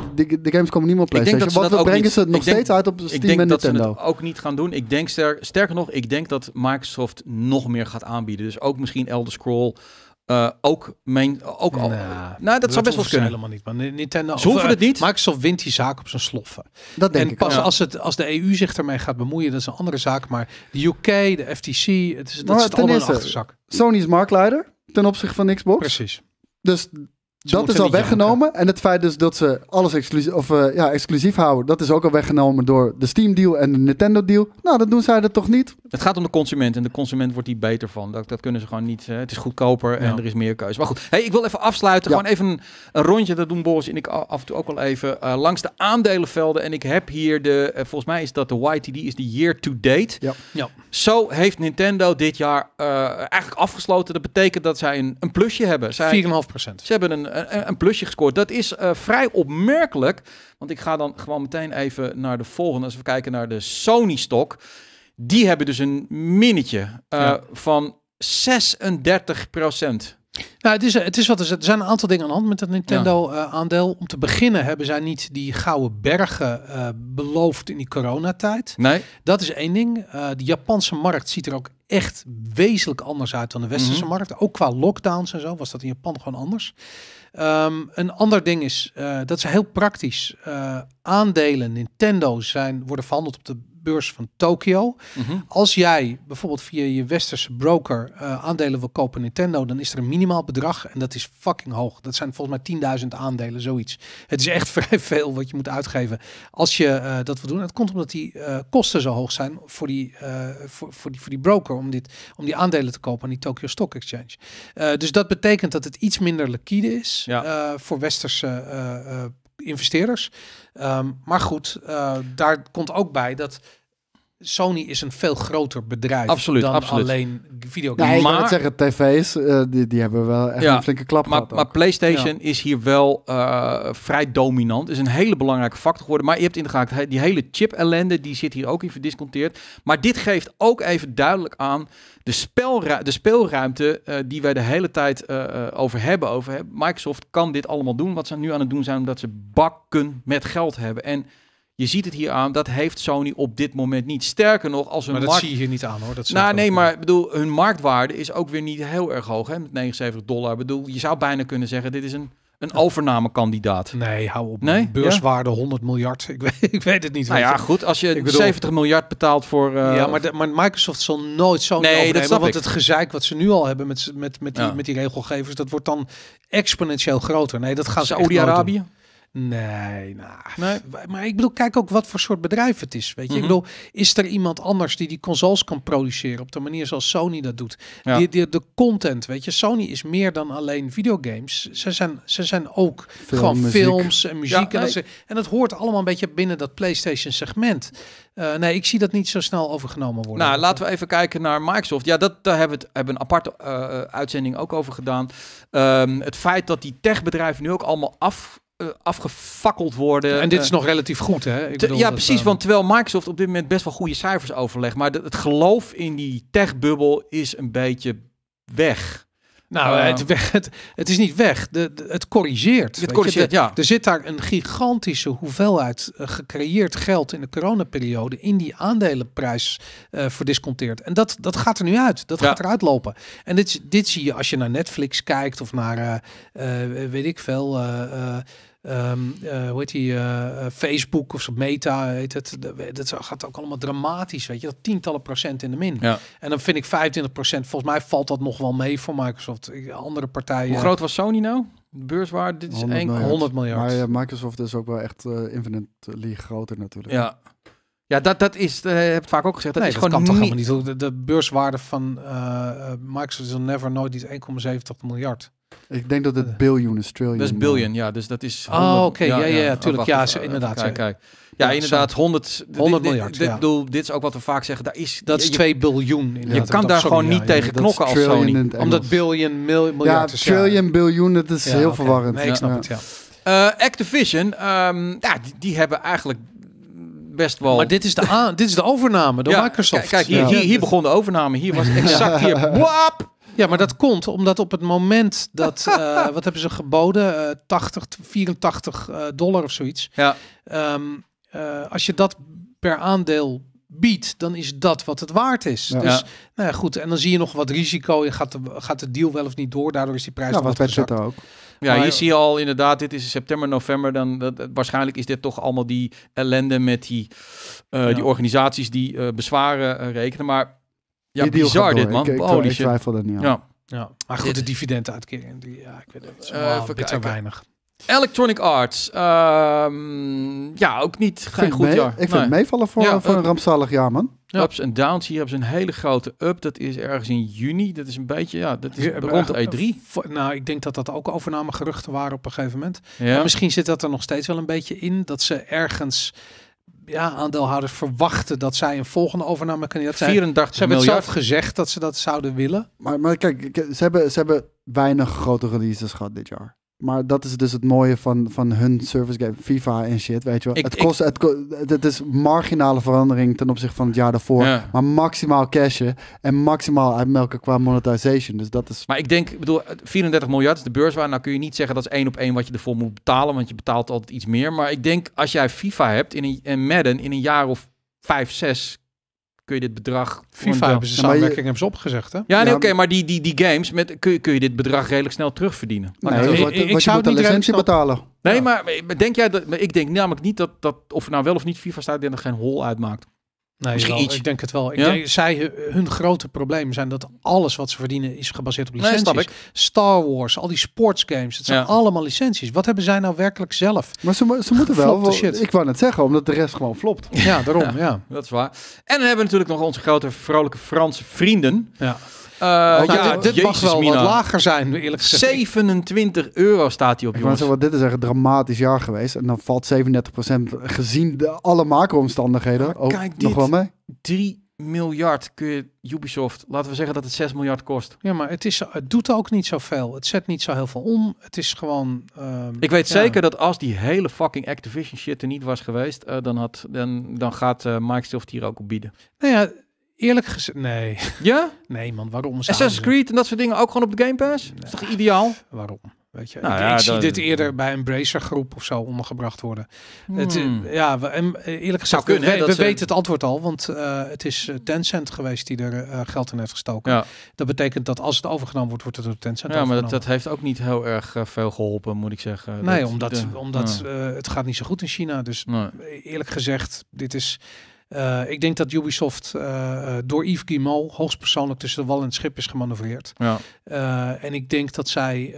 De, games komen niet meer op PlayStation. Wat denk brengen niet, ze nog denk, steeds uit op Steam ik denk dat Ze het ook niet gaan doen. Ik denk sterker nog, ik denk dat Microsoft nog meer gaat aanbieden. Dus ook misschien Elder Scroll. Eh, ook mijn. Ook al. Nee, nou, nou, dat zou best wel kunnen. helemaal niet. Maar Nintendo. Ze hoeven het eh, niet. Microsoft wint die zaak op zijn sloffen. Dat denk en ik. pas als, het, als de EU zich ermee gaat bemoeien, dat is een andere zaak. Maar de UK, de FTC, het is, dat is allemaal in achterzak. Sony is marktleider ten opzichte van Xbox. Precies. Dus dat is al weggenomen. En het feit dus dat ze alles exclusief, of, eh, ja, exclusief houden, dat is ook al weggenomen door de Steam deal en de Nintendo deal. Nou, dan doen zij dat toch niet? Het gaat om de consument en de consument wordt hier beter van. Dat, dat kunnen ze gewoon niet. Hè. Eh, het is goedkoper en er is meer keuze. Maar goed, hey, ik wil even afsluiten. Gewoon even een, rondje, dat doen Boris en ik af en toe ook wel even, eh, langs de aandelenvelden. En ik heb hier de, volgens mij is dat de YTD, is de year to date. Ja. ja. Zo heeft Nintendo dit jaar eigenlijk afgesloten. Dat betekent dat zij een, een plusje hebben. 4,5 procent. Ze hebben een een, een, plusje gescoord. Dat is eh, vrij opmerkelijk. Want ik ga dan gewoon meteen even naar de volgende. Als we kijken naar de Sony-stok. Die hebben dus een minnetje uh, van 36 procent. Nou, het is, het is wat er zijn een aantal dingen aan de hand met het Nintendo-aandeel. Eh, om te beginnen hebben zij niet die gouden bergen beloofd in die coronatijd. Nee. Dat is één ding. de Japanse markt ziet er ook echt wezenlijk anders uit dan de mhm. westerse markt. Ook qua lockdowns en zo was dat in Japan gewoon anders. Ehm, een ander ding is, eh, dat ze heel praktisch. Eh, aandelen, Nintendo's zijn, worden verhandeld op de beurs van Tokio. Mhm. Als jij bijvoorbeeld via je westerse broker eh, aandelen wil kopen Nintendo, dan is er een minimaal bedrag en dat is fucking hoog. Dat zijn volgens mij 10.000 aandelen, zoiets. Het is echt vrij veel wat je moet uitgeven als je eh, dat wil doen. het komt omdat die eh, kosten zo hoog zijn voor die, voor, voor, die, voor die broker om, dit, om die aandelen te kopen aan die Tokyo Stock Exchange. dus dat betekent dat het iets minder liquide is voor westerse investeerders. Um, maar goed, eh, daar komt ook bij dat Sony is een veel groter bedrijf absoluut, dan absoluut. alleen videogames. Nee, zeggen, tv's, eh, die, die hebben wel echt een flinke klap maar, Maar PlayStation is hier wel eh, vrij dominant. Is een hele belangrijke factor geworden. Maar je hebt inderdaad die hele chip ellende, die zit hier ook in verdisconteerd. Maar dit geeft ook even duidelijk aan de, spelru de speelruimte eh, die wij de hele tijd over hebben. Over, Microsoft kan dit allemaal doen. Wat ze nu aan het doen zijn, omdat ze bakken met geld hebben. En je ziet het hier aan, dat heeft Sony op dit moment niet. Sterker nog, als een markt... dat zie je hier niet aan hoor. Dat nou, nee, nee, maar bedoel, hun marktwaarde is ook weer niet heel erg hoog hè, met 79 dollar. Bedoel, je zou bijna kunnen zeggen, dit is een, een overnamekandidaat. Nee, hou op. Nee? Beurswaarde 100 miljard. Ik weet, ik weet het niet. Nou ja, goed. Als je 70 miljard betaalt voor... Eh, ja, maar, de, maar Microsoft zal nooit zo'n nee, Dat is want ik. het gezeik wat ze nu al hebben met, met, met, die, met die regelgevers... dat wordt dan exponentieel groter. Nee, dat gaat Saudi-Arabië? Nee, nou, maar ik bedoel, kijk ook wat voor soort bedrijf het is. Weet je, ik mhm. bedoel, is er iemand anders die die consoles kan produceren op de manier zoals Sony dat doet? Die, de content, weet je, Sony is meer dan alleen videogames. Ze zijn, ze zijn ook gewoon films en muziek. en, dat, en, dat hoort allemaal een beetje binnen dat PlayStation segment. Eh, nee, ik zie dat niet zo snel overgenomen worden. Nou, laten we even kijken naar Microsoft. Ja, dat, daar hebben we het, hebben een aparte eh, eh, uitzending ook over gedaan. Ehm, het feit dat die techbedrijven nu ook allemaal af eh, afgefakkeld worden. En dit is eh, nog relatief goed, hè? Ik ja, precies. Eh, want terwijl Microsoft op dit moment best wel goede cijfers overlegt, maar het geloof in die techbubbel is een beetje weg. Nou, eh, het, het, is niet weg. De, het corrigeert. Het corrigeert ja. Er zit daar een gigantische hoeveelheid eh, gecreëerd geld in de coronaperiode in die aandelenprijs uh, verdisconteerd. En dat, dat gaat er nu uit. Dat gaat eruit lopen. En dit, dit zie je als je naar Netflix kijkt of naar, weet ik veel Ehm, eh, hoe heet die? Eh, eh, Facebook of zo, Meta heet het. Dat gaat ook allemaal dramatisch, weet je. Dat tientallen procent in de min. Ja. En dan vind ik 25 procent. Volgens mij valt dat nog wel mee voor Microsoft. Andere partijen. Hoe groot was Sony nou? Beurswaarde, dit is 100 enkel. miljard. 100 miljard. Maar Microsoft is ook wel echt uh, infinitely groter natuurlijk. Ja. Ja, dat, dat is, uh, heb het vaak ook gezegd, dat is gewoon kan niet... niet. De, de beurswaarde van Microsoft is never nooit iets 1,70 miljard. Ik denk dat het eh. biljoen is, trillion Dat is eh. biljoen, ja. Dus dat is... Oh, oké. ja, ja, ja, ja, oh, tuurlijk. ja, inderdaad. Kijk, kijk. Ja, inderdaad, 100, 100 miljard. Dit, bedoel, dit is ook wat we vaak zeggen. Daar is, dat is 2 biljoen. Je kan daar gewoon niet tegen knokken als Sony. Omdat biljoen, miljard ja, trillion biljoen, dat is heel verwarrend. Nee, ik snap het, ja. Eh, Activision, ehm, ja, die, hebben eigenlijk best wel. Maar dit is de, dit is de overname door ja, Microsoft. Kijk, hier, hier, hier, begon de overname. Hier was exact hier. Wap! Ja, maar dat komt omdat op het moment dat, eh, wat hebben ze geboden? Uh, 80, 84 dollar of zoiets. Ja. Ehm, eh, als je dat per aandeel biedt, dan is dat wat het waard is. Ja. Dus nou ja, goed, en dan zie je nog wat risico. Je gaat, de, gaat de deal wel of niet door, daardoor is die prijs. Ja, wat werd ook. Ja, je zie je al inderdaad, dit is september, november. Dan, dat, waarschijnlijk is dit toch allemaal die ellende met die, eh, die organisaties die bezwaren rekenen. Maar ja, bizar dit, man. Ik, ik, dat twijfel niet aan. Ja. ja. Maar goed, de dividenduitkering, die, ja, ik weet het, uh, bitter weinig. Electronic Arts. Ehm, ja, ook niet geen goed mee, jaar. Ik vind het meevallen voor, voor een eh, rampzalig jaar, man. Ja. Ups en downs. Hier hebben ze een hele grote up. Dat is ergens in juni. Dat is een beetje, ja, dat is eh, rond rond E3. E nou, ik denk dat dat ook overnamegeruchten waren op een gegeven moment. Ja. misschien zit dat er nog steeds wel een beetje in. Dat ze ergens ja, aandeelhouders verwachten dat zij een volgende overname kunnen. Dat 84 ze hebben het zelf gezegd dat ze dat zouden willen. Maar, maar kijk, ze hebben, ze hebben weinig grote releases gehad dit jaar. Maar dat is dus het mooie van, van hun service game, FIFA en shit, weet je wel. het, kost, het, dit is marginale verandering ten opzichte van het jaar daarvoor. Maar maximaal cashen en maximaal uitmelken qua monetization. Dus dat is... Maar ik denk, ik bedoel, 34 miljard is de beurswaarde. Nou kun je niet zeggen dat is één op één wat je ervoor moet betalen, want je betaalt altijd iets meer. Maar ik denk, als jij FIFA hebt in een, en Madden in een jaar of vijf, zes kun je dit bedrag... FIFA hebben ze samenwerking hebben ze opgezegd, hè? Ja, nee, oké, maar die, die, die games, met, kun, je, kun je dit bedrag redelijk snel terugverdienen? Nee, nee, ik, ik, ik zou de licentie betalen. Nee, maar denk jij dat... ik denk namelijk niet dat, dat of nou wel of niet FIFA staat, dat geen hol uitmaakt. Misschien iets. Ik denk het wel. Ik denk, zij, hun grote probleem zijn dat alles wat ze verdienen is gebaseerd op licenties. Star Wars, al die sportsgames, het zijn allemaal licenties. Wat hebben zij nou werkelijk zelf? Maar ze, ze moeten wel. wel Ik wou net zeggen, omdat de rest gewoon flopt. Ja, daarom. ja, Dat is waar. En dan hebben we natuurlijk nog onze grote vrolijke Franse vrienden. Ja. Eh, oh, nou, ja, dit, dit mag wel wat lager zijn, eerlijk gezegd. 27 euro staat hij op, jongens. Zeggen, dit is echt een dramatisch jaar geweest. En dan valt 37% gezien de, alle macro-omstandigheden ook kijk nog wel mee. 3 miljard kun je Ubisoft, laten we zeggen dat het 6 miljard kost. Ja, maar het, is, het doet ook niet zoveel. Het zet niet zo heel veel om. Het is gewoon. Ehm, ik weet zeker dat als die hele fucking Activision shit er niet was geweest, eh, dan, had, dan, dan gaat eh, Microsoft hier ook op bieden. Nou ja, Eerlijk gezegd, nee. Ja? Nee, man, waarom? Assassin's Creed en dat soort dingen ook gewoon op de Game Pass? Dat Is toch ideaal? Waarom? Weet je, nou ik, zie dit eerder bij een Bracer-groep of zo ondergebracht worden. Het, eh, hmm. ja, we, eh, eerlijk gezegd, kunnen, we, weten het antwoord al, want eh, het is Tencent geweest die er geld in heeft gestoken. Dat betekent dat als het overgenomen wordt, wordt het door Tencent Ja, maar dat, heeft ook niet heel erg veel geholpen, moet ik zeggen. Nee, omdat, omdat het gaat niet zo goed in China. Dus e-, eerlijk gezegd, dit is eh, ik denk dat Ubisoft eh, eh, door Yves Guillemot hoogstpersoonlijk tussen de wal en het schip is gemanoeuvreerd. Ja. en ik denk dat zij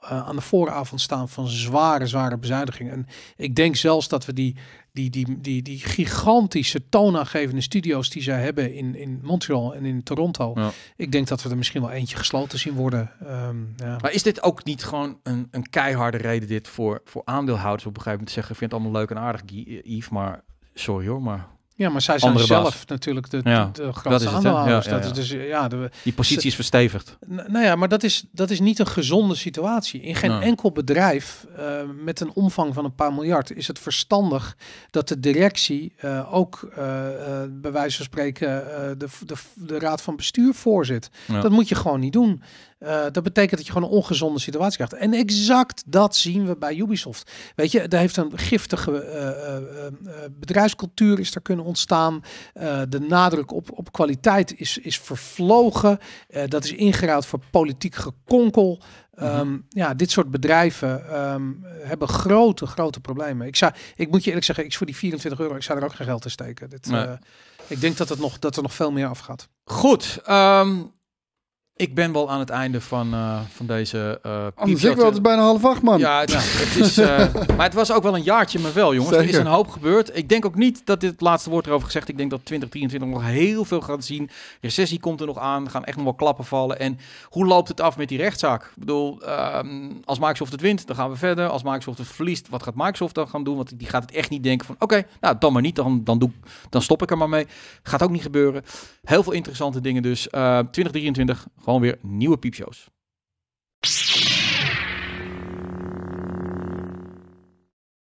aan de vooravond staan van zware, zware bezuinigingen. En ik denk zelfs dat we die, die, die, die, die gigantische toonaangevende studio's die zij hebben in, in Montreal en in Toronto. Ik denk dat we er misschien wel eentje gesloten zien worden. Ehm, ja. Maar is dit ook niet gewoon een, een keiharde reden dit voor, voor aandeelhouders op een gegeven moment te zeggen, ik vind het allemaal leuk en aardig Yves, maar sorry hoor, maar ja, maar zij zijn zelf natuurlijk de, ja, de, de aandeelhouders. Ja, dat is dus, ja, de, Die positie is verstevigd. Nou ja, maar dat is, dat is niet een gezonde situatie. In geen enkel bedrijf eh, met een omvang van een paar miljard is het verstandig dat de directie eh, ook eh, bij wijze van spreken de, de, de raad van bestuur voorzit. Dat moet je gewoon niet doen. Eh, dat betekent dat je gewoon een ongezonde situatie krijgt. En exact dat zien we bij Ubisoft. Weet je, daar heeft een giftige eh, eh, bedrijfscultuur is daar kunnen ontstaan. de nadruk op, op kwaliteit is, is vervlogen. dat is ingeruild voor politiek gekonkel. Mhm. Ehm, ja, dit soort bedrijven ehm, hebben grote, grote problemen. Ik, zou, ik moet je eerlijk zeggen, ik voor die 24 euro, ik zou er ook geen geld in steken. Dit, ik denk dat, het nog, dat er nog veel meer afgaat. Goed, ehm, ik ben wel aan het einde van, eh, van deze uh, Anders ik wel, eh. het is bijna half acht, man. Ja, nou, het is, maar het was ook wel een jaartje, maar wel, jongens. Er is een hoop gebeurd. Ik denk ook niet dat dit het laatste woord erover gezegd. Ik denk dat 2023 nog heel veel gaat zien. Recessie komt er nog aan. Er gaan echt nog wel klappen vallen. En hoe loopt het af met die rechtszaak? Ik bedoel, ehm, als Microsoft het wint, dan gaan we verder. Als Microsoft het verliest, wat gaat Microsoft dan gaan doen? Want die gaat het echt niet denken van... Oké, nou, dan maar niet. Dan, dan, doe, dan stop ik er maar mee. Gaat ook niet gebeuren. Heel veel interessante dingen dus. 2023, gewoon gewoon weer nieuwe piepshows.